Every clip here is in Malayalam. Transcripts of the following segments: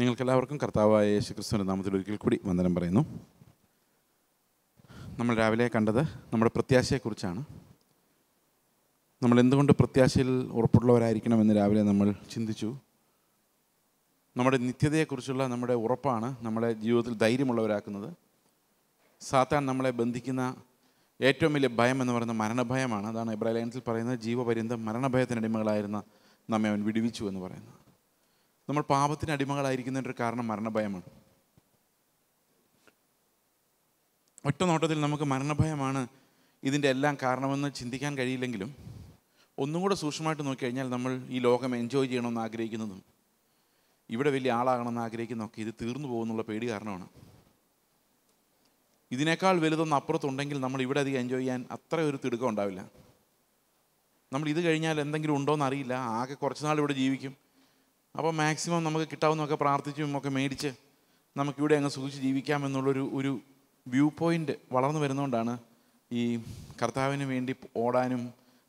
നിങ്ങൾക്കെല്ലാവർക്കും കർത്താവായ യേശു ക്രിസ്തുവിൻ്റെ നാമത്തിൽ ഒരിക്കൽ കൂടി വന്ദനം പറയുന്നു നമ്മൾ രാവിലെ കണ്ടത് നമ്മുടെ പ്രത്യാശയെക്കുറിച്ചാണ് നമ്മൾ എന്തുകൊണ്ട് പ്രത്യാശയിൽ ഉറപ്പുള്ളവരായിരിക്കണം എന്ന് രാവിലെ നമ്മൾ ചിന്തിച്ചു നമ്മുടെ നിത്യതയെക്കുറിച്ചുള്ള നമ്മുടെ ഉറപ്പാണ് നമ്മളെ ജീവിതത്തിൽ ധൈര്യമുള്ളവരാക്കുന്നത് സാത്താൻ നമ്മളെ ബന്ധിക്കുന്ന ഏറ്റവും വലിയ ഭയം എന്ന് പറയുന്ന മരണഭയമാണ് അതാണ് ലൈൻസിൽ പറയുന്നത് ജീവപര്യന്തം മരണഭയത്തിനടിമകളായിരുന്ന നമ്മെ അവൻ വിടുവിച്ചു എന്ന് പറയുന്നത് നമ്മൾ പാപത്തിന് അടിമകളായിരിക്കുന്നതിൻ്റെ ഒരു കാരണം മരണഭയമാണ് ഒറ്റ നോട്ടത്തിൽ നമുക്ക് മരണഭയമാണ് ഇതിൻ്റെ എല്ലാം കാരണമെന്ന് ചിന്തിക്കാൻ കഴിയില്ലെങ്കിലും ഒന്നും കൂടെ സൂക്ഷ്മമായിട്ട് നോക്കിക്കഴിഞ്ഞാൽ നമ്മൾ ഈ ലോകം എൻജോയ് ചെയ്യണമെന്ന് ആഗ്രഹിക്കുന്നതും ഇവിടെ വലിയ ആളാകണമെന്ന് ആഗ്രഹിക്കുന്നതൊക്കെ ഇത് തീർന്നു പോകുന്നുള്ള പേടി കാരണമാണ് ഇതിനേക്കാൾ വലുതൊന്ന് അപ്പുറത്തുണ്ടെങ്കിൽ നമ്മൾ ഇവിടെ അധികം എൻജോയ് ചെയ്യാൻ അത്ര ഒരു തിടുക്കം ഉണ്ടാവില്ല നമ്മൾ ഇത് കഴിഞ്ഞാൽ എന്തെങ്കിലും ഉണ്ടോയെന്ന് അറിയില്ല ആകെ കുറച്ച് നാൾ ഇവിടെ ജീവിക്കും അപ്പോൾ മാക്സിമം നമുക്ക് കിട്ടാവുന്നൊക്കെ പ്രാർത്ഥിച്ചും ഒക്കെ മേടിച്ച് നമുക്കിവിടെ അങ്ങ് സൂക്ഷിച്ച് ജീവിക്കാമെന്നുള്ളൊരു ഒരു വ്യൂ പോയിൻ്റ് വളർന്നു വരുന്നതുകൊണ്ടാണ് ഈ കർത്താവിന് വേണ്ടി ഓടാനും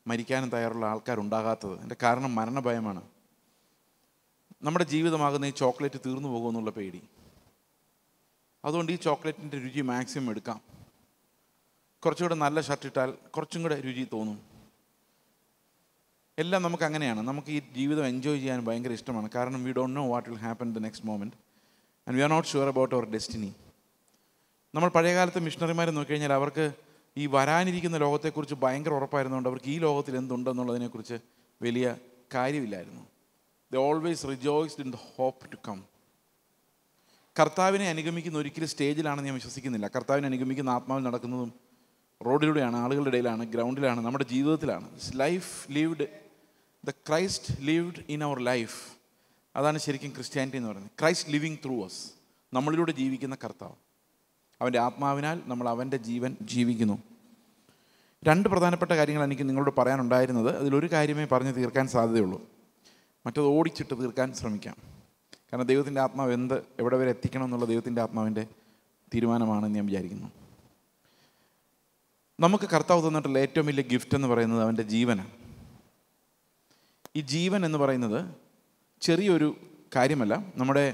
മരിക്കാനും തയ്യാറുള്ള ആൾക്കാരുണ്ടാകാത്തത് എൻ്റെ കാരണം മരണഭയമാണ് നമ്മുടെ ജീവിതമാകുന്ന ഈ ചോക്ലേറ്റ് തീർന്നു പോകുമെന്നുള്ള പേടി അതുകൊണ്ട് ഈ ചോക്ലേറ്റിൻ്റെ രുചി മാക്സിമം എടുക്കാം കുറച്ചുകൂടെ നല്ല ഷർട്ട് ഇട്ടാൽ കുറച്ചും കൂടെ രുചി തോന്നും എല്ലാം നമുക്ക് അങ്ങനെയാണ് നമുക്ക് ഈ ജീവിതം എൻജോയ് ചെയ്യാൻ ഭയങ്കര ഇഷ്ടമാണ് കാരണം we don't know what will happen the next moment and we are not sure about our destiny നമ്മൾ പഴയകാലത്ത് മിഷണറിമാരെ നോക്കിക്കഴിഞ്ഞാൽ അവർക്ക് ഈ വരാനിരിക്കുന്ന ലോകത്തെക്കുറിച്ച് ഭയങ്കര ഉറപ്പായിരുന്നുകൊണ്ട് അവർക്ക് ഈ ലോകത്തിൽ എന്തുണ്ടെന്നുള്ളതിനെക്കുറിച്ച് വലിയ കാര്യമില്ലായിരുന്നു they always rejoiced in the hope to come കർത്താവിനെ അനുഗമിക്കുന്ന ഒരിക്കലും സ്റ്റേജിലാണെന്ന് ഞാൻ വിശ്വസിക്കുന്നില്ല കർത്താവിനെ അനുഗമിക്കുന്ന ആത്മാവിൽ നടക്കുന്നതും റോഡിലൂടെയാണ് ആളുകളുടെ ഇടയിലാണ് ഗ്രൗണ്ടിലാണ് നമ്മുടെ ജീവിതത്തിലാണ് life lived the Christ lived in our life അതാണ് ശരിക്കും ക്രിസ്ത്യാനിറ്റി എന്ന് പറയുന്നത് ക്രൈസ്റ്റ് ലിവിങ് ത്രൂ അസ് നമ്മളിലൂടെ ജീവിക്കുന്ന കർത്താവ് അവൻ്റെ ആത്മാവിനാൽ നമ്മൾ അവൻ്റെ ജീവൻ ജീവിക്കുന്നു രണ്ട് പ്രധാനപ്പെട്ട കാര്യങ്ങൾ എനിക്ക് നിങ്ങളോട് പറയാനുണ്ടായിരുന്നത് അതിലൊരു കാര്യമേ പറഞ്ഞ് തീർക്കാൻ സാധ്യതയുള്ളൂ മറ്റത് ഓടിച്ചിട്ട് തീർക്കാൻ ശ്രമിക്കാം കാരണം ദൈവത്തിൻ്റെ ആത്മാവ് എന്ത് എവിടെ വരെ എത്തിക്കണം എന്നുള്ള ദൈവത്തിൻ്റെ ആത്മാവിൻ്റെ തീരുമാനമാണെന്ന് ഞാൻ വിചാരിക്കുന്നു നമുക്ക് കർത്താവ് തന്നിട്ടുള്ള ഏറ്റവും വലിയ ഗിഫ്റ്റ് എന്ന് പറയുന്നത് അവൻ്റെ ജീവനാണ് ഈ ജീവൻ എന്ന് പറയുന്നത് ചെറിയൊരു കാര്യമല്ല നമ്മുടെ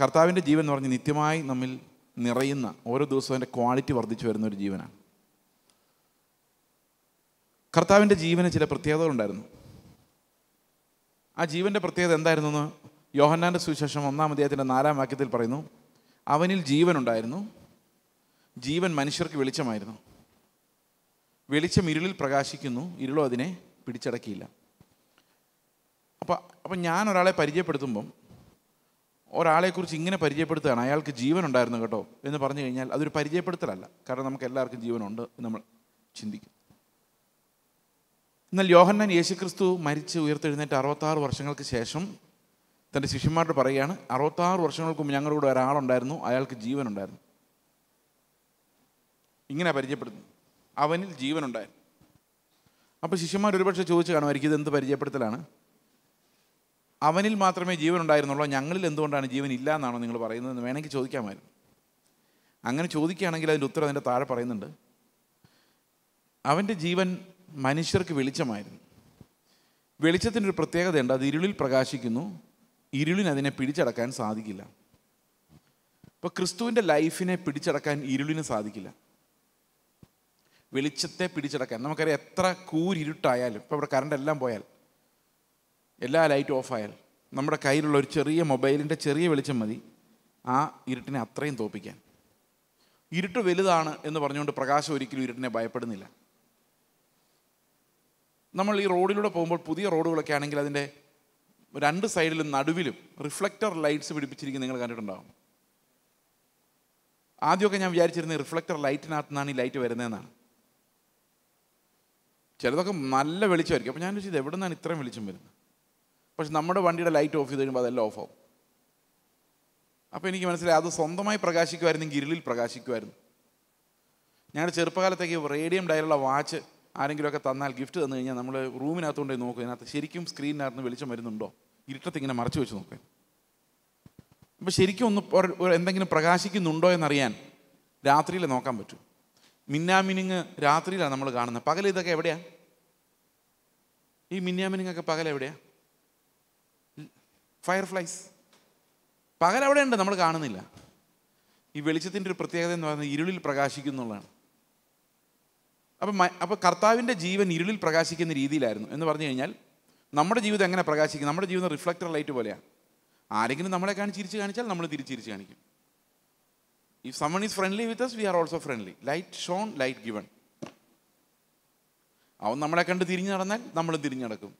കർത്താവിൻ്റെ ജീവൻ എന്ന് പറഞ്ഞ് നിത്യമായി നമ്മിൽ നിറയുന്ന ഓരോ ദിവസവും അതിൻ്റെ ക്വാളിറ്റി വർദ്ധിച്ചു വരുന്ന ഒരു ജീവനാണ് കർത്താവിൻ്റെ ജീവന് ചില പ്രത്യേകതകളുണ്ടായിരുന്നു ആ ജീവൻ്റെ പ്രത്യേകത എന്തായിരുന്നു എന്ന് യോഹന്നാൻ്റെ സുവിശേഷം ഒന്നാം അദ്ദേഹത്തിൻ്റെ നാലാം വാക്യത്തിൽ പറയുന്നു അവനിൽ ജീവനുണ്ടായിരുന്നു ജീവൻ മനുഷ്യർക്ക് വെളിച്ചമായിരുന്നു വെളിച്ചം ഇരുളിൽ പ്രകാശിക്കുന്നു ഇരുളോ അതിനെ പിടിച്ചടക്കിയില്ല അപ്പോൾ അപ്പം ഞാൻ ഒരാളെ പരിചയപ്പെടുത്തുമ്പം ഒരാളെക്കുറിച്ച് ഇങ്ങനെ പരിചയപ്പെടുത്തുകയാണ് അയാൾക്ക് ജീവൻ ഉണ്ടായിരുന്നു കേട്ടോ എന്ന് പറഞ്ഞു കഴിഞ്ഞാൽ അതൊരു പരിചയപ്പെടുത്തലല്ല കാരണം നമുക്ക് എല്ലാവർക്കും ജീവനുണ്ട് നമ്മൾ ചിന്തിക്കും എന്നാൽ യോഹന്നാൻ യേശുക്രിസ്തു മരിച്ച് ഉയർത്തെഴുന്നേറ്റ് അറുപത്താറ് വർഷങ്ങൾക്ക് ശേഷം തൻ്റെ ശിഷ്യന്മാരോട് പറയുകയാണ് അറുപത്താറ് വർഷങ്ങൾക്ക് മുമ്പ് ഞങ്ങളുടെ കൂടെ ഒരാളുണ്ടായിരുന്നു അയാൾക്ക് ജീവനുണ്ടായിരുന്നു ഇങ്ങനെ പരിചയപ്പെടുന്നു അവനിൽ ജീവനുണ്ടായിരുന്നു അപ്പോൾ ശിഷ്യന്മാർ ഒരുപക്ഷെ ചോദിച്ചു കാണുമായിരിക്കും ഇതെന്ത് പരിചയപ്പെടുത്തലാണ് അവനിൽ മാത്രമേ ജീവൻ ഉണ്ടായിരുന്നുള്ളൂ ഞങ്ങളിൽ എന്തുകൊണ്ടാണ് ജീവൻ ഇല്ല എന്നാണോ നിങ്ങൾ പറയുന്നതെന്ന് വേണമെങ്കിൽ ചോദിക്കാമായിരുന്നു അങ്ങനെ ചോദിക്കുകയാണെങ്കിൽ അതിൻ്റെ ഉത്തരം അതിൻ്റെ താഴെ പറയുന്നുണ്ട് അവൻ്റെ ജീവൻ മനുഷ്യർക്ക് വെളിച്ചമായിരുന്നു വെളിച്ചത്തിൻ്റെ ഒരു പ്രത്യേകതയുണ്ട് അത് ഇരുളിൽ പ്രകാശിക്കുന്നു ഇരുളിന് അതിനെ പിടിച്ചടക്കാൻ സാധിക്കില്ല ഇപ്പോൾ ക്രിസ്തുവിൻ്റെ ലൈഫിനെ പിടിച്ചടക്കാൻ ഇരുളിന് സാധിക്കില്ല വെളിച്ചത്തെ പിടിച്ചടക്കാൻ നമുക്കറിയാം എത്ര കൂരിരുട്ടായാലും ഇപ്പോൾ ഇവിടെ കറണ്ട് എല്ലാം പോയാൽ എല്ലാ ലൈറ്റും ഓഫായാൽ നമ്മുടെ കയ്യിലുള്ള ഒരു ചെറിയ മൊബൈലിൻ്റെ ചെറിയ വെളിച്ചം മതി ആ ഇരുട്ടിനെ അത്രയും തോപ്പിക്കാൻ ഇരുട്ട് വലുതാണ് എന്ന് പറഞ്ഞുകൊണ്ട് പ്രകാശം ഒരിക്കലും ഇരുട്ടിനെ ഭയപ്പെടുന്നില്ല നമ്മൾ ഈ റോഡിലൂടെ പോകുമ്പോൾ പുതിയ റോഡുകളൊക്കെ ആണെങ്കിൽ അതിൻ്റെ രണ്ട് സൈഡിലും നടുവിലും റിഫ്ലക്ടർ ലൈറ്റ്സ് പിടിപ്പിച്ചിരിക്കുന്നത് നിങ്ങൾ കണ്ടിട്ടുണ്ടാകും ആദ്യമൊക്കെ ഞാൻ വിചാരിച്ചിരുന്നത് റിഫ്ലക്ടർ ലൈറ്റിനകത്ത് നിന്നാണ് ഈ ലൈറ്റ് വരുന്നതെന്നാണ് ചിലതൊക്കെ നല്ല വെളിച്ചമായിരിക്കും അപ്പോൾ ഞാൻ ചോദിച്ചത് എവിടെ നിന്നാണ് ഇത്രയും വെളിച്ചം വരുന്നത് പക്ഷെ നമ്മുടെ വണ്ടിയുടെ ലൈറ്റ് ഓഫ് ചെയ്ത് കഴിയുമ്പോൾ അതെല്ലാം ഓഫ് ആവും അപ്പോൾ എനിക്ക് മനസ്സിലായി അത് സ്വന്തമായി പ്രകാശിക്കുമായിരുന്നെങ്കിൽ ഇരുളിൽ പ്രകാശിക്കുമായിരുന്നു ഞങ്ങളുടെ ചെറുപ്പകാലത്തേക്ക് റേഡിയം ഡയറുള്ള വാച്ച് ആരെങ്കിലുമൊക്കെ തന്നാൽ ഗിഫ്റ്റ് തന്നു കഴിഞ്ഞാൽ നമ്മൾ റൂമിനകത്ത് കൊണ്ടുപോയി നോക്കും അതിനകത്ത് ശരിക്കും സ്ക്രീനിനകത്ത് വെളിച്ചം വരുന്നുണ്ടോ ഇരുട്ടത്ത് ഇങ്ങനെ മറച്ചു വെച്ച് നോക്കേ അപ്പോൾ ശരിക്കും ഒന്ന് എന്തെങ്കിലും പ്രകാശിക്കുന്നുണ്ടോ എന്നറിയാൻ രാത്രിയിൽ നോക്കാൻ പറ്റും മിന്നാമിനിങ് രാത്രിയിലാണ് നമ്മൾ കാണുന്നത് പകൽ ഇതൊക്കെ എവിടെയാണ് ഈ മിന്നാമിനിങ്ങൊക്കെ പകൽ എവിടെയാണ് ഫയർഫ്ലൈസ് പകൽ അവിടെ ഉണ്ട് നമ്മൾ കാണുന്നില്ല ഈ വെളിച്ചത്തിൻ്റെ ഒരു പ്രത്യേകത എന്ന് പറയുന്നത് ഇരുളിൽ പ്രകാശിക്കുന്നുള്ളതാണ് അപ്പം അപ്പോൾ കർത്താവിൻ്റെ ജീവൻ ഇരുളിൽ പ്രകാശിക്കുന്ന രീതിയിലായിരുന്നു എന്ന് പറഞ്ഞു കഴിഞ്ഞാൽ നമ്മുടെ ജീവിതം എങ്ങനെ പ്രകാശിക്കും നമ്മുടെ ജീവിതം റിഫ്ലക്ടർ ലൈറ്റ് പോലെയാണ് ആരെങ്കിലും നമ്മളെ കാണിച്ച് ചിരിച്ച് കാണിച്ചാൽ നമ്മൾ തിരിച്ചിരിച്ച് കാണിക്കും if someone is friendly with us we are also friendly light shone light given അവൻ നമ്മളെ കണ്ട് തിരിഞ്ഞു നടന്നാൽ നമ്മൾ തിരിഞ്ഞു നടക്കും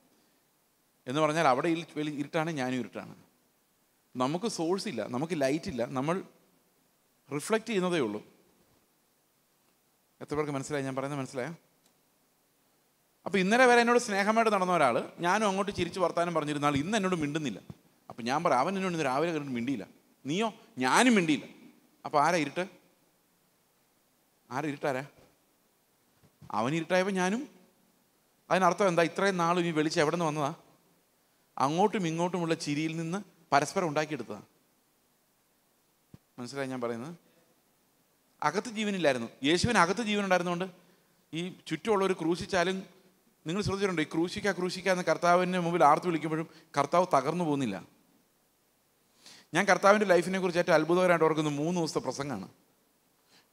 എന്ന് പറഞ്ഞാൽ അവിടെ ഇരുട്ടാണ് ഞാനും ഇരുട്ടാണ് നമുക്ക് സോഴ്സ് ഇല്ല നമുക്ക് ലൈറ്റ് ഇല്ല നമ്മൾ റിഫ്ലക്റ്റ് ചെയ്യുന്നതേ ഉള്ളൂ എത്ര പേർക്ക് മനസ്സിലായി ഞാൻ പറയുന്നത് മനസ്സിലായോ അപ്പോൾ ഇന്നലെ വരെ എന്നോട് സ്നേഹമായിട്ട് നടന്ന ഒരാൾ ഞാനും അങ്ങോട്ട് ചിരിച്ച് വർത്താനം പറഞ്ഞിരുന്നാൽ ഇന്ന് എന്നോട് മിണ്ടുന്നില്ല അപ്പോൾ ഞാൻ പറയാം അവൻ എന്നോട് ഇന്ന് രാവിലെ കണ്ടിട്ട് മിണ്ടിയില്ല നീയോ ഞാനും മിണ്ടിയില്ല അപ്പോൾ ആരാ ഇരുട്ട് ആരാ ഇരുട്ടാരാ അവൻ ഇരുട്ടായപ്പോൾ ഞാനും അതിനർത്ഥം എന്താ ഇത്രയും നാളും ഈ വെളിച്ചം എവിടെ നിന്ന് വന്നതാ അങ്ങോട്ടും ഇങ്ങോട്ടുമുള്ള ചിരിയിൽ നിന്ന് പരസ്പരം ഉണ്ടാക്കിയെടുത്തതാണ് മനസ്സിലായി ഞാൻ പറയുന്നത് അകത്ത് ജീവനില്ലായിരുന്നു യേശുവിന് അകത്ത് ജീവൻ ഉണ്ടായിരുന്നുകൊണ്ട് ഈ ചുറ്റുമുള്ളവർ ക്രൂശിച്ചാലും നിങ്ങൾ ശ്രദ്ധിച്ചിട്ടുണ്ടോ ഈ ക്രൂശിക്ക ക്രൂശിക്ക എന്ന് കർത്താവിൻ്റെ മുമ്പിൽ ആർത്ത് വിളിക്കുമ്പോഴും കർത്താവ് തകർന്നു പോകുന്നില്ല ഞാൻ കർത്താവിൻ്റെ ലൈഫിനെ കുറിച്ച് ഏറ്റവും അത്ഭുതകരമായിട്ട് ഓർക്കുന്ന മൂന്ന് ദിവസത്തെ പ്രസംഗമാണ്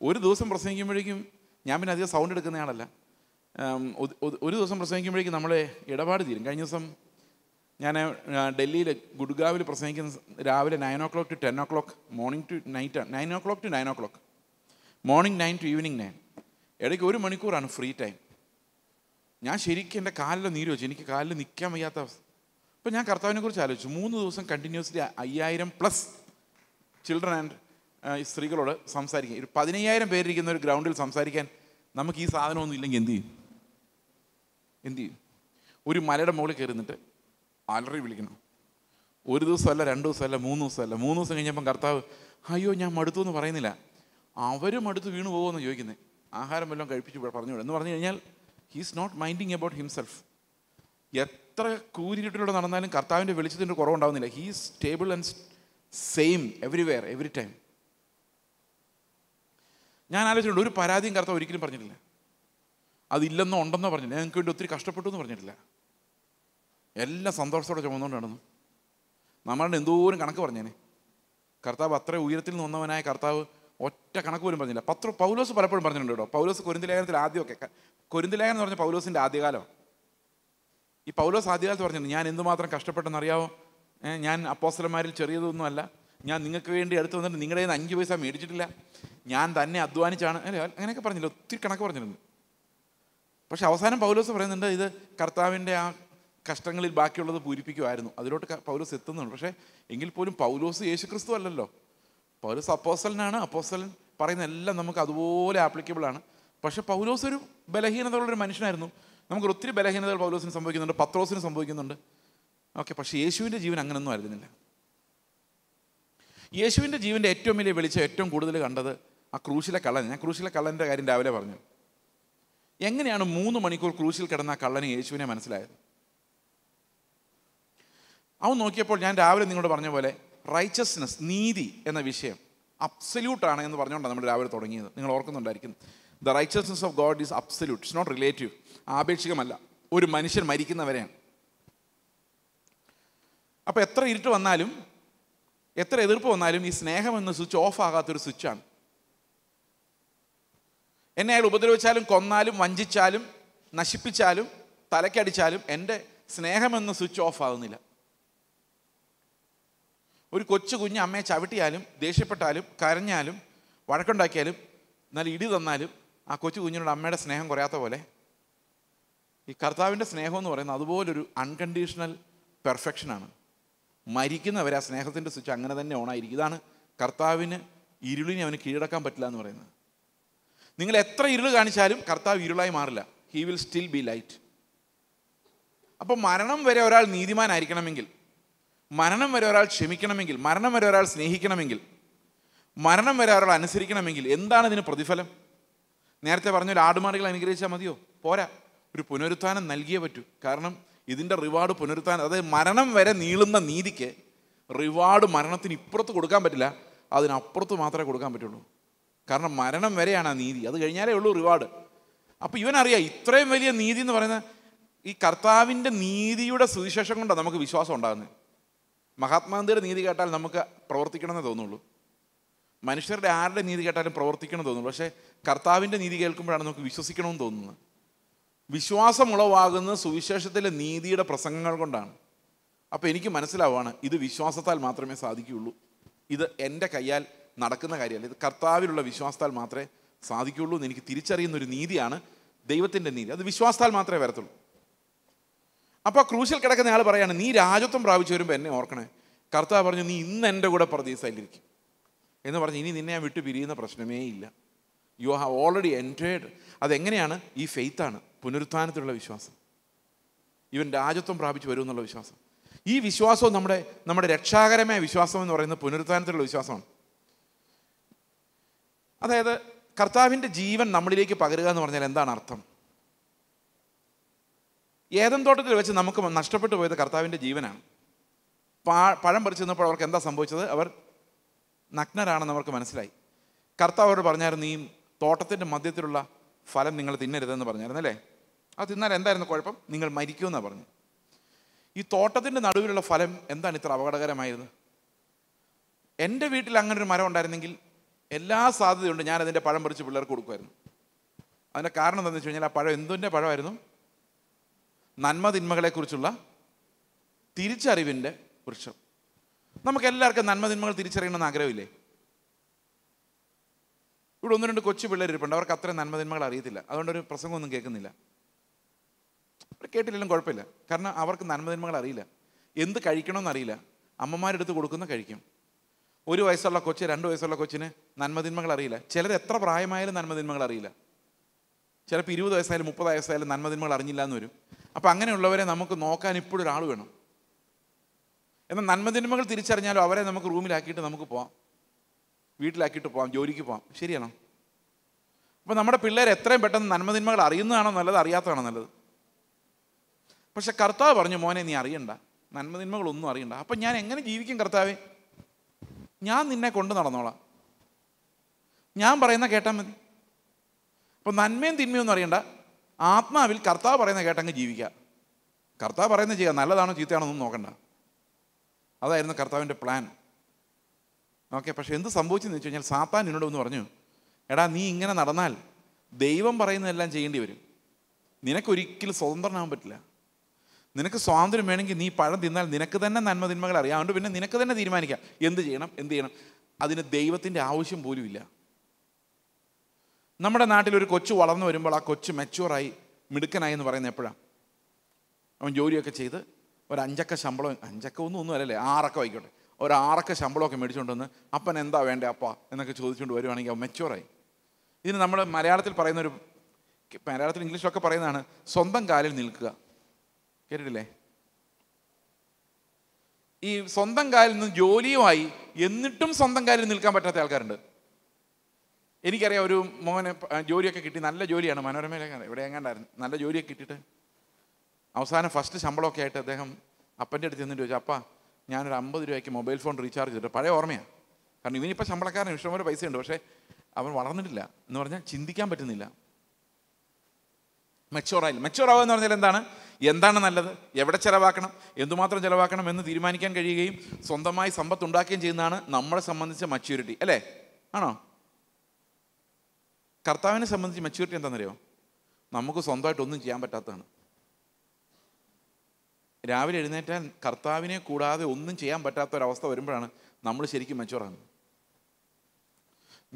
ഒരു ദിവസം പ്രസംഗിക്കുമ്പോഴേക്കും ഞാൻ പിന്നെ അധികം സൗണ്ട് എടുക്കുന്നയാളല്ല ഒരു ദിവസം പ്രസംഗിക്കുമ്പോഴേക്കും നമ്മളെ ഇടപാട് തീരും കഴിഞ്ഞ ദിവസം ഞാൻ ഡൽഹിയിൽ ഗുഡ്ഗാവിൽ പ്രസംഗിക്കുന്ന രാവിലെ nine o'clock to ten o'clock morning to night nine o'clock to nine o'clock morning nine to evening nine ഇടയ്ക്ക് ഒരു മണിക്കൂറാണ് ഫ്രീ ടൈം ഞാൻ ശരിക്കും എൻ്റെ കാലിൽ നീര് വെച്ചു എനിക്ക് കാലിൽ നിൽക്കാൻ വയ്യാത്ത അവസ്ഥ അപ്പോൾ ഞാൻ കർത്താവിനെ കുറിച്ച് ആലോചിച്ചു മൂന്ന് ദിവസം കണ്ടിന്യൂസ്ലി അയ്യായിരം പ്ലസ് ചിൽഡ്രൻ ആൻഡ് സ്ത്രീകളോട് സംസാരിക്കുക ഒരു പതിനയ്യായിരം പേരിരിക്കുന്ന ഒരു ഗ്രൗണ്ടിൽ സംസാരിക്കാൻ നമുക്ക് ഈ സാധനമൊന്നും ഇല്ലെങ്കിൽ എന്ത് ചെയ്യും എന്ത് ചെയ്യും ഒരു മലയുടെ മുകളിൽ കയറി നിന്നിട്ട് അലറി വിളിക്കണം ഒരു ദിവസമല്ല രണ്ട് ദിവസമല്ല മൂന്ന് ദിവസമല്ല മൂന്ന് ദിവസം കഴിഞ്ഞപ്പം കർത്താവ് അയ്യോ ഞാൻ മടുത്തു എന്ന് പറയുന്നില്ല അവരും അടുത്ത് വീണു പോകുമെന്ന് ചോദിക്കുന്നത് ആഹാരം വല്ലതും കഴിപ്പിച്ച് പറഞ്ഞു എന്ന് പറഞ്ഞു കഴിഞ്ഞാൽ he's not minding about himself എത്ര കൂരിട്ടിലൂടെ നടന്നാലും കർത്താവിൻ്റെ വെളിച്ചത്തിൻ്റെ കുറവുണ്ടാവുന്നില്ല is stable and same everywhere every time ഞാൻ ആലോചിച്ചിട്ടുണ്ട് ഒരു പരാതിയും കർത്താവ് ഒരിക്കലും പറഞ്ഞിട്ടില്ല അതില്ലെന്നോ ഉണ്ടെന്നോ പറഞ്ഞിട്ടില്ല ഞങ്ങൾക്ക് വേണ്ടി ഒത്തിരി കഷ്ടപ്പെട്ടു എന്ന് പറഞ്ഞിട്ടില്ല എല്ലാം സന്തോഷത്തോടെ ചുമന്നുകൊണ്ട് നടന്നു നമ്മളുടെ എന്തോരം കണക്ക് പറഞ്ഞേനെ കർത്താവ് അത്ര ഉയരത്തിൽ നിന്നവനായ കർത്താവ് ഒറ്റ കണക്ക് പോലും പറഞ്ഞില്ല പത്ര പൗലോസ് പലപ്പോഴും പറഞ്ഞിട്ടുണ്ട് കേട്ടോ പൗലോസ് കൊരിന്തിലേഖനത്തിൽ ആദ്യമൊക്കെ കൊരിന്തിലേഖനം എന്ന് പറഞ്ഞ പൗലോസിൻ്റെ ആദ്യകാലം ഈ പൗലോസ് ആദ്യകാലത്ത് പറഞ്ഞിട്ടുണ്ട് ഞാൻ എന്തുമാത്രം കഷ്ടപ്പെട്ടെന്ന് അറിയാവോ ഞാൻ അപ്പോസ്റ്റലന്മാരിൽ ചെറിയതൊന്നുമല്ല ഞാൻ നിങ്ങൾക്ക് വേണ്ടി അടുത്ത് വന്നിട്ട് നിങ്ങളുടെ നിന്ന് അഞ്ച് പൈസ മേടിച്ചിട്ടില്ല ഞാൻ തന്നെ അധ്വാനിച്ചാണ് അല്ലേ അങ്ങനെയൊക്കെ പറഞ്ഞില്ല ഒത്തിരി കണക്ക് പറഞ്ഞിരുന്നു പക്ഷെ അവസാനം പൗലോസ് പറയുന്നുണ്ട് ഇത് കർത്താവിൻ്റെ ആ കഷ്ടങ്ങളിൽ ബാക്കിയുള്ളത് പൂരിപ്പിക്കുമായിരുന്നു അതിലോട്ട് പൗലോസ് എത്തുന്നുണ്ട് പക്ഷേ എങ്കിൽ പോലും പൗലോസ് യേശുക്രിസ്തു അല്ലല്ലോ പൗലോസ് അപ്പോസലിനാണ് അപ്പോസലൻ പറയുന്ന എല്ലാം നമുക്ക് അതുപോലെ ആപ്ലിക്കബിളാണ് പക്ഷേ പൗലോസ് ഒരു ബലഹീനതയുള്ളൊരു മനുഷ്യനായിരുന്നു നമുക്ക് ഒത്തിരി ബലഹീനതകൾ പൗലോസിന് സംഭവിക്കുന്നുണ്ട് പത്രോസിന് സംഭവിക്കുന്നുണ്ട് ഓക്കെ പക്ഷേ യേശുവിൻ്റെ ജീവൻ അങ്ങനെയൊന്നും ആയിരുന്നില്ല യേശുവിൻ്റെ ജീവൻ്റെ ഏറ്റവും വലിയ വെളിച്ചം ഏറ്റവും കൂടുതൽ കണ്ടത് ആ ക്രൂശിലെ കള്ളൻ ഞാൻ ക്രൂശിലെ കള്ളൻ്റെ കാര്യം രാവിലെ പറഞ്ഞു എങ്ങനെയാണ് മൂന്ന് മണിക്കൂർ ക്രൂശിൽ കിടന്ന ആ കള്ളന് യേശുവിനെ മനസ്സിലായത് അവൻ നോക്കിയപ്പോൾ ഞാൻ രാവിലെ നിങ്ങളോട് പറഞ്ഞ പോലെ റൈച്ചസ്നെസ് നീതി എന്ന വിഷയം അബ്സല്യൂട്ടാണ് എന്ന് പറഞ്ഞുകൊണ്ടാണ് നമ്മൾ രാവിലെ തുടങ്ങിയത് നിങ്ങൾ ഓർക്കുന്നുണ്ടായിരിക്കും the richness of God is absolute it's not relative ആപേക്ഷികമല്ല ഒരു മനുഷ്യൻ മരിക്കുന്നവരെയാണ് അപ്പോൾ എത്ര ഇരുട്ട് വന്നാലും എത്ര എതിർപ്പ് വന്നാലും ഈ സ്നേഹം എന്ന സ്വിച്ച് ഓഫ് ആകാത്തൊരു സ്വിച്ചാണ് എന്നെ അയാൾ ഉപദ്രവിച്ചാലും കൊന്നാലും വഞ്ചിച്ചാലും നശിപ്പിച്ചാലും തലക്കടിച്ചാലും എൻ്റെ സ്നേഹമെന്ന സ്വിച്ച് ഓഫ് ആകുന്നില്ല ഒരു കൊച്ചു കുഞ്ഞ് അമ്മയെ ചവിട്ടിയാലും ദേഷ്യപ്പെട്ടാലും കരഞ്ഞാലും വഴക്കുണ്ടാക്കിയാലും എന്നാൽ ഇടി തന്നാലും ആ കൊച്ചു കുഞ്ഞിനോട് അമ്മയുടെ സ്നേഹം കുറയാത്ത പോലെ ഈ കർത്താവിൻ്റെ സ്നേഹം എന്ന് പറയുന്നത് അതുപോലൊരു അൺകണ്ടീഷണൽ പെർഫെക്ഷനാണ് മരിക്കുന്നവർ ആ സ്നേഹത്തിൻ്റെ സ്വിച്ച് അങ്ങനെ തന്നെ ഓണായിരിക്കും ഇതാണ് കർത്താവിന് ഇരുളിനെ അവന് കീഴടക്കാൻ പറ്റില്ല എന്ന് പറയുന്നത് നിങ്ങൾ എത്ര ഇരുൾ കാണിച്ചാലും കർത്താവ് ഇരുളായി മാറില്ല he will still be light അപ്പോൾ മരണം വരെ ഒരാൾ നീതിമാനായിരിക്കണമെങ്കിൽ മരണം വരെ ഒരാൾ ക്ഷമിക്കണമെങ്കിൽ മരണം വരെ ഒരാൾ സ്നേഹിക്കണമെങ്കിൽ മരണം വരെ ഒരാൾ അനുസരിക്കണമെങ്കിൽ എന്താണ് ഇതിന് പ്രതിഫലം നേരത്തെ പറഞ്ഞ ഒരു ആടുമാടുകൾ അനുഗ്രഹിച്ചാൽ മതിയോ പോരാ ഒരു പുനരുത്ഥാനം നൽകിയേ പറ്റൂ കാരണം ഇതിൻ്റെ റിവാർഡ് പുനരുത്ഥാനം അതായത് മരണം വരെ നീളുന്ന നീതിക്ക് റിവാർഡ് മരണത്തിന് ഇപ്പുറത്ത് കൊടുക്കാൻ പറ്റില്ല അതിനപ്പുറത്ത് മാത്രമേ കൊടുക്കാൻ പറ്റുള്ളൂ കാരണം മരണം വരെയാണ് ആ നീതി അത് കഴിഞ്ഞാലേ ഉള്ളൂ റിവാർഡ് അപ്പോൾ ഇവനറിയാം ഇത്രയും വലിയ നീതി എന്ന് പറയുന്ന ഈ കർത്താവിൻ്റെ നീതിയുടെ സുവിശേഷം കൊണ്ടാണ് നമുക്ക് വിശ്വാസം ഉണ്ടാകുന്നത് മഹാത്മാഗാന്ധിയുടെ നീതി കേട്ടാൽ നമുക്ക് പ്രവർത്തിക്കണമെന്നേ തോന്നുള്ളൂ മനുഷ്യരുടെ ആരുടെ നീതി കേട്ടാലും പ്രവർത്തിക്കണം തോന്നുന്നു പക്ഷേ കർത്താവിൻ്റെ നീതി കേൾക്കുമ്പോഴാണ് നമുക്ക് വിശ്വസിക്കണമെന്ന് തോന്നുന്നത് വിശ്വാസമുളവാകുന്ന സുവിശേഷത്തിലെ നീതിയുടെ പ്രസംഗങ്ങൾ കൊണ്ടാണ് അപ്പോൾ എനിക്ക് മനസ്സിലാവുകയാണ് ഇത് വിശ്വാസത്താൽ മാത്രമേ സാധിക്കുകയുള്ളൂ ഇത് എൻ്റെ കയ്യാൽ നടക്കുന്ന കാര്യമല്ല ഇത് കർത്താവിലുള്ള വിശ്വാസത്താൽ മാത്രമേ സാധിക്കുകയുള്ളൂ എന്ന് എനിക്ക് തിരിച്ചറിയുന്ന ഒരു നീതിയാണ് ദൈവത്തിൻ്റെ നീതി അത് വിശ്വാസത്താൽ മാത്രമേ വരത്തുള്ളൂ അപ്പോൾ ക്രൂശിൽ കിടക്കുന്ന ആൾ പറയാണ് നീ രാജ്യത്വം പ്രാപിച്ചു വരുമ്പോൾ എന്നെ ഓർക്കണേ കർത്താവ് പറഞ്ഞു നീ ഇന്ന് എൻ്റെ കൂടെ പ്രതീക്ഷയിലിരിക്കും എന്ന് പറഞ്ഞ് ഇനി നിന്നെ ഞാൻ വിട്ടു പിരിയുന്ന പ്രശ്നമേ ഇല്ല യു ഹാവ് ഓൾറെഡി എൻറ്റേഡ് അതെങ്ങനെയാണ് ഈ ഫെയ്ത്താണ് പുനരുത്ഥാനത്തിലുള്ള വിശ്വാസം ഇവൻ രാജ്യത്വം പ്രാപിച്ചു വരും എന്നുള്ള വിശ്വാസം ഈ വിശ്വാസവും നമ്മുടെ നമ്മുടെ രക്ഷാകരമായ വിശ്വാസം എന്ന് പറയുന്നത് പുനരുത്ഥാനത്തിലുള്ള വിശ്വാസമാണ് അതായത് കർത്താവിൻ്റെ ജീവൻ നമ്മളിലേക്ക് പകരുക എന്ന് പറഞ്ഞാൽ എന്താണ് അർത്ഥം ഏതം തോട്ടത്തിൽ വെച്ച് നമുക്ക് നഷ്ടപ്പെട്ടു പോയത് കർത്താവിൻ്റെ ജീവനാണ് പാ പഴം പറിച്ചു നിന്നപ്പോൾ അവർക്ക് എന്താ സംഭവിച്ചത് അവർ നഗ്നരാണെന്ന് അവർക്ക് മനസ്സിലായി കർത്താവ് അവരോട് പറഞ്ഞായിരുന്നു ഈ തോട്ടത്തിൻ്റെ മധ്യത്തിലുള്ള ഫലം നിങ്ങൾ തിന്നരുതെന്ന് പറഞ്ഞായിരുന്നു അല്ലേ അത് തിന്നാൽ എന്തായിരുന്നു കുഴപ്പം നിങ്ങൾ മരിക്കുമെന്നാണ് പറഞ്ഞു ഈ തോട്ടത്തിൻ്റെ നടുവിലുള്ള ഫലം എന്താണ് ഇത്ര അപകടകരമായത് എൻ്റെ വീട്ടിൽ അങ്ങനെ ഒരു മരം ഉണ്ടായിരുന്നെങ്കിൽ എല്ലാ സാധ്യതയുണ്ട് ഞാൻ അതിൻ്റെ പഴം പറിച്ച് പിള്ളേർക്ക് കൊടുക്കുമായിരുന്നു അതിൻ്റെ കാരണം എന്താണെന്ന് വെച്ച് കഴിഞ്ഞാൽ ആ പഴം എന്തിൻ്റെ പഴമായിരുന്നു നന്മ തിന്മകളെക്കുറിച്ചുള്ള തിരിച്ചറിവിൻ്റെ വൃക്ഷം നമുക്ക് എല്ലാവർക്കും നന്മ തിന്മകൾ തിരിച്ചറിയണമെന്ന് ആഗ്രഹമില്ലേ ഇവിടെ ഒന്ന് രണ്ട് കൊച്ചു പിള്ളേരിപ്പുണ്ട് അവർക്ക് നന്മ തിന്മകൾ അറിയത്തില്ല അതുകൊണ്ട് ഒരു പ്രസംഗമൊന്നും കേൾക്കുന്നില്ല കേട്ടില്ലെങ്കിലും കുഴപ്പമില്ല കാരണം അവർക്ക് നന്മതിന്മകൾ അറിയില്ല എന്ത് കഴിക്കണമെന്ന് അറിയില്ല അമ്മമാരെടുത്ത് കൊടുക്കുന്ന കഴിക്കും ഒരു വയസ്സുള്ള കൊച്ച് രണ്ട് വയസ്സുള്ള കൊച്ചിന് നന്മതിന്മകൾ അറിയില്ല ചിലർ എത്ര പ്രായമായാലും നന്മതിന്മകൾ അറിയില്ല ചിലപ്പോൾ ഇരുപത് വയസ്സായാലും മുപ്പത് വയസ്സായാലും നന്മതിന്മകൾ അറിഞ്ഞില്ല എന്ന് വരും അപ്പം അങ്ങനെയുള്ളവരെ നമുക്ക് നോക്കാൻ ഇപ്പോഴൊരാൾ വേണം എന്നാൽ നന്മതിന്മകൾ തിരിച്ചറിഞ്ഞാലും അവരെ നമുക്ക് റൂമിലാക്കിയിട്ട് നമുക്ക് പോവാം വീട്ടിലാക്കിയിട്ട് പോവാം ജോലിക്ക് പോവാം ശരിയാണോ അപ്പോൾ നമ്മുടെ പിള്ളേർ എത്രയും പെട്ടെന്ന് നന്മതിന്മകൾ അറിയുന്നതാണോ നല്ലത് അറിയാത്തതാണോ നല്ലത് പക്ഷെ കർത്താവ് പറഞ്ഞു മോനെ നീ അറിയണ്ട നന്മതിന്മകളൊന്നും അറിയണ്ട അപ്പം ഞാൻ എങ്ങനെ ജീവിക്കും കർത്താവേ ഞാൻ നിന്നെ കൊണ്ടു നടന്നോളാം ഞാൻ പറയുന്ന കേട്ടാൽ മതി അപ്പം നന്മയും തിന്മയൊന്നും അറിയണ്ട ആത്മാവിൽ കർത്താവ് പറയുന്ന കേട്ടങ്ങ് ജീവിക്കുക കർത്താവ് പറയുന്നത് ചെയ്യുക നല്ലതാണോ ചീത്തയാണോ ഒന്നും നോക്കണ്ട അതായിരുന്നു കർത്താവിൻ്റെ പ്ലാൻ ഓക്കെ പക്ഷേ എന്ത് സംഭവിച്ചെന്ന് വെച്ച് കഴിഞ്ഞാൽ സാത്താൻ എന്നോട് ഒന്ന് പറഞ്ഞു എടാ നീ ഇങ്ങനെ നടന്നാൽ ദൈവം പറയുന്നതെല്ലാം ചെയ്യേണ്ടി വരും നിനക്കൊരിക്കലും സ്വതന്ത്രനാകാൻ പറ്റില്ല നിനക്ക് സ്വാതന്ത്ര്യം വേണമെങ്കിൽ നീ പഴം തിന്നാൽ നിനക്ക് തന്നെ നന്മ തിന്മകൾ അറിയാം അതുകൊണ്ട് പിന്നെ നിനക്ക് തന്നെ തീരുമാനിക്കാം എന്ത് ചെയ്യണം എന്ത് ചെയ്യണം അതിന് ദൈവത്തിൻ്റെ ആവശ്യം പോലുമില്ല നമ്മുടെ നാട്ടിൽ ഒരു കൊച്ചു വളർന്നു വരുമ്പോൾ ആ കൊച്ചു മെച്യൂറായി മിടുക്കനായി എന്ന് പറയുന്നത് എപ്പോഴാണ് അവൻ ജോലിയൊക്കെ ചെയ്ത് ഒരു അഞ്ചക്ക ശമ്പളം അഞ്ചക്ക ഒന്നും ഒന്നും അല്ലല്ലേ ആറക്ക ആയിക്കോട്ടെ ഒരു ആറക്ക ശമ്പളമൊക്കെ മേടിച്ചുകൊണ്ട് വന്ന് അപ്പൻ എന്താ വേണ്ടേ അപ്പ എന്നൊക്കെ ചോദിച്ചുകൊണ്ട് വരുവാണെങ്കിൽ അവൻ മെച്യൂറായി ഇതിന് നമ്മൾ മലയാളത്തിൽ പറയുന്ന ഒരു മലയാളത്തിൽ ഇംഗ്ലീഷിലൊക്കെ പറയുന്നതാണ് സ്വന്തം കാലിൽ നിൽക്കുക കേട്ടിട്ടില്ലേ ഈ സ്വന്തം കാലിൽ നിന്ന് ജോലിയുമായി എന്നിട്ടും സ്വന്തം കാലിൽ നിൽക്കാൻ പറ്റാത്ത ആൾക്കാരുണ്ട് എനിക്കറിയാം ഒരു മോന് ജോലിയൊക്കെ കിട്ടി നല്ല ജോലിയാണ് മനോരമയിലൊക്കെ ഇവിടെ എങ്ങാണ്ടായിരുന്നു നല്ല ജോലിയൊക്കെ കിട്ടിയിട്ട് അവസാനം ഫസ്റ്റ് ശമ്പളമൊക്കെ ആയിട്ട് അദ്ദേഹം അപ്പൻ്റെ അടുത്ത് ചെന്നിട്ട് ചോദിച്ചു അപ്പാ ഞാനൊരു അമ്പത് രൂപയ്ക്ക് മൊബൈൽ ഫോൺ റീചാർജ് ചെയ്തിട്ട് പഴയ ഓർമ്മയാണ് കാരണം ഇവനിപ്പോൾ ശമ്പളക്കാരൻ പൈസ പൈസയുണ്ട് പക്ഷേ അവൻ വളർന്നിട്ടില്ല എന്ന് പറഞ്ഞാൽ ചിന്തിക്കാൻ പറ്റുന്നില്ല മെച്ചുവറായില്ല ആവുക എന്ന് പറഞ്ഞാൽ എന്താണ് എന്താണ് നല്ലത് എവിടെ ചിലവാക്കണം എന്തുമാത്രം ചിലവാക്കണം എന്ന് തീരുമാനിക്കാൻ കഴിയുകയും സ്വന്തമായി സമ്പത്ത് ഉണ്ടാക്കുകയും ചെയ്യുന്നതാണ് നമ്മളെ സംബന്ധിച്ച മച്യൂരിറ്റി അല്ലേ ആണോ കർത്താവിനെ സംബന്ധിച്ച് മെച്യൂരിറ്റി എന്താണെന്നറിയോ നമുക്ക് സ്വന്തമായിട്ടൊന്നും ചെയ്യാൻ പറ്റാത്തതാണ് രാവിലെ എഴുന്നേറ്റാൽ കർത്താവിനെ കൂടാതെ ഒന്നും ചെയ്യാൻ പറ്റാത്ത ഒരവസ്ഥ വരുമ്പോഴാണ് നമ്മൾ ശരിക്കും മെച്ചുവറാകുന്നത്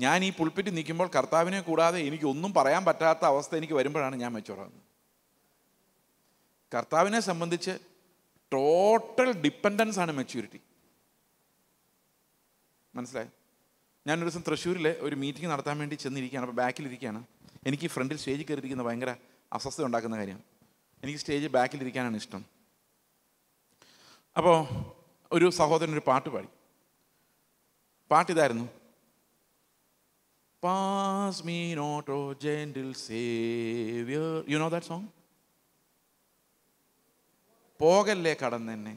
ഞാൻ ഈ പുൾപ്പിറ്റ് നിൽക്കുമ്പോൾ കർത്താവിനെ കൂടാതെ എനിക്ക് ഒന്നും പറയാൻ പറ്റാത്ത അവസ്ഥ എനിക്ക് വരുമ്പോഴാണ് ഞാൻ മെച്ചുവറാകുന്നത് കർത്താവിനെ സംബന്ധിച്ച് ടോട്ടൽ ഡിപ്പെൻഡൻസ് ആണ് മെച്യൂരിറ്റി മനസ്സിലായോ ഞാനൊരു ദിവസം തൃശ്ശൂരിലെ ഒരു മീറ്റിംഗ് നടത്താൻ വേണ്ടി ചെന്നിരിക്കുകയാണ് അപ്പോൾ ബാക്കിലിരിക്കുകയാണ് എനിക്ക് ഫ്രണ്ടിൽ സ്റ്റേജിൽ കയറിയിരിക്കുന്ന ഭയങ്കര അസ്വസ്ഥ ഉണ്ടാക്കുന്ന കാര്യം എനിക്ക് സ്റ്റേജ് ബാക്കിലിരിക്കാനാണ് ഇഷ്ടം അപ്പോൾ ഒരു സഹോദരൻ ഒരു പാട്ട് പാടി പാട്ടിതായിരുന്നു pass me not O gentle saviour you know that song പോകല്ലേ കടന്നെന്നെ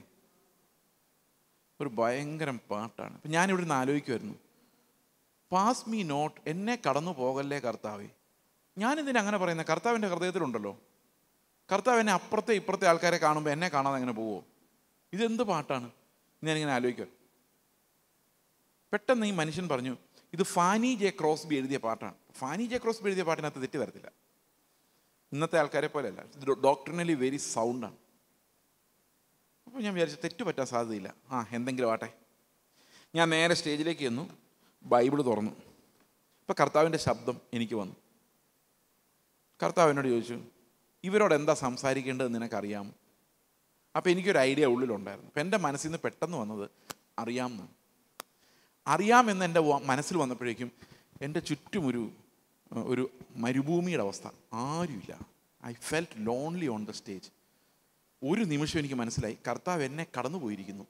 ഒരു ഭയങ്കരം പാട്ടാണ് അപ്പം ഞാനിവിടെ നിന്ന് ആലോചിക്കുമായിരുന്നു പാസ് മീ നോട്ട് എന്നെ കടന്നു പോകല്ലേ കർത്താവേ ഞാനിതിന് അങ്ങനെ പറയുന്ന കർത്താവിൻ്റെ ഹൃദയത്തിലുണ്ടല്ലോ കർത്താവ് എന്നെ അപ്പുറത്തെ ഇപ്പുറത്തെ ആൾക്കാരെ കാണുമ്പോൾ എന്നെ കാണാതെ അങ്ങനെ പോവോ ഇതെന്ത് പാട്ടാണ് ഞാനിങ്ങനെ ആലോചിക്കുക പെട്ടെന്ന് ഈ മനുഷ്യൻ പറഞ്ഞു ഇത് ഫാനി ജെ ക്രോസ്ബി എഴുതിയ പാട്ടാണ് ഫാനി ജെ ക്രോസ്ബി എഴുതിയ പാട്ടിനകത്ത് തെറ്റി വരത്തില്ല ഇന്നത്തെ ആൾക്കാരെ പോലെയല്ല ഡോക്ടറിനലി വെരി സൗണ്ടാണ് അപ്പോൾ ഞാൻ വിചാരിച്ചു തെറ്റ് പറ്റാൻ സാധ്യതയില്ല ആ എന്തെങ്കിലും ആട്ടെ ഞാൻ നേരെ സ്റ്റേജിലേക്ക് ചെന്നു ബൈബിൾ തുറന്നു ഇപ്പോൾ കർത്താവിൻ്റെ ശബ്ദം എനിക്ക് വന്നു കർത്താവ് എന്നോട് ചോദിച്ചു ഇവരോട് എന്താ സംസാരിക്കേണ്ടത് നിനക്കറിയാം അപ്പോൾ എനിക്കൊരു ഐഡിയ ഉള്ളിലുണ്ടായിരുന്നു അപ്പോൾ എൻ്റെ മനസ്സിൽ നിന്ന് പെട്ടെന്ന് വന്നത് അറിയാം എന്നാണ് അറിയാമെന്ന് എൻ്റെ മനസ്സിൽ വന്നപ്പോഴേക്കും എൻ്റെ ചുറ്റും ഒരു ഒരു മരുഭൂമിയുടെ അവസ്ഥ ആരുമില്ല I felt lonely on the stage ഒരു നിമിഷം എനിക്ക് മനസ്സിലായി കർത്താവ് എന്നെ കടന്നു പോയിരിക്കുന്നു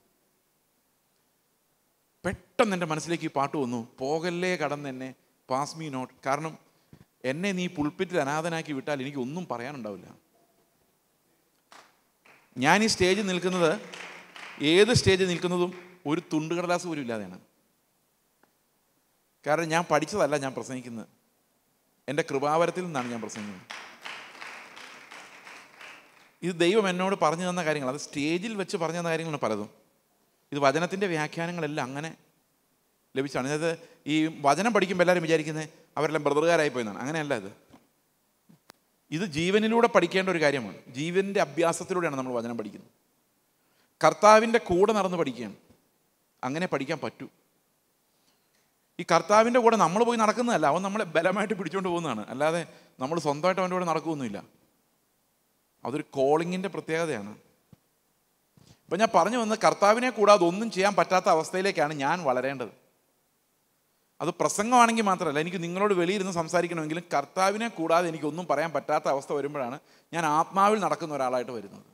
പെട്ടെന്ന് എൻ്റെ മനസ്സിലേക്ക് ഈ പാട്ട് വന്നു പോകല്ലേ കടന്നെന്നെ പാസ് മീ നോട്ട് കാരണം എന്നെ നീ പുൾപ്പിറ്റിൽ അനാഥനാക്കി വിട്ടാൽ എനിക്ക് ഒന്നും പറയാനുണ്ടാവില്ല ഞാൻ ഈ സ്റ്റേജിൽ നിൽക്കുന്നത് ഏത് സ്റ്റേജിൽ നിൽക്കുന്നതും ഒരു തുണ്ടുകടലാസ് കടലാസ് പോലും ഇല്ലാതെയാണ് കാരണം ഞാൻ പഠിച്ചതല്ല ഞാൻ പ്രസംഗിക്കുന്നത് എൻ്റെ കൃപാവരത്തിൽ നിന്നാണ് ഞാൻ പ്രസംഗിക്കുന്നത് ഇത് ദൈവം എന്നോട് പറഞ്ഞു തന്ന കാര്യങ്ങൾ അത് സ്റ്റേജിൽ വെച്ച് പറഞ്ഞു തന്ന കാര്യങ്ങളാണ് പലതും ഇത് വചനത്തിൻ്റെ വ്യാഖ്യാനങ്ങളെല്ലാം അങ്ങനെ ലഭിച്ചാണ് അതായത് ഈ വചനം പഠിക്കുമ്പോൾ എല്ലാവരും വിചാരിക്കുന്നത് അവരെല്ലാം ബ്രദറുകാരായി പോയെന്നാണ് അങ്ങനെയല്ല ഇത് ഇത് ജീവനിലൂടെ പഠിക്കേണ്ട ഒരു കാര്യമാണ് ജീവൻ്റെ അഭ്യാസത്തിലൂടെയാണ് നമ്മൾ വചനം പഠിക്കുന്നത് കർത്താവിൻ്റെ കൂടെ നടന്ന് പഠിക്കുകയാണ് അങ്ങനെ പഠിക്കാൻ പറ്റൂ ഈ കർത്താവിൻ്റെ കൂടെ നമ്മൾ പോയി നടക്കുന്നതല്ല അവൻ നമ്മളെ ബലമായിട്ട് പിടിച്ചുകൊണ്ട് പോകുന്നതാണ് അല്ലാതെ നമ്മൾ സ്വന്തമായിട്ട് അവൻ്റെ കൂടെ നടക്കുകയൊന്നുമില്ല അതൊരു കോളിങ്ങിൻ്റെ പ്രത്യേകതയാണ് അപ്പം ഞാൻ പറഞ്ഞു വന്ന് കർത്താവിനെ കൂടാതെ ഒന്നും ചെയ്യാൻ പറ്റാത്ത അവസ്ഥയിലേക്കാണ് ഞാൻ വളരേണ്ടത് അത് പ്രസംഗമാണെങ്കിൽ മാത്രമല്ല എനിക്ക് നിങ്ങളോട് വെളിയിരുന്ന് സംസാരിക്കണമെങ്കിലും കർത്താവിനെ കൂടാതെ എനിക്കൊന്നും പറയാൻ പറ്റാത്ത അവസ്ഥ വരുമ്പോഴാണ് ഞാൻ ആത്മാവിൽ നടക്കുന്ന ഒരാളായിട്ട് വരുന്നത്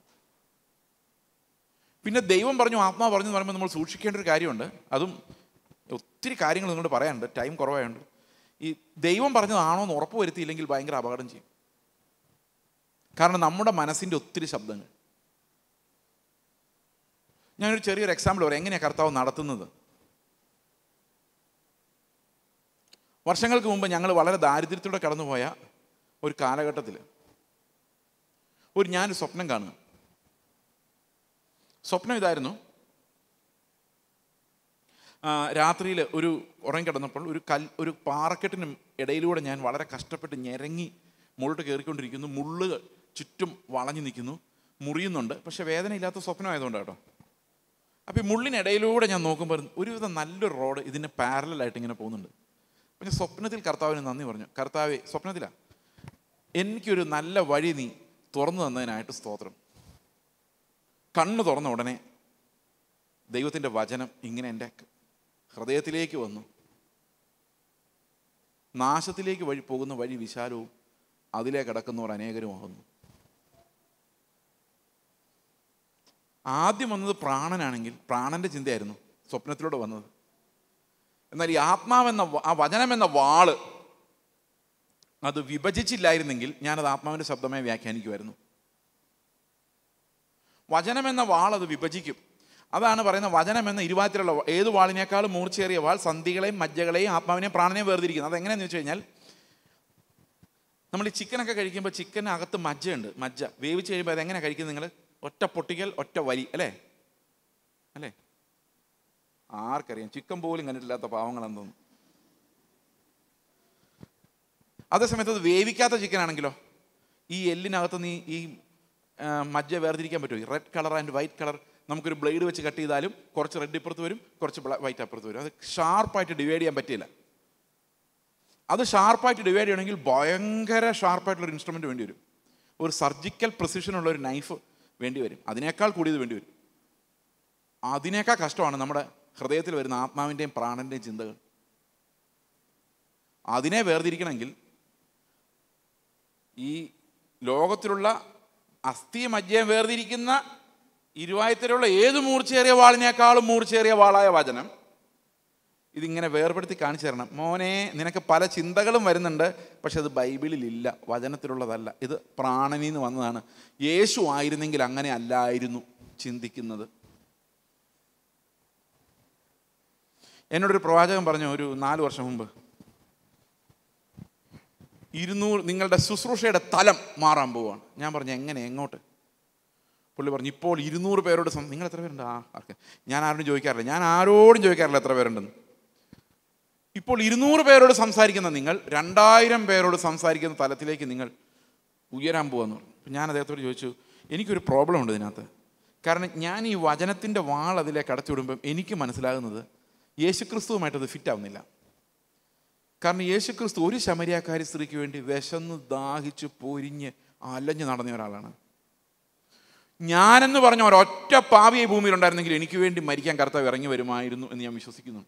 പിന്നെ ദൈവം പറഞ്ഞു ആത്മാവ് പറഞ്ഞു എന്ന് പറയുമ്പോൾ നമ്മൾ സൂക്ഷിക്കേണ്ട ഒരു കാര്യമുണ്ട് അതും ഒത്തിരി കാര്യങ്ങൾ നിങ്ങളോട് പറയാനുണ്ട് ടൈം കുറവായുണ്ട് ഈ ദൈവം പറഞ്ഞതാണോ എന്ന് ഉറപ്പ് വരുത്തിയില്ലെങ്കിൽ ഭയങ്കര അപകടം ചെയ്യും കാരണം നമ്മുടെ മനസ്സിൻ്റെ ഒത്തിരി ശബ്ദങ്ങൾ ഞാനൊരു ചെറിയൊരു എക്സാമ്പിൾ പറയാം എങ്ങനെയാണ് കർത്താവ് നടത്തുന്നത് വർഷങ്ങൾക്ക് മുമ്പ് ഞങ്ങൾ വളരെ ദാരിദ്ര്യത്തിലൂടെ കടന്നുപോയ ഒരു കാലഘട്ടത്തിൽ ഒരു ഞാനൊരു സ്വപ്നം കാണുക സ്വപ്നം ഇതായിരുന്നു രാത്രിയിൽ ഒരു ഉറങ്ങിക്കിടന്നപ്പോൾ ഒരു കൽ ഒരു പാറക്കെട്ടിനും ഇടയിലൂടെ ഞാൻ വളരെ കഷ്ടപ്പെട്ട് ഞെരങ്ങി മുകളിലോട്ട് കയറിക്കൊണ്ടിരിക്കുന്നു മുള്ളുകൾ ചുറ്റും വളഞ്ഞു നിൽക്കുന്നു മുറിയുന്നുണ്ട് പക്ഷേ വേദനയില്ലാത്ത സ്വപ്നമായതുകൊണ്ട് കേട്ടോ അപ്പം ഈ മുള്ളിനിടയിലൂടെ ഞാൻ നോക്കുമ്പോൾ ഒരുവിധം നല്ലൊരു റോഡ് ഇതിന് പാരലായിട്ട് ഇങ്ങനെ പോകുന്നുണ്ട് അപ്പം ഞാൻ സ്വപ്നത്തിൽ കർത്താവിന് നന്ദി പറഞ്ഞു കർത്താവെ സ്വപ്നത്തിലാണ് എനിക്കൊരു നല്ല വഴി നീ തുറന്നു തന്നതിനായിട്ട് സ്തോത്രം കണ്ണ് തുറന്ന ഉടനെ ദൈവത്തിൻ്റെ വചനം ഇങ്ങനെ എൻ്റെ ഹൃദയത്തിലേക്ക് വന്നു നാശത്തിലേക്ക് വഴി പോകുന്ന വഴി വിശാലവും അതിലേക്ക് കിടക്കുന്നവർ അനേകരുമാകുന്നു ആദ്യം വന്നത് പ്രാണനാണെങ്കിൽ പ്രാണൻ്റെ ചിന്തയായിരുന്നു സ്വപ്നത്തിലൂടെ വന്നത് എന്നാൽ ഈ ആത്മാവെന്ന ആ വചനം എന്ന വാള് അത് വിഭജിച്ചില്ലായിരുന്നെങ്കിൽ ഞാനത് ആത്മാവിൻ്റെ ശബ്ദമായി വ്യാഖ്യാനിക്കുമായിരുന്നു വചനമെന്ന വാൾ അത് വിഭജിക്കും അതാണ് പറയുന്ന വചനമെന്ന ഇരുവാത്തിലുള്ള ഏത് വാളിനേക്കാളും മൂർച്ചയേറിയ വാൾ സന്ധികളെയും മജ്ജകളെയും ആത്മാവിനെയും പ്രാണനെയും വേർതിരിക്കുന്നത് അതെങ്ങനെയാണെന്ന് വെച്ച് കഴിഞ്ഞാൽ നമ്മൾ ഈ ചിക്കനൊക്കെ കഴിക്കുമ്പോൾ ചിക്കനകത്ത് മജ്ജയുണ്ട് മജ്ജ വേവിച്ച് കഴിയുമ്പോൾ അതെങ്ങനെ കഴിക്കുന്നത് നിങ്ങൾ ഒറ്റ പൊട്ടിക്കൽ ഒറ്റ വരി അല്ലേ അല്ലേ ആർക്കറിയാം ചിക്കൻ പോലും കണ്ടിട്ടില്ലാത്ത പാവങ്ങൾ എന്തോന്ന് അതേസമയത്ത് അത് വേവിക്കാത്ത ചിക്കൻ ആണെങ്കിലോ ഈ എല്ലിനകത്ത് നീ ഈ മജ്ജ വേർതിരിക്കാൻ പറ്റുമോ ഈ red colour and white colour നമുക്കൊരു ബ്ലേഡ് വെച്ച് കട്ട് ചെയ്താലും കുറച്ച് റെഡ് ഇപ്പുറത്ത് വരും കുറച്ച് വൈറ്റ് അപ്പുറത്ത് വരും അത് ഷാർപ്പായിട്ട് ഡിവൈഡ് ചെയ്യാൻ പറ്റില്ല അത് ഷാർപ്പായിട്ട് ഡിവൈഡ് ചെയ്യണമെങ്കിൽ ഭയങ്കര ഷാർപ്പായിട്ടുള്ള ഒരു ഇൻസ്ട്രുമെൻറ്റ് വേണ്ടി വരും ഒരു സർജിക്കൽ പ്രസിഷനുള്ള ഒരു നൈഫ് വേണ്ടി വരും അതിനേക്കാൾ കൂടിയത് വേണ്ടി വരും അതിനേക്കാൾ കഷ്ടമാണ് നമ്മുടെ ഹൃദയത്തിൽ വരുന്ന ആത്മാവിൻ്റെയും പ്രാണൻ്റെയും ചിന്തകൾ അതിനെ വേർതിരിക്കണമെങ്കിൽ ഈ ലോകത്തിലുള്ള അസ്ഥി മജ്ജയം വേർതിരിക്കുന്ന ഇരുവായത്തിലുള്ള ഏത് മൂർച്ചയേറിയ വാളിനേക്കാളും മൂർച്ചയേറിയ വാളായ വചനം ഇതിങ്ങനെ വേർപെടുത്തി കാണിച്ചു തരണം മോനെ നിനക്ക് പല ചിന്തകളും വരുന്നുണ്ട് പക്ഷെ അത് ബൈബിളിലില്ല വചനത്തിലുള്ളതല്ല ഇത് പ്രാണനിൽ നിന്ന് വന്നതാണ് യേശു ആയിരുന്നെങ്കിൽ അങ്ങനെ അല്ലായിരുന്നു ചിന്തിക്കുന്നത് എന്നോടൊരു പ്രവാചകൻ പറഞ്ഞു ഒരു നാല് വർഷം മുമ്പ് ഇരുന്നൂറ് നിങ്ങളുടെ ശുശ്രൂഷയുടെ തലം മാറാൻ പോവുകയാണ് ഞാൻ പറഞ്ഞു എങ്ങനെ എങ്ങോട്ട് പുള്ളി പറഞ്ഞു ഇപ്പോൾ ഇരുന്നൂറ് പേരോട് നിങ്ങൾ എത്ര പേരുണ്ട് ആ ഞാൻ ആരോടും ചോദിക്കാറില്ല ഞാൻ ആരോടും ചോദിക്കാറില്ല എത്ര പേരുണ്ടെന്ന് ഇപ്പോൾ ഇരുന്നൂറ് പേരോട് സംസാരിക്കുന്ന നിങ്ങൾ രണ്ടായിരം പേരോട് സംസാരിക്കുന്ന തലത്തിലേക്ക് നിങ്ങൾ ഉയരാൻ പോകുന്നു ഞാൻ അദ്ദേഹത്തോട് ചോദിച്ചു എനിക്കൊരു പ്രോബ്ലം ഉണ്ട് ഇതിനകത്ത് കാരണം ഞാൻ ഈ വചനത്തിൻ്റെ വാൾ അതിലേക്ക് വിടുമ്പം എനിക്ക് മനസ്സിലാകുന്നത് യേശുക്രിസ്തുവുമായിട്ടത് അത് ഫിറ്റ് ആവുന്നില്ല കാരണം യേശുക്രിസ്തു ഒരു ശമരിയാക്കാരി സ്ത്രീക്ക് വേണ്ടി വിശന്ന് ദാഹിച്ച് പൊരിഞ്ഞ് അലഞ്ഞ് നടന്ന ഒരാളാണ് ഞാനെന്ന് പറഞ്ഞ ഒരൊറ്റ പാവി ഭൂമിയിലുണ്ടായിരുന്നെങ്കിൽ എനിക്ക് വേണ്ടി മരിക്കാൻ കർത്താവ് ഇറങ്ങി വരുമായിരുന്നു എന്ന് ഞാൻ വിശ്വസിക്കുന്നു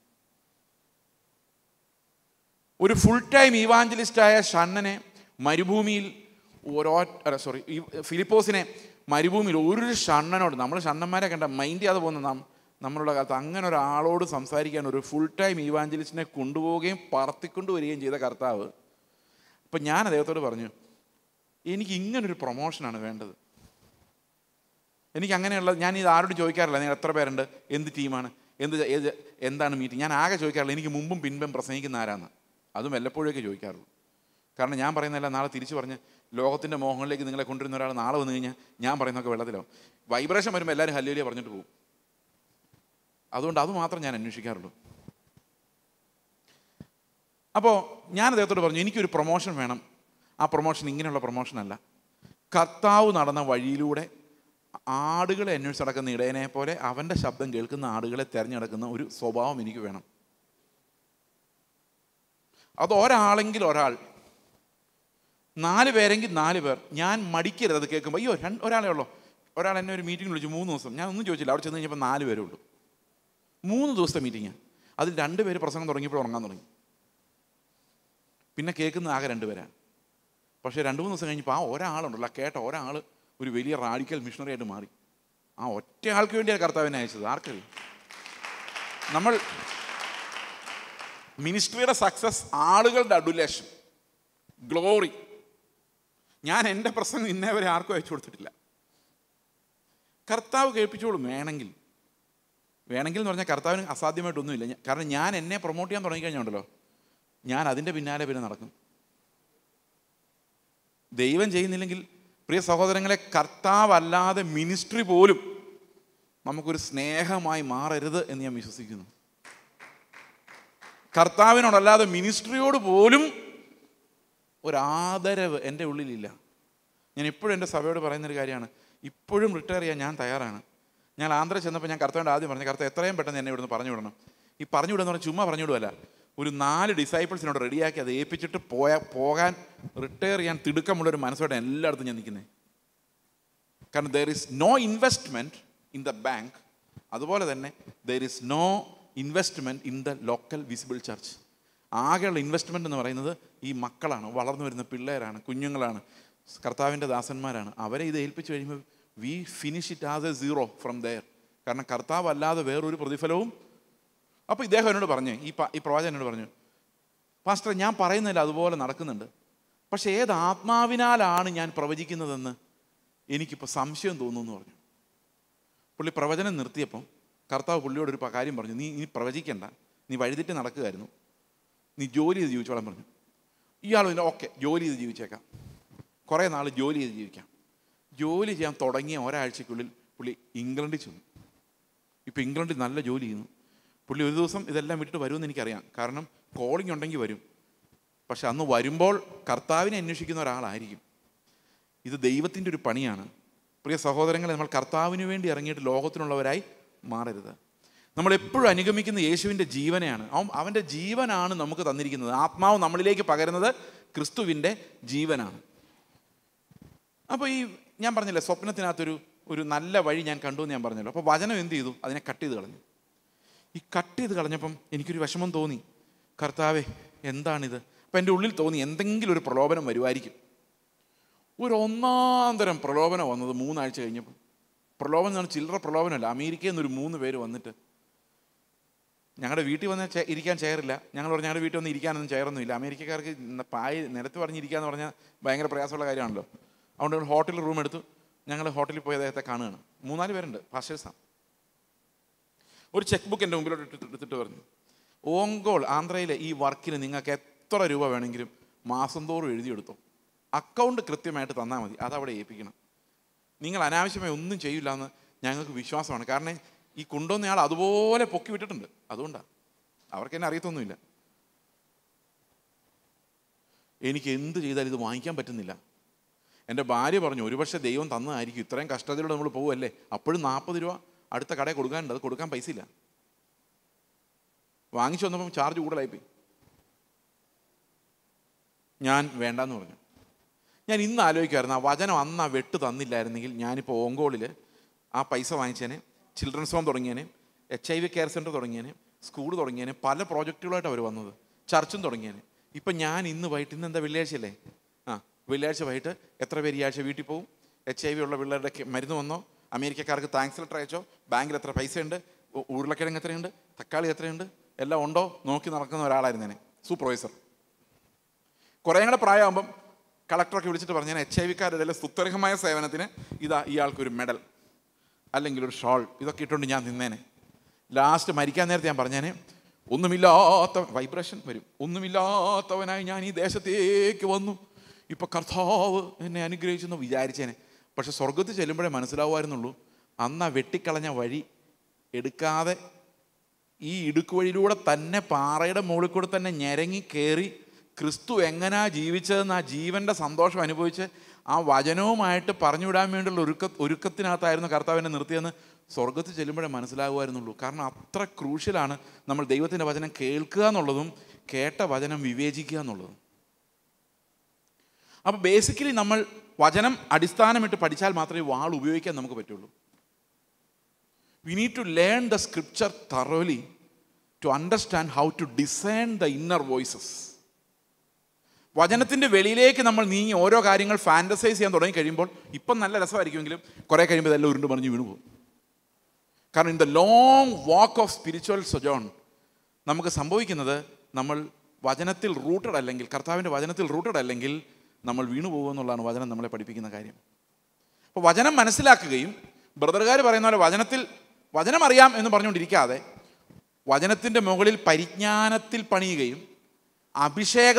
ഒരു ഫുൾ ടൈം ഇവാഞ്ചലിസ്റ്റായ ഷണ്ണനെ മരുഭൂമിയിൽ ഓരോ സോറി ഈ ഫിലിപ്പോസിനെ മരുഭൂമിയിൽ ഒരു ഷണ്ണനോട് നമ്മൾ ഷണ്ണന്മാരെ കണ്ട മൈൻഡ് ചെയ്യാതെ പോകുന്ന നാം നമ്മളുടെ കാലത്ത് അങ്ങനെ ഒരാളോട് സംസാരിക്കാൻ ഒരു ഫുൾ ടൈം ഇവാഞ്ചലിസ്റ്റിനെ കൊണ്ടുപോവുകയും പറത്തിക്കൊണ്ട് വരികയും ചെയ്ത കർത്താവ് അപ്പം ഞാൻ അദ്ദേഹത്തോട് പറഞ്ഞു എനിക്ക് ഇങ്ങനൊരു പ്രൊമോഷനാണ് വേണ്ടത് എനിക്ക് അങ്ങനെയുള്ള ഞാൻ ഇത് ആരോട് ചോദിക്കാറില്ല നിങ്ങൾ എത്ര പേരുണ്ട് എന്ത് ടീമാണ് എന്ത് എന്താണ് മീറ്റിംഗ് ഞാൻ ആകെ ചോദിക്കാറില്ല എനിക്ക് മുമ്പും പിൻപും പ്രസംഗിക്കുന്ന ആരാണ് അതും വല്ലപ്പോഴൊക്കെ ചോദിക്കാറുള്ളൂ കാരണം ഞാൻ പറയുന്നതല്ല നാളെ തിരിച്ചു പറഞ്ഞ് ലോകത്തിൻ്റെ മോഹങ്ങളിലേക്ക് നിങ്ങളെ കൊണ്ടുവരുന്ന ഒരാൾ നാളെ വന്നു കഴിഞ്ഞാൽ ഞാൻ പറയുന്നൊക്കെ വെള്ളത്തിലാവും വൈബ്രേഷൻ വരുമ്പോൾ എല്ലാവരും ഹല്ലുലിയ പറഞ്ഞിട്ട് പോകും അതുകൊണ്ട് അത് മാത്രം ഞാൻ അന്വേഷിക്കാറുള്ളൂ അപ്പോൾ ഞാൻ അദ്ദേഹത്തോട് പറഞ്ഞു എനിക്കൊരു പ്രൊമോഷൻ വേണം ആ പ്രൊമോഷൻ ഇങ്ങനെയുള്ള പ്രൊമോഷനല്ല കർത്താവ് നടന്ന വഴിയിലൂടെ ആടുകളെ അന്വേഷിച്ച് നടക്കുന്ന ഇടയനെ പോലെ അവൻ്റെ ശബ്ദം കേൾക്കുന്ന ആടുകളെ തിരഞ്ഞെടുക്കുന്ന ഒരു സ്വഭാവം എനിക്ക് വേണം അത് ഒരാളെങ്കിൽ ഒരാൾ നാല് പേരെങ്കിൽ നാല് പേർ ഞാൻ മടിക്കരുത് അത് കേൾക്കുമ്പോൾ അയ്യോ രണ്ട് ഒരാളെ ഉള്ളൂ ഒരാൾ എന്നെ ഒരു മീറ്റിംഗ് വിളിച്ചു മൂന്ന് ദിവസം ഞാൻ ഒന്നും ചോദിച്ചില്ല അവിടെ ചെന്ന് കഴിഞ്ഞപ്പോൾ നാല് പേരേ ഉള്ളൂ മൂന്ന് ദിവസത്തെ മീറ്റിങ്ങാണ് അതിൽ രണ്ട് പേര് പ്രസംഗം തുടങ്ങിയപ്പോൾ ഉറങ്ങാൻ തുടങ്ങി പിന്നെ കേൾക്കുന്ന ആകെ പേരാണ് പക്ഷേ രണ്ട് മൂന്ന് ദിവസം കഴിഞ്ഞപ്പോൾ ആ ഒരാളുണ്ടല്ലോ കേട്ട ഒരാൾ ഒരു വലിയ റാഡിക്കൽ മിഷണറി ആയിട്ട് മാറി ആ ഒറ്റ ആൾക്ക് വേണ്ടിയാണ് കർത്താവിനെ അയച്ചത് ആർക്കറിയാം നമ്മൾ മിനിസ്ട്രിയുടെ സക്സസ് ആളുകളുടെ അഡുലേഷൻ ഗ്ലോറി ഞാൻ എൻ്റെ പ്രസംഗം ഇന്നേ വരെ ആർക്കും അയച്ചു കൊടുത്തിട്ടില്ല കർത്താവ് കേൾപ്പിച്ചോളും വേണമെങ്കിൽ വേണമെങ്കിൽ എന്ന് പറഞ്ഞാൽ കർത്താവിന് അസാധ്യമായിട്ടൊന്നുമില്ല കാരണം ഞാൻ എന്നെ പ്രൊമോട്ട് ചെയ്യാൻ തുടങ്ങിക്കഴിഞ്ഞുണ്ടല്ലോ ഞാൻ അതിൻ്റെ പിന്നാലെ പിന്നെ നടക്കും ദൈവം ചെയ്യുന്നില്ലെങ്കിൽ പ്രിയ സഹോദരങ്ങളെ കർത്താവല്ലാതെ മിനിസ്ട്രി പോലും നമുക്കൊരു സ്നേഹമായി മാറരുത് എന്ന് ഞാൻ വിശ്വസിക്കുന്നു കർത്താവിനോടല്ലാതെ മിനിസ്ട്രിയോട് പോലും ഒരാദരവ് എൻ്റെ ഉള്ളിലില്ല ഞാൻ ഇപ്പോഴും എൻ്റെ സഭയോട് പറയുന്നൊരു കാര്യമാണ് ഇപ്പോഴും റിട്ടയർ ചെയ്യാൻ ഞാൻ തയ്യാറാണ് ഞാൻ ആന്ധ്ര ചെന്നപ്പോൾ ഞാൻ കർത്താവിൻ്റെ ആദ്യം പറഞ്ഞു കർത്താവ് എത്രയും പെട്ടെന്ന് എന്നെ ഇവിടുന്ന് പറഞ്ഞു വിടണം ഈ പറഞ്ഞു വിടുന്ന പറഞ്ഞാൽ ചുമ്മാ പറഞ്ഞു ഒരു നാല് ഡിസൈപ്പിൾസിനോട് റെഡിയാക്കി അത് ഏൽപ്പിച്ചിട്ട് പോയാൽ പോകാൻ റിട്ടയർ ചെയ്യാൻ തിടുക്കമുള്ള ഒരു മനസ്സോടെ എല്ലായിടത്തും ഞാൻ നിൽക്കുന്നത് കാരണം there is no investment in the bank അതുപോലെ തന്നെ there is no investment in the local visible church ആകെയുള്ള ഇൻവെസ്റ്റ്മെൻറ്റ് എന്ന് പറയുന്നത് ഈ മക്കളാണ് വളർന്നു വരുന്ന പിള്ളേരാണ് കുഞ്ഞുങ്ങളാണ് കർത്താവിൻ്റെ ദാസന്മാരാണ് അവരെ ഇത് ഏൽപ്പിച്ചു കഴിയുമ്പോൾ we finish it as a zero from there കാരണം കർത്താവ് അല്ലാതെ വേറൊരു പ്രതിഫലവും അപ്പോൾ ഇദ്ദേഹം എന്നോട് പറഞ്ഞു ഈ ഈ പ്രവാചകൻ എന്നോട് പറഞ്ഞു പാസ്റ്റർ ഞാൻ പറയുന്നില്ല അതുപോലെ നടക്കുന്നുണ്ട് പക്ഷേ ഏത് ആത്മാവിനാലാണ് ഞാൻ പ്രവചിക്കുന്നതെന്ന് എനിക്കിപ്പോൾ സംശയം തോന്നുന്നു എന്ന് പറഞ്ഞു പുള്ളി പ്രവചനം നിർത്തിയപ്പം കർത്താവ് പുള്ളിയോടൊരു കാര്യം പറഞ്ഞു നീ നീ പ്രവചിക്കണ്ട നീ വഴിതെറ്റി നടക്കുകയായിരുന്നു നീ ജോലി ചെയ്ത് ജീവിച്ചോളാൻ പറഞ്ഞു ഇയാൾ പിന്നെ ഓക്കെ ജോലി ചെയ്ത് ജീവിച്ചേക്കാം കുറേ നാൾ ജോലി ചെയ്ത് ജീവിക്കാം ജോലി ചെയ്യാൻ തുടങ്ങിയ ഒരാഴ്ചയ്ക്കുള്ളിൽ പുള്ളി ഇംഗ്ലണ്ടിൽ ചെന്നു ഇപ്പം ഇംഗ്ലണ്ടിൽ നല്ല ജോലി ചെയ്യുന്നു പുള്ളി ഒരു ദിവസം ഇതെല്ലാം വിട്ടിട്ട് വരുമെന്ന് എനിക്കറിയാം കാരണം കോളിംഗ് ഉണ്ടെങ്കിൽ വരും പക്ഷെ അന്ന് വരുമ്പോൾ കർത്താവിനെ അന്വേഷിക്കുന്ന ഒരാളായിരിക്കും ഇത് ദൈവത്തിൻ്റെ ഒരു പണിയാണ് പ്രിയ സഹോദരങ്ങളെ നമ്മൾ കർത്താവിന് വേണ്ടി ഇറങ്ങിയിട്ട് ലോകത്തിനുള്ളവരായി മാറരുത് നമ്മൾ എപ്പോഴും അനുഗമിക്കുന്ന യേശുവിൻ്റെ ജീവനെയാണ് അവൻ്റെ ജീവനാണ് നമുക്ക് തന്നിരിക്കുന്നത് ആത്മാവ് നമ്മളിലേക്ക് പകരുന്നത് ക്രിസ്തുവിൻ്റെ ജീവനാണ് അപ്പോൾ ഈ ഞാൻ പറഞ്ഞില്ലേ സ്വപ്നത്തിനകത്തൊരു ഒരു നല്ല വഴി ഞാൻ കണ്ടു എന്ന് ഞാൻ പറഞ്ഞല്ലോ അപ്പോൾ വചനം എന്ത് ചെയ്തു അതിനെ കട്ട് ചെയ്ത് കളഞ്ഞു ഈ കട്ട് ചെയ്ത് കളഞ്ഞപ്പം എനിക്കൊരു വിഷമം തോന്നി കർത്താവേ എന്താണിത് അപ്പം എൻ്റെ ഉള്ളിൽ തോന്നി എന്തെങ്കിലും ഒരു പ്രലോഭനം വരുമായിരിക്കും ഒരു ഒന്നാന്തരം പ്രലോഭനം വന്നത് മൂന്നാഴ്ച കഴിഞ്ഞപ്പോൾ പ്രലോഭനം എന്ന് പറഞ്ഞാൽ ചില്ലറ പ്രലോഭനമല്ല അമേരിക്കയിൽ നിന്നൊരു മൂന്ന് പേര് വന്നിട്ട് ഞങ്ങളുടെ വീട്ടിൽ വന്ന് ഇരിക്കാൻ ചെയറില്ല ഞങ്ങൾ പറഞ്ഞു ഞങ്ങളുടെ വീട്ടിൽ വന്ന് ഇരിക്കാനൊന്നും ചെയറൊന്നും ഇല്ല അമേരിക്കക്കാർക്ക് പായ നിരത്ത് പറഞ്ഞിരിക്കുക എന്ന് പറഞ്ഞാൽ ഭയങ്കര പ്രയാസമുള്ള കാര്യമാണല്ലോ അതുകൊണ്ട് ഞങ്ങൾ ഹോട്ടലിൽ റൂം എടുത്തു ഞങ്ങൾ ഹോട്ടലിൽ പോയി അദ്ദേഹത്തെ കാണുകയാണ് മൂന്നാല് പേരുണ്ട് പാസ്റ്റേഴ്സാണ് ഒരു ചെക്ക് ബുക്ക് എൻ്റെ മുമ്പിലോട്ട് എടുത്തിട്ട് പറഞ്ഞു ഓങ്കോൾ ആന്ധ്രയിലെ ഈ വർക്കിന് നിങ്ങൾക്ക് എത്ര രൂപ വേണമെങ്കിലും മാസം തോറും എഴുതിയെടുത്തോ അക്കൗണ്ട് കൃത്യമായിട്ട് തന്നാൽ മതി അതവിടെ ഏൽപ്പിക്കണം നിങ്ങൾ അനാവശ്യമായി ഒന്നും ചെയ്യില്ല എന്ന് ഞങ്ങൾക്ക് വിശ്വാസമാണ് കാരണം ഈ കൊണ്ടുവന്നയാൾ അതുപോലെ പൊക്കി വിട്ടിട്ടുണ്ട് അതുകൊണ്ടാണ് അവർക്ക് എന്നെ അറിയത്തൊന്നുമില്ല എനിക്ക് എന്ത് ചെയ്താലും ഇത് വാങ്ങിക്കാൻ പറ്റുന്നില്ല എൻ്റെ ഭാര്യ പറഞ്ഞു ഒരുപക്ഷെ ദൈവം തന്നതായിരിക്കും ഇത്രയും കഷ്ടതയിലൂടെ നമ്മൾ പോകുമല്ലേ അപ്പോഴും നാൽപ്പത് രൂപ അടുത്ത കടയിൽ കൊടുക്കാനുണ്ട് അത് കൊടുക്കാൻ പൈസ ഇല്ല വാങ്ങിച്ചു വന്നപ്പം ചാർജ് കൂടുതലായിപ്പോയി ഞാൻ വേണ്ടെന്ന് പറഞ്ഞു ഞാൻ ഇന്ന് ആലോചിക്കുമായിരുന്നു ആ വചനം അന്ന് ആ വെട്ട് തന്നില്ലായിരുന്നെങ്കിൽ ഞാനിപ്പോൾ ഓങ്കോളിൽ ആ പൈസ വാങ്ങിച്ചേനെ ചിൽഡ്രൻസ് ഹോം തുടങ്ങിയേനെ H I V care centre തുടങ്ങിയേനെ സ്കൂൾ തുടങ്ങിയേനെ പല പ്രോജക്റ്റുകളായിട്ട് അവർ വന്നത് ചർച്ചും തുടങ്ങിയേനെ ഇപ്പം ഞാൻ ഇന്ന് വൈകിട്ട് ഇന്ന് എന്താ വെള്ളിയാഴ്ചയല്ലേ ആ വെള്ളിയാഴ്ച വൈകിട്ട് എത്ര പേര് ഈ ആഴ്ച വീട്ടിൽ പോകും എച്ച് ഐ വി ഉള്ള പിള്ളേരുടെ മരുന്ന് വന്നോ അമേരിക്കക്കാർക്ക് താങ്ക്സ് ലെറ്റർ അയച്ചോ ബാങ്കിൽ എത്ര പൈസയുണ്ട് ഉരുളക്കിഴങ്ങ് എത്രയുണ്ട് തക്കാളി എത്രയുണ്ട് എല്ലാം ഉണ്ടോ നോക്കി നടക്കുന്ന ഒരാളായിരുന്നു സൂപ്പർവൈസർ കുറേ കൂടെ പ്രായമാകുമ്പം കളക്ടറൊക്കെ വിളിച്ചിട്ട് പറഞ്ഞു ഞാൻ എച്ച് ഐ വിക്കാരുടെ സുത്വരഹമായ സേവനത്തിന് ഇതാ ഇയാൾക്കൊരു മെഡൽ അല്ലെങ്കിൽ ഒരു ഷോൾ ഇതൊക്കെ ഇട്ടുകൊണ്ട് ഞാൻ നിന്നേനെ ലാസ്റ്റ് മരിക്കാൻ നേരത്തെ ഞാൻ പറഞ്ഞേനെ ഒന്നുമില്ലാത്ത വൈബ്രേഷൻ വരും ഒന്നുമില്ലാത്തവനായി ഞാൻ ഈ ദേശത്തേക്ക് വന്നു ഇപ്പോൾ കർത്താവ് എന്നെ അനുഗ്രഹിച്ചെന്ന് വിചാരിച്ചേനെ പക്ഷെ സ്വർഗത്തിൽ ചെല്ലുമ്പോഴേ മനസ്സിലാവുമായിരുന്നുള്ളൂ അന്ന് ആ വെട്ടിക്കളഞ്ഞ വഴി എടുക്കാതെ ഈ ഇടുക്ക് വഴിയിലൂടെ തന്നെ പാറയുടെ മുകളിൽ കൂടെ തന്നെ ഞെരങ്ങി കയറി ക്രിസ്തു എങ്ങനാ ജീവിച്ചതെന്ന് ആ ജീവൻ്റെ സന്തോഷം അനുഭവിച്ച് ആ വചനവുമായിട്ട് പറഞ്ഞുവിടാൻ വേണ്ടിയുള്ള ഒരുക്ക ഒരുക്കത്തിനകത്തായിരുന്നു കർത്താവിനെ നിർത്തിയെന്ന് സ്വർഗത്തിൽ ചെല്ലുമ്പോഴേ മനസ്സിലാകുമായിരുന്നുള്ളൂ കാരണം അത്ര ക്രൂഷ്യലാണ് നമ്മൾ ദൈവത്തിൻ്റെ വചനം കേൾക്കുക എന്നുള്ളതും കേട്ട വചനം വിവേചിക്കുക എന്നുള്ളതും അപ്പോൾ ബേസിക്കലി നമ്മൾ വചനം അടിസ്ഥാനമിട്ട് പഠിച്ചാൽ മാത്രമേ വാൾ ഉപയോഗിക്കാൻ നമുക്ക് പറ്റുള്ളൂ we need to learn the scripture thoroughly to understand how to design the inner voices വചനത്തിൻ്റെ വെളിയിലേക്ക് നമ്മൾ നീങ്ങി ഓരോ കാര്യങ്ങൾ ഫാൻറ്റസൈസ് ചെയ്യാൻ തുടങ്ങി കഴിയുമ്പോൾ ഇപ്പം നല്ല രസമായിരിക്കുമെങ്കിലും കുറേ കഴിയുമ്പോൾ ഇതെല്ലാം ഉരുണ്ട് പറഞ്ഞ് വീണു പോകും കാരണം in the long walk of spiritual sojourn നമുക്ക് സംഭവിക്കുന്നത് നമ്മൾ വചനത്തിൽ റൂട്ടഡ് അല്ലെങ്കിൽ കർത്താവിൻ്റെ വചനത്തിൽ റൂട്ടഡ് അല്ലെങ്കിൽ നമ്മൾ വീണു എന്നുള്ളതാണ് വചനം നമ്മളെ പഠിപ്പിക്കുന്ന കാര്യം അപ്പോൾ വചനം മനസ്സിലാക്കുകയും ബ്രദർകാർ പറയുന്ന പോലെ വചനത്തിൽ വചനം അറിയാം എന്ന് പറഞ്ഞുകൊണ്ടിരിക്കാതെ വചനത്തിൻ്റെ മുകളിൽ പരിജ്ഞാനത്തിൽ പണിയുകയും അഭിഷേക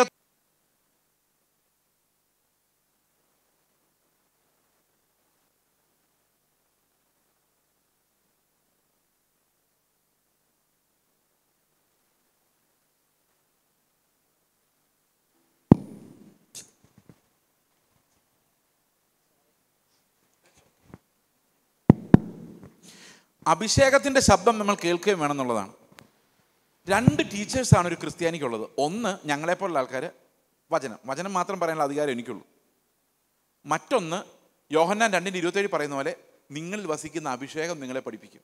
അഭിഷേകത്തിൻ്റെ ശബ്ദം നമ്മൾ കേൾക്കുകയും വേണമെന്നുള്ളതാണ് രണ്ട് ടീച്ചേഴ്സാണ് ഒരു ക്രിസ്ത്യാനിക്കുള്ളത് ഒന്ന് ഞങ്ങളെപ്പോലുള്ള ആൾക്കാർ വചനം വചനം മാത്രം പറയാനുള്ള അധികാരം എനിക്കുള്ളൂ മറ്റൊന്ന് യോഹന്നാൻ രണ്ടിൻ്റെ ഇരുപത്തേഴ് പറയുന്ന പോലെ നിങ്ങളിൽ വസിക്കുന്ന അഭിഷേകം നിങ്ങളെ പഠിപ്പിക്കും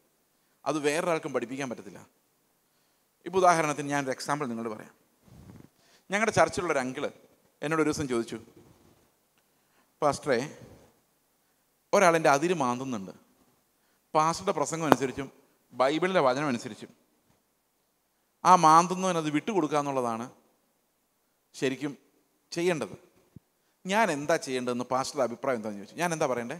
അത് വേറൊരാൾക്കും പഠിപ്പിക്കാൻ പറ്റത്തില്ല ഇപ്പോൾ ഉദാഹരണത്തിന് ഞാനൊരു എക്സാമ്പിൾ നിങ്ങളോട് പറയാം ഞങ്ങളുടെ ചർച്ചിലുള്ള ഒരു അങ്കിള് എന്നോട് ഒരു ദിവസം ചോദിച്ചു പാസ്റ്ററെ ഒരാളെൻ്റെ അതിര് മാന്തുന്നുണ്ട് പാസ്റ്ററുടെ പ്രസംഗം അനുസരിച്ചും ബൈബിളിൻ്റെ വചനം അനുസരിച്ചും ആ മാന്തുന്നവനത് വിട്ടുകൊടുക്കുക എന്നുള്ളതാണ് ശരിക്കും ചെയ്യേണ്ടത് ഞാൻ എന്താ ചെയ്യേണ്ടതെന്ന് പാസ്റ്ററുടെ അഭിപ്രായം എന്താണെന്ന് ചോദിച്ചു ഞാൻ എന്താ പറയണ്ടേ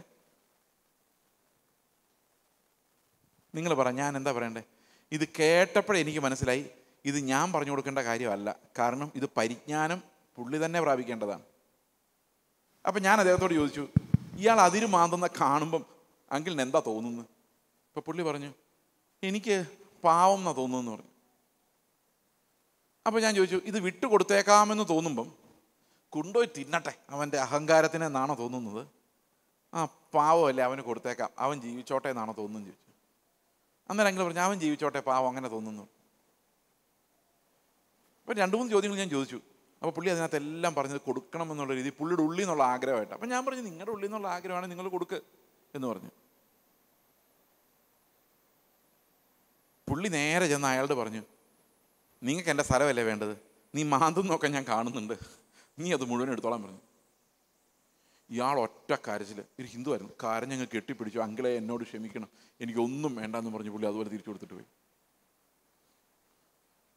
നിങ്ങൾ പറ ഞാൻ എന്താ പറയണ്ടേ ഇത് കേട്ടപ്പോഴേ എനിക്ക് മനസ്സിലായി ഇത് ഞാൻ പറഞ്ഞു കൊടുക്കേണ്ട കാര്യമല്ല കാരണം ഇത് പരിജ്ഞാനം പുള്ളി തന്നെ പ്രാപിക്കേണ്ടതാണ് അപ്പം ഞാൻ അദ്ദേഹത്തോട് ചോദിച്ചു ഇയാൾ അതിര് മാന്തുന്ന കാണുമ്പം അങ്കിളിന് എന്താ തോന്നുന്നത് ഇപ്പോൾ പുള്ളി പറഞ്ഞു എനിക്ക് പാവം എന്നാണ് തോന്നുന്നു പറഞ്ഞു അപ്പോൾ ഞാൻ ചോദിച്ചു ഇത് വിട്ടു തോന്നുമ്പം കൊണ്ടുപോയി തിന്നട്ടെ അവൻ്റെ അഹങ്കാരത്തിന് എന്നാണോ തോന്നുന്നത് ആ പാവമല്ലേ അവന് കൊടുത്തേക്കാം അവൻ ജീവിച്ചോട്ടെ എന്നാണോ തോന്നുന്നു ചോദിച്ചു അന്നേരം എങ്കിലും പറഞ്ഞു അവൻ ജീവിച്ചോട്ടെ പാവം അങ്ങനെ തോന്നുന്നു അപ്പോൾ രണ്ട് മൂന്ന് ചോദ്യങ്ങൾ ഞാൻ ചോദിച്ചു അപ്പോൾ പുള്ളി അതിനകത്ത് എല്ലാം പറഞ്ഞത് കൊടുക്കണം എന്നുള്ള രീതി പുള്ളിയുടെ ഉള്ളിൽ നിന്നുള്ള ആഗ്രഹമായിട്ട് അപ്പം ഞാൻ പറഞ്ഞു നിങ്ങളുടെ ഉള്ളിൽ നിന്നുള്ള ആഗ്രഹമാണ് നിങ്ങൾ കൊടുക്ക് എന്ന് പറഞ്ഞു പുള്ളി നേരെ ചെന്ന് അയാളോട് പറഞ്ഞു നിങ്ങൾക്ക് എൻ്റെ സ്ഥലമല്ലേ വേണ്ടത് നീ മാന്തുന്നൊക്കെ ഞാൻ കാണുന്നുണ്ട് നീ അത് മുഴുവൻ എടുത്തോളാൻ പറഞ്ഞു ഇയാൾ ഒറ്റ കരച്ചിൽ ഒരു ഹിന്ദു ആയിരുന്നു ഞങ്ങൾ കെട്ടിപ്പിടിച്ചു അങ്കിളെ എന്നോട് ക്ഷമിക്കണം എനിക്കൊന്നും വേണ്ട എന്ന് പറഞ്ഞു പുള്ളി അതുപോലെ തിരിച്ചു കൊടുത്തിട്ട് പോയി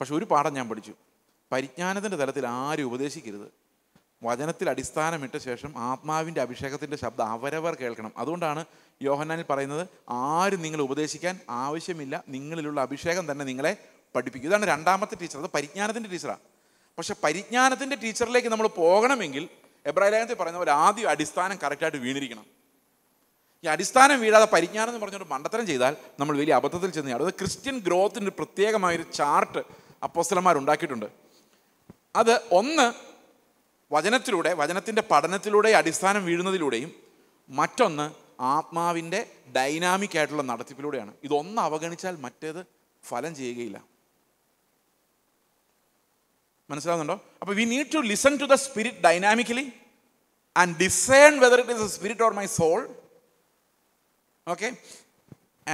പക്ഷെ ഒരു പാഠം ഞാൻ പഠിച്ചു പരിജ്ഞാനത്തിൻ്റെ തലത്തിൽ ആരും ഉപദേശിക്കരുത് വചനത്തിൽ അടിസ്ഥാനമിട്ട ശേഷം ആത്മാവിൻ്റെ അഭിഷേകത്തിൻ്റെ ശബ്ദം അവരവർ കേൾക്കണം അതുകൊണ്ടാണ് യോഹനാനിൽ പറയുന്നത് ആരും നിങ്ങളെ ഉപദേശിക്കാൻ ആവശ്യമില്ല നിങ്ങളിലുള്ള അഭിഷേകം തന്നെ നിങ്ങളെ പഠിപ്പിക്കും ഇതാണ് രണ്ടാമത്തെ ടീച്ചർ അത് പരിജ്ഞാനത്തിൻ്റെ ടീച്ചറാണ് പക്ഷെ പരിജ്ഞാനത്തിൻ്റെ ടീച്ചറിലേക്ക് നമ്മൾ പോകണമെങ്കിൽ എബ്രാഹിം ലേഖനത്തിൽ പറയുന്ന പോലെ ആദ്യം അടിസ്ഥാനം കറക്റ്റായിട്ട് വീണിരിക്കണം ഈ അടിസ്ഥാനം വീഴാതെ പരിജ്ഞാനം എന്ന് പറഞ്ഞുകൊണ്ട് മണ്ടത്തരം ചെയ്താൽ നമ്മൾ വലിയ അബദ്ധത്തിൽ ചെന്ന് അത് ക്രിസ്ത്യൻ ഗ്രോത്തിൻ്റെ പ്രത്യേകമായൊരു ചാർട്ട് അപ്പോസ്തലന്മാർ ഉണ്ടാക്കിയിട്ടുണ്ട് അത് ഒന്ന് വചനത്തിലൂടെ വചനത്തിൻ്റെ പഠനത്തിലൂടെ അടിസ്ഥാനം വീഴുന്നതിലൂടെയും മറ്റൊന്ന് ആത്മാവിൻ്റെ ഡൈനാമിക് ആയിട്ടുള്ള നടത്തിപ്പിലൂടെയാണ് ഇതൊന്ന് അവഗണിച്ചാൽ മറ്റേത് ഫലം ചെയ്യുകയില്ല മനസ്സിലാവുന്നുണ്ടോ അപ്പോൾ we need to listen to the spirit dynamically and discern whether it is a spirit or my soul okay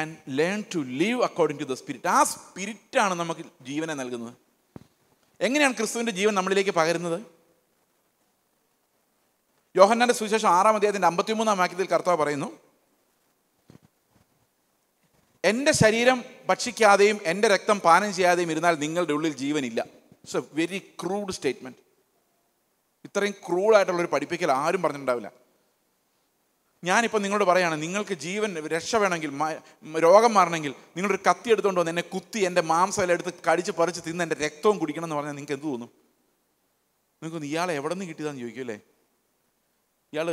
and learn to live according to the spirit ആ സ്പിരിറ്റാണ് നമുക്ക് ജീവനെ നൽകുന്നത് എങ്ങനെയാണ് ക്രിസ്തുവിൻ്റെ ജീവൻ നമ്മളിലേക്ക് പകരുന്നത് യോഹന്നാൻ്റെ സുവിശേഷം ആറാം അദ്ദേഹത്തിൻ്റെ അമ്പത്തിമൂന്നാം വാക്യത്തിൽ കർത്താവ് പറയുന്നു എൻ്റെ ശരീരം ഭക്ഷിക്കാതെയും എൻ്റെ രക്തം പാനം ചെയ്യാതെയും ഇരുന്നാൽ നിങ്ങളുടെ ഉള്ളിൽ ജീവനില്ല it's a very crude statement ഇത്രയും ക്രൂഡായിട്ടുള്ളൊരു പഠിപ്പിക്കൽ ആരും പറഞ്ഞിട്ടുണ്ടാവില്ല ഞാനിപ്പോൾ നിങ്ങളോട് പറയുകയാണ് നിങ്ങൾക്ക് ജീവൻ രക്ഷ വേണമെങ്കിൽ രോഗം മാറണമെങ്കിൽ നിങ്ങളൊരു കത്തി എടുത്തുകൊണ്ട് വന്ന് എന്നെ കുത്തി എൻ്റെ മാംസം എല്ലാം എടുത്ത് കടിച്ച് പറിച്ച് തിന്ന് എൻ്റെ രക്തവും കുടിക്കണം എന്ന് പറഞ്ഞാൽ നിങ്ങൾക്ക് എന്ത് തോന്നും നിങ്ങൾക്ക് ഇയാളെ എവിടെ നിന്ന് കിട്ടിയതാന്ന് അല്ലേ ഇയാൾ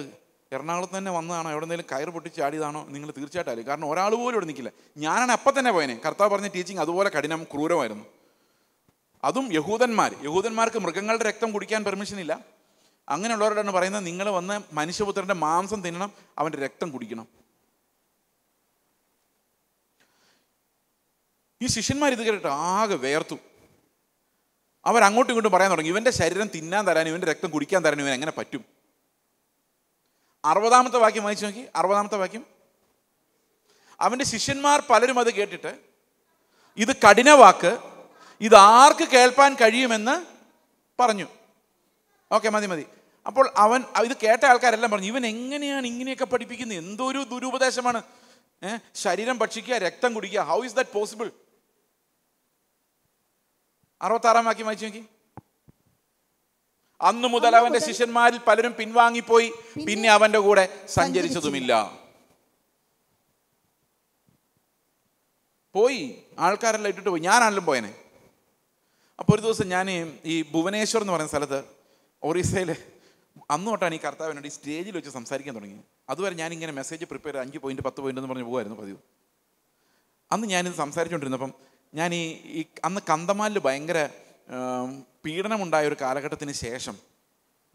എറണാകുളത്ത് തന്നെ വന്നതാണോ എവിടെ എന്തെങ്കിലും കയർ പൊട്ടി ചാടിയതാണോ നിങ്ങൾ തീർച്ചയായിട്ടും കാരണം ഒരാൾ പോലും ഇവിടെ നിൽക്കില്ല ഞാനാണ് അപ്പം തന്നെ പോയനെ കർത്താവ് പറഞ്ഞ ടീച്ചിങ് അതുപോലെ കഠിനം ക്രൂരമായിരുന്നു അതും യഹൂദന്മാർ യഹൂദന്മാർക്ക് മൃഗങ്ങളുടെ രക്തം കുടിക്കാൻ പെർമിഷൻ ഇല്ല അങ്ങനെയുള്ളവരോടാണ് പറയുന്നത് നിങ്ങൾ വന്ന് മനുഷ്യപുത്രൻ്റെ മാംസം തിന്നണം അവൻ്റെ രക്തം കുടിക്കണം ഈ ശിഷ്യന്മാർ ഇത് കേട്ടോ ആകെ വേർത്തു അവരങ്ങോട്ടും ഇങ്ങോട്ടും പറയാൻ തുടങ്ങി ഇവൻ്റെ ശരീരം തിന്നാൻ തരാനും ഇവൻ്റെ രക്തം കുടിക്കാൻ തരാനും ഇവൻ എങ്ങനെ പറ്റും അറുപതാമത്തെ വാക്യം വായിച്ചു നോക്കി അറുപതാമത്തെ വാക്യം അവൻ്റെ ശിഷ്യന്മാർ പലരും അത് കേട്ടിട്ട് ഇത് കഠിന വാക്ക് ഇത് ആർക്ക് കേൾപ്പാൻ കഴിയുമെന്ന് പറഞ്ഞു ഓക്കെ മതി മതി അപ്പോൾ അവൻ ഇത് കേട്ട ആൾക്കാരെല്ലാം പറഞ്ഞു ഇവൻ എങ്ങനെയാണ് ഇങ്ങനെയൊക്കെ പഠിപ്പിക്കുന്നത് എന്തൊരു ദുരുപദേശമാണ് ശരീരം ഭക്ഷിക്കുക രക്തം കുടിക്കുക ഹൗ ഇസ് ദാറ്റ് പോസിബിൾ അറുപത്താറാം വാക്യം വായിച്ചു നോക്കി അന്നു മുതൽ അവന്റെ ശിഷ്യന്മാരിൽ പലരും പിൻവാങ്ങിപ്പോയി പിന്നെ അവന്റെ കൂടെ സഞ്ചരിച്ചതുമില്ല പോയി ആൾക്കാരെല്ലാം ഇട്ടിട്ട് പോയി ഞാനാണെങ്കിലും പോയനെ അപ്പോൾ ഒരു ദിവസം ഞാൻ ഈ ഭുവനേശ്വർ എന്ന് പറയുന്ന സ്ഥലത്ത് ഒറീസയിലെ അന്ന് തൊട്ടാണ് ഈ എന്നോട് ഈ സ്റ്റേജിൽ വെച്ച് സംസാരിക്കാൻ തുടങ്ങി അതുവരെ ഞാൻ ഇങ്ങനെ മെസ്സേജ് പ്രിപ്പയർ അഞ്ച് പോയിന്റ് പത്ത് പോയിന്റ് എന്ന് പറഞ്ഞ് പോകുമായിരുന്നു പതിവ് അന്ന് ഞാനിത് സംസാരിച്ചുകൊണ്ടിരുന്നപ്പം ഞാൻ ഈ അന്ന് കന്തമാലിൽ ഭയങ്കര പീഡനമുണ്ടായ ഒരു കാലഘട്ടത്തിന് ശേഷം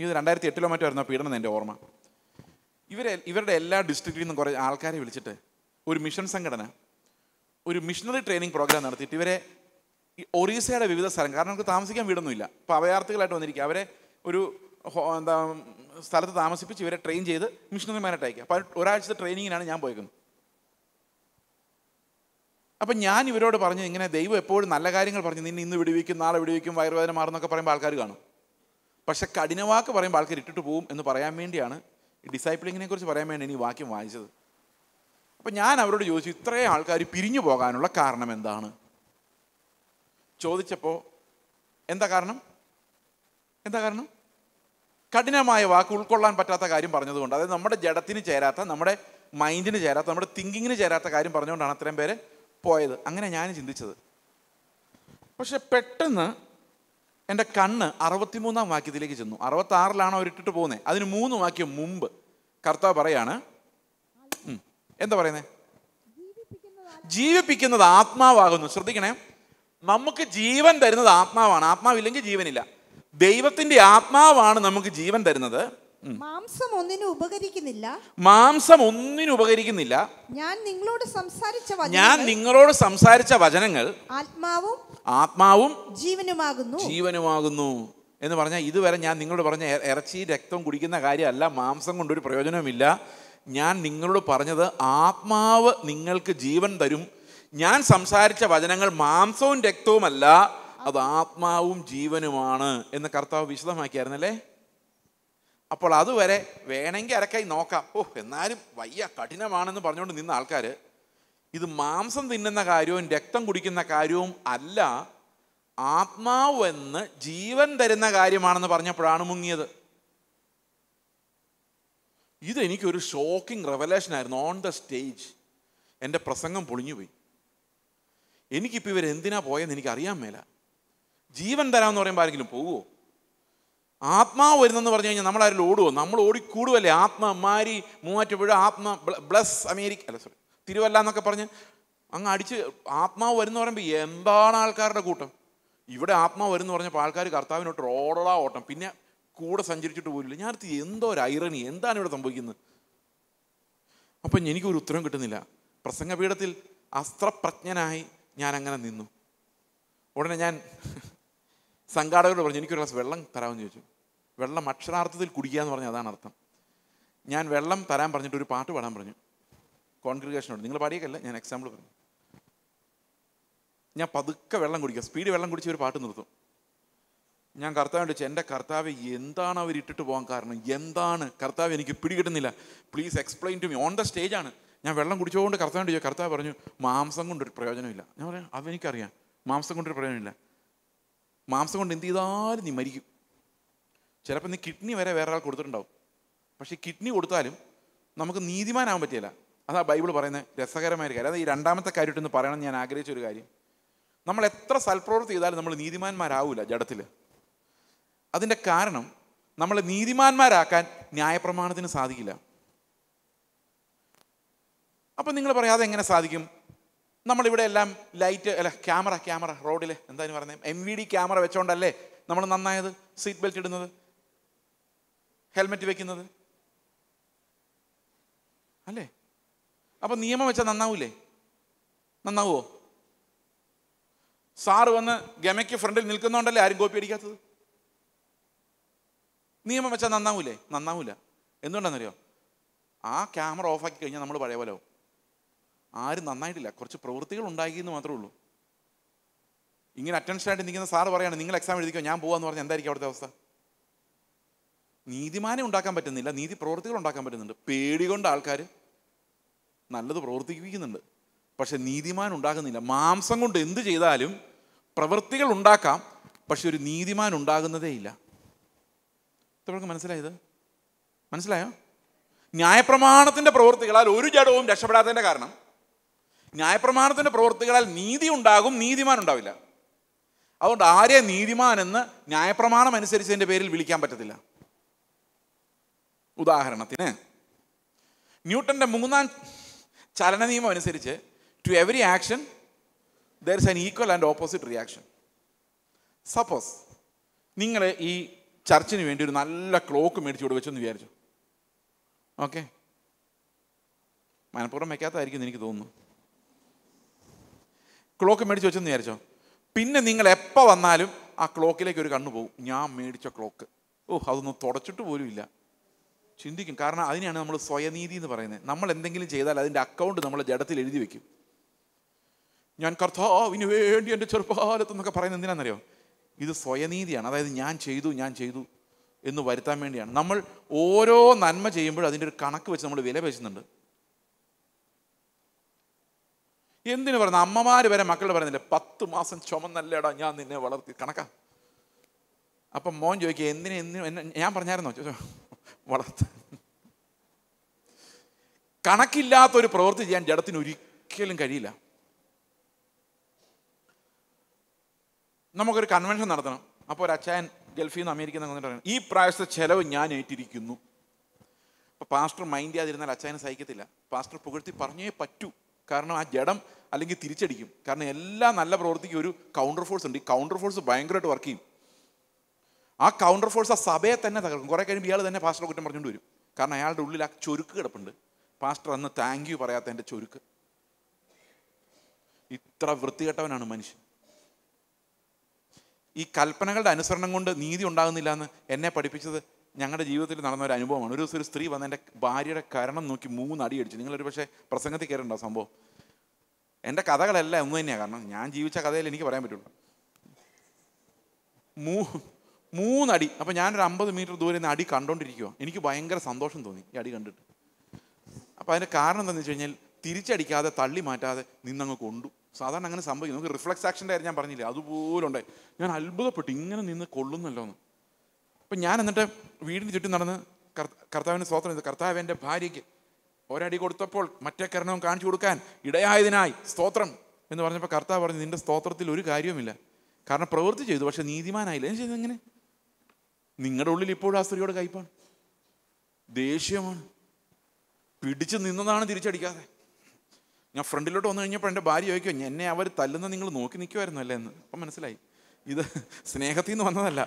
ഇത് രണ്ടായിരത്തി എട്ടിലോ മറ്റോ ആയിരുന്നു പീഡനം എൻ്റെ ഓർമ്മ ഇവരെ ഇവരുടെ എല്ലാ ഡിസ്ട്രിക്റ്റിൽ നിന്നും കുറേ ആൾക്കാരെ വിളിച്ചിട്ട് ഒരു മിഷൻ സംഘടന ഒരു മിഷണറി ട്രെയിനിങ് പ്രോഗ്രാം നടത്തിയിട്ട് ഇവരെ ഒറീസയുടെ വിവിധ സ്ഥലം കാരണം നമുക്ക് താമസിക്കാൻ വീടൊന്നുമില്ല അപ്പോൾ അഭയാർത്ഥികളായിട്ട് വന്നിരിക്കുക അവരെ ഒരു എന്താ സ്ഥലത്ത് താമസിപ്പിച്ച് ഇവരെ ട്രെയിൻ ചെയ്ത് മിഷണറിമാരായിട്ട് അയക്കുക അപ്പോൾ ഒരാഴ്ചത്തെ ട്രെയിനിങ്ങിനാണ് ഞാൻ പോയിരിക്കുന്നത് അപ്പം ഞാൻ ഇവരോട് പറഞ്ഞു ഇങ്ങനെ ദൈവം എപ്പോഴും നല്ല കാര്യങ്ങൾ പറഞ്ഞു നിന്നെ ഇന്ന് വിടുവിക്കും നാളെ വിടുവിക്കും വയറുവേദന മാറുന്നൊക്കെ പറയുമ്പോൾ ആൾക്കാർ കാണും പക്ഷേ കഠിനവാക്ക് പറയുമ്പോൾ ആൾക്കാർ ഇട്ടിട്ട് പോവും എന്ന് പറയാൻ വേണ്ടിയാണ് ഈ ഡിസൈപ്ലിങ്ങിനെ കുറിച്ച് പറയാൻ വേണ്ടി ഈ വാക്യം വായിച്ചത് അപ്പം ഞാൻ അവരോട് ചോദിച്ചു ഇത്രയും ആൾക്കാർ പിരിഞ്ഞു പോകാനുള്ള കാരണം എന്താണ് ചോദിച്ചപ്പോൾ എന്താ കാരണം എന്താ കാരണം കഠിനമായ വാക്ക് ഉൾക്കൊള്ളാൻ പറ്റാത്ത കാര്യം പറഞ്ഞതുകൊണ്ട് അതായത് നമ്മുടെ ജഡത്തിന് ചേരാത്ത നമ്മുടെ മൈൻഡിന് ചേരാത്ത നമ്മുടെ തിങ്കിങ്ങിന് ചേരാത്ത കാര്യം പറഞ്ഞുകൊണ്ടാണ് അത്രയും പേര് പോയത് അങ്ങനെ ഞാൻ ചിന്തിച്ചത് പക്ഷെ പെട്ടെന്ന് എൻ്റെ കണ്ണ് അറുപത്തിമൂന്നാം വാക്യത്തിലേക്ക് ചെന്നു അറുപത്താറിലാണോ ഇട്ടിട്ട് പോകുന്നത് അതിന് മൂന്ന് വാക്യം മുമ്പ് കർത്താവ് പറയാണ് എന്താ പറയുന്നത് ജീവിപ്പിക്കുന്നത് ആത്മാവാകുന്നു ശ്രദ്ധിക്കണേ നമുക്ക് ജീവൻ തരുന്നത് ആത്മാവാണ് ആത്മാവില്ലെങ്കിൽ ജീവനില്ല ദൈവത്തിൻ്റെ ആത്മാവാണ് നമുക്ക് ജീവൻ തരുന്നത് മാംസം ഒന്നിനും ഉപകരിക്കുന്നില്ല മാംസം ഒന്നിനും ഉപകരിക്കുന്നില്ല ഞാൻ നിങ്ങളോട് സംസാരിച്ച ഞാൻ നിങ്ങളോട് സംസാരിച്ച വചനങ്ങൾ ആത്മാവും ആത്മാവും ജീവനുമാകുന്നു ജീവനുമാകുന്നു എന്ന് പറഞ്ഞാൽ ഇതുവരെ ഞാൻ നിങ്ങളോട് പറഞ്ഞ ഇറച്ചി രക്തം കുടിക്കുന്ന കാര്യമല്ല മാംസം കൊണ്ടൊരു പ്രയോജനവുമില്ല ഞാൻ നിങ്ങളോട് പറഞ്ഞത് ആത്മാവ് നിങ്ങൾക്ക് ജീവൻ തരും ഞാൻ സംസാരിച്ച വചനങ്ങൾ മാംസവും രക്തവുമല്ല അത് ആത്മാവും ജീവനുമാണ് എന്ന് കർത്താവ് വിശദമാക്കിയായിരുന്നല്ലേ അപ്പോൾ അതുവരെ വേണമെങ്കിൽ അരക്കായി നോക്കാം ഓ എന്നാലും വയ്യ കഠിനമാണെന്ന് പറഞ്ഞുകൊണ്ട് നിന്ന ആൾക്കാർ ഇത് മാംസം തിന്നുന്ന കാര്യവും രക്തം കുടിക്കുന്ന കാര്യവും അല്ല ആത്മാവെന്ന് ജീവൻ തരുന്ന കാര്യമാണെന്ന് പറഞ്ഞപ്പോഴാണ് മുങ്ങിയത് ഇതെനിക്കൊരു ഷോക്കിംഗ് റെവലേഷൻ ആയിരുന്നു ഓൺ ദ സ്റ്റേജ് എൻ്റെ പ്രസംഗം പൊളിഞ്ഞുപോയി എനിക്കിപ്പോൾ ഇവരെന്തിനാ പോയെന്ന് എനിക്കറിയാൻ മേല ജീവൻ തരാമെന്ന് പറയുമ്പോൾ ആരെങ്കിലും പോവുമോ ആത്മാവ് വരുന്നതെന്ന് പറഞ്ഞു കഴിഞ്ഞാൽ നമ്മൾ ഓടുവോ നമ്മൾ ഓടിക്കൂടുവല്ലേ ആത്മ മാരി മൂവാറ്റുപുഴ ആത്മ ബ്ലസ് അമേരിക്ക അല്ല സോറി തിരുവല്ല എന്നൊക്കെ പറഞ്ഞ് അങ്ങ് അടിച്ച് ആത്മാവ് വരുന്ന പറയുമ്പോൾ എന്താണ് ആൾക്കാരുടെ കൂട്ടം ഇവിടെ ആത്മാവ് വരുന്നു പറഞ്ഞപ്പോൾ ആൾക്കാർ കർത്താവിനോട്ട് ഓടളാ ഓട്ടം പിന്നെ കൂടെ സഞ്ചരിച്ചിട്ട് പോലില്ല ഞാൻ എന്തോ ഒരു ഐറണി എന്താണ് ഇവിടെ സംഭവിക്കുന്നത് അപ്പം എനിക്കൊരു ഉത്തരം കിട്ടുന്നില്ല പ്രസംഗപീഠത്തിൽ അസ്ത്രപ്രജ്ഞനായി ഞാൻ അങ്ങനെ നിന്നു ഉടനെ ഞാൻ സംഘാടകരോട് പറഞ്ഞു എനിക്കൊരു ഗ്ലാസ് വെള്ളം തരാമെന്ന് ചോദിച്ചു വെള്ളം അക്ഷരാർത്ഥത്തിൽ കുടിക്കുക എന്ന് പറഞ്ഞാൽ അതാണ് അർത്ഥം ഞാൻ വെള്ളം തരാൻ പറഞ്ഞിട്ട് ഒരു പാട്ട് പാടാൻ പറഞ്ഞു കോൺഗ്രിഗേഷനോട് നിങ്ങൾ പാടിയേക്കല്ല ഞാൻ എക്സാമ്പിൾ പറഞ്ഞു ഞാൻ പതുക്കെ വെള്ളം കുടിക്കുക സ്പീഡ് വെള്ളം കുടിച്ച് ഒരു പാട്ട് നിർത്തും ഞാൻ കർത്താവിൻ്റെ ചോദിച്ചു എൻ്റെ കർത്താവ് എന്താണ് അവർ ഇട്ടിട്ട് പോകാൻ കാരണം എന്താണ് കർത്താവ് എനിക്ക് പിടികിട്ടുന്നില്ല please explain to me on the സ്റ്റേജാണ് ആണ് ഞാൻ വെള്ളം കുടിച്ചുകൊണ്ട് കർത്താവിൻ്റെ ചോദിച്ചു കർത്താവ് പറഞ്ഞു മാംസം കൊണ്ടൊരു പ്രയോജനമില്ല ഞാൻ പറയാം അതെനിക്കറിയാം മാംസം കൊണ്ടൊരു പ്രയോജനമില്ല മാംസം കൊണ്ട് എന്ത് ചെയ്താലും നീ മരിക്കും ചിലപ്പോൾ നീ കിഡ്നി വരെ വേറെ കൊടുത്തിട്ടുണ്ടാവും പക്ഷേ കിഡ്നി കൊടുത്താലും നമുക്ക് നീതിമാനാവാൻ പറ്റില്ല അതാ ബൈബിൾ പറയുന്ന രസകരമായ ഒരു കാര്യം അതായത് ഈ രണ്ടാമത്തെ കാര്യമായിട്ടൊന്ന് പറയണം ഞാൻ ആഗ്രഹിച്ച ഒരു കാര്യം നമ്മൾ എത്ര സൽപ്രവൃത്തി ചെയ്താലും നമ്മൾ നീതിമാന്മാരാവില്ല ജഡത്തിൽ അതിൻ്റെ കാരണം നമ്മൾ നീതിമാന്മാരാക്കാൻ ന്യായപ്രമാണത്തിന് സാധിക്കില്ല അപ്പം നിങ്ങൾ പറയാം അതെങ്ങനെ സാധിക്കും നമ്മളിവിടെ എല്ലാം ലൈറ്റ് അല്ല ക്യാമറ ക്യാമറ റോഡിൽ എന്തായാലും പറഞ്ഞത് എം വി ഡി ക്യാമറ വെച്ചോണ്ടല്ലേ നമ്മൾ നന്നായത് സീറ്റ് ബെൽറ്റ് ഇടുന്നത് ഹെൽമെറ്റ് വെക്കുന്നത് അല്ലേ അപ്പം നിയമം വെച്ചാൽ നന്നാവൂലേ നന്നാവുമോ സാറ് വന്ന് ഗമയ്ക്ക് ഫ്രണ്ടിൽ നിൽക്കുന്നതുകൊണ്ടല്ലേ ആരും കോപ്പി അടിക്കാത്തത് നിയമം വെച്ചാൽ നന്നാവൂലേ നന്നാവൂല എന്തുകൊണ്ടാണെന്നറിയോ ആ ക്യാമറ ഓഫാക്കി കഴിഞ്ഞാൽ നമ്മൾ പഴയ പോലെ ആരും നന്നായിട്ടില്ല കുറച്ച് പ്രവൃത്തികൾ ഉണ്ടാക്കി എന്ന് മാത്രമേ ഉള്ളൂ ഇങ്ങനെ അറ്റൻഷൻ ആയിട്ട് നിൽക്കുന്ന സാറ് പറയാണ് നിങ്ങൾ എക്സാം എഴുതിക്കോ ഞാൻ പോകാമെന്ന് പറഞ്ഞാൽ എന്തായിരിക്കും അവിടുത്തെ അവസ്ഥ നീതിമാനെ ഉണ്ടാക്കാൻ പറ്റുന്നില്ല നീതി പ്രവർത്തികൾ ഉണ്ടാക്കാൻ പറ്റുന്നുണ്ട് പേടി കൊണ്ട് ആൾക്കാർ നല്ലത് പ്രവർത്തിപ്പിക്കുന്നുണ്ട് പക്ഷെ നീതിമാൻ ഉണ്ടാകുന്നില്ല മാംസം കൊണ്ട് എന്ത് ചെയ്താലും പ്രവൃത്തികൾ ഉണ്ടാക്കാം പക്ഷെ ഒരു നീതിമാൻ ഉണ്ടാകുന്നതേ ഇല്ല ഇതവർക്ക് മനസ്സിലായത് മനസ്സിലായോ ന്യായപ്രമാണത്തിൻ്റെ പ്രവൃത്തികളാൽ ഒരു ജഡവും രക്ഷപ്പെടാത്തതിൻ്റെ കാരണം ന്യായപ്രമാണത്തിൻ്റെ പ്രവൃത്തികളാൽ നീതി ഉണ്ടാകും നീതിമാൻ ഉണ്ടാവില്ല അതുകൊണ്ട് ആരെ നീതിമാൻ എന്ന് ന്യായപ്രമാണം അനുസരിച്ചതിൻ്റെ പേരിൽ വിളിക്കാൻ പറ്റത്തില്ല ഉദാഹരണത്തിന് ന്യൂട്ടൻ്റെ മൂന്നാം ചലന നിയമം അനുസരിച്ച് to every action there is an equal and opposite reaction suppose നിങ്ങൾ ഈ ചർച്ചിന് വേണ്ടി ഒരു നല്ല ക്ലോക്ക് മേടിച്ചു കൊടു വെച്ചെന്ന് വിചാരിച്ചു ഓക്കെ മനഃപൂർവ്വം വയ്ക്കാത്തതായിരിക്കും എനിക്ക് തോന്നുന്നു ക്ലോക്ക് മേടിച്ച് വെച്ചെന്ന് വിചാരിച്ചോ പിന്നെ നിങ്ങൾ എപ്പോൾ വന്നാലും ആ ക്ലോക്കിലേക്ക് ഒരു കണ്ണു പോകും ഞാൻ മേടിച്ച ക്ലോക്ക് ഓ അതൊന്നും തുടച്ചിട്ട് പോലും ഇല്ല ചിന്തിക്കും കാരണം അതിനെയാണ് നമ്മൾ സ്വയനീതി എന്ന് പറയുന്നത് നമ്മൾ എന്തെങ്കിലും ചെയ്താൽ അതിൻ്റെ അക്കൗണ്ട് നമ്മൾ ജഡത്തിൽ എഴുതി വെക്കും ഞാൻ കർത്താവിന് വേണ്ടി എൻ്റെ ചെറുപ്പകാലത്ത് എന്നൊക്കെ പറയുന്നത് എന്തിനാണെന്നറിയോ ഇത് സ്വയനീതിയാണ് അതായത് ഞാൻ ചെയ്തു ഞാൻ ചെയ്തു എന്ന് വരുത്താൻ വേണ്ടിയാണ് നമ്മൾ ഓരോ നന്മ ചെയ്യുമ്പോൾ അതിൻ്റെ ഒരു കണക്ക് വെച്ച് നമ്മൾ വില വെച്ചുന്നുണ്ട് എന്തിനു പറയുന്നത് അമ്മമാർ വരെ മക്കൾ പറയുന്നില്ല പത്ത് മാസം ചുമന്നല്ലേടാ ഞാൻ നിന്നെ വളർത്തി കണക്കാ അപ്പം മോൻ ചോദിക്കുക എന്തിനെ എന്തിനു ഞാൻ പറഞ്ഞായിരുന്നോ ചോദിച്ചോ വളർത്ത കണക്കില്ലാത്തൊരു പ്രവൃത്തി ചെയ്യാൻ ജഡത്തിന് ഒരിക്കലും കഴിയില്ല നമുക്കൊരു കൺവെൻഷൻ നടത്തണം അപ്പോൾ ഒരു അച്ചായൻ ഗൾഫിൽ നിന്ന് അമേരിക്കയിൽ നിന്ന് പറയണം ഈ പ്രാവശ്യത്തെ ചെലവ് ഞാൻ ഏറ്റിരിക്കുന്നു അപ്പോൾ പാസ്റ്റർ മൈൻഡ് ചെയ്യാതിരുന്നാൽ അച്ചായനെ സഹിക്കത്തില്ല പാസ്റ്റർ പുകഴ്ത്തി പറഞ്ഞേ പറ്റൂ കാരണം ആ ജഡം അല്ലെങ്കിൽ തിരിച്ചടിക്കും കാരണം എല്ലാ നല്ല പ്രവൃത്തിക്കും ഒരു കൗണ്ടർ ഫോഴ്സ് ഉണ്ട് ഈ കൗണ്ടർ ഫോഴ്സ് ഭയങ്കരമായിട്ട് വർക്ക് ചെയ്യും ആ കൗണ്ടർ ഫോഴ്സ് ആ സഭയെ തന്നെ തകർക്കും കുറേ കഴിയുമ്പോൾ ഇയാൾ തന്നെ പാസ്റ്ററെ കുറ്റം പറഞ്ഞുകൊണ്ട് വരും കാരണം അയാളുടെ ഉള്ളിൽ ആ ചുരുക്ക് കിടപ്പുണ്ട് പാസ്റ്റർ അന്ന് താങ്ക് യു പറയാത്ത എൻ്റെ ചുരുക്ക് ഇത്ര വൃത്തികെട്ടവനാണ് മനുഷ്യൻ ഈ കൽപ്പനകളുടെ അനുസരണം കൊണ്ട് നീതി ഉണ്ടാകുന്നില്ല എന്ന് എന്നെ പഠിപ്പിച്ചത് ഞങ്ങളുടെ ജീവിതത്തിൽ നടന്ന ഒരു അനുഭവമാണ് ഒരു ദിവസം ഒരു സ്ത്രീ വന്ന് എൻ്റെ ഭാര്യയുടെ കരണം നോക്കി മൂന്നടി അടിച്ചു നിങ്ങളൊരു പക്ഷേ പ്രസംഗത്തിൽ കയറുണ്ടോ സംഭവം എൻ്റെ കഥകളല്ല ഒന്നു തന്നെയാണ് കാരണം ഞാൻ ജീവിച്ച കഥയിൽ എനിക്ക് പറയാൻ പറ്റുള്ളൂ മൂ മൂന്നടി അപ്പോൾ ഞാനൊരു അമ്പത് മീറ്റർ ദൂരെ നിന്ന് അടി കണ്ടോണ്ടിരിക്കുക എനിക്ക് ഭയങ്കര സന്തോഷം തോന്നി ഈ അടി കണ്ടിട്ട് അപ്പോൾ അതിൻ്റെ കാരണം എന്താണെന്ന് വെച്ച് കഴിഞ്ഞാൽ തിരിച്ചടിക്കാതെ തള്ളി മാറ്റാതെ നിന്നങ്ങ് കൊണ്ടു സാധാരണ അങ്ങനെ സംഭവിക്കും നമുക്ക് റിഫ്ലക്സ് ആക്ഷൻ്റെ കാര്യം ഞാൻ പറഞ്ഞില്ലേ അതുപോലെ ഉണ്ടായി ഞാൻ അത്ഭുതപ്പെട്ടു ഇങ്ങനെ നിന്ന് കൊള്ളുന്നല്ലോ എന്ന് അപ്പം ഞാൻ എന്നിട്ട് വീടിന് ചുറ്റും നടന്ന് കർത്താവിൻ്റെ സ്വത്രം ചെയ്തു കർത്താവ് എൻ്റെ ഭാര്യയ്ക്ക് ഒരടി കൊടുത്തപ്പോൾ മറ്റേ കരണവും കാണിച്ചു കൊടുക്കാൻ ഇടയായതിനായി സ്തോത്രം എന്ന് പറഞ്ഞപ്പോൾ കർത്താവ് പറഞ്ഞു നിൻ്റെ സ്തോത്രത്തിൽ ഒരു കാര്യവുമില്ല കാരണം പ്രവൃത്തി ചെയ്തു പക്ഷേ നീതിമാനായില്ല എങ്ങനെ നിങ്ങളുടെ ഉള്ളിൽ ഇപ്പോഴും ആ സ്ത്രീയോട് കയ്പാണ് ദേഷ്യമാണ് പിടിച്ച് നിന്നതാണ് തിരിച്ചടിക്കാതെ ഞാൻ ഫ്രണ്ടിലോട്ട് വന്നു കഴിഞ്ഞപ്പോൾ എൻ്റെ ഭാര്യ ചോദിക്കും എന്നെ അവർ തല്ലുന്ന നിങ്ങൾ നോക്കി നിൽക്കുമായിരുന്നു അല്ലേ എന്ന് അപ്പം മനസ്സിലായി ഇത് സ്നേഹത്തിൽ നിന്ന് വന്നതല്ല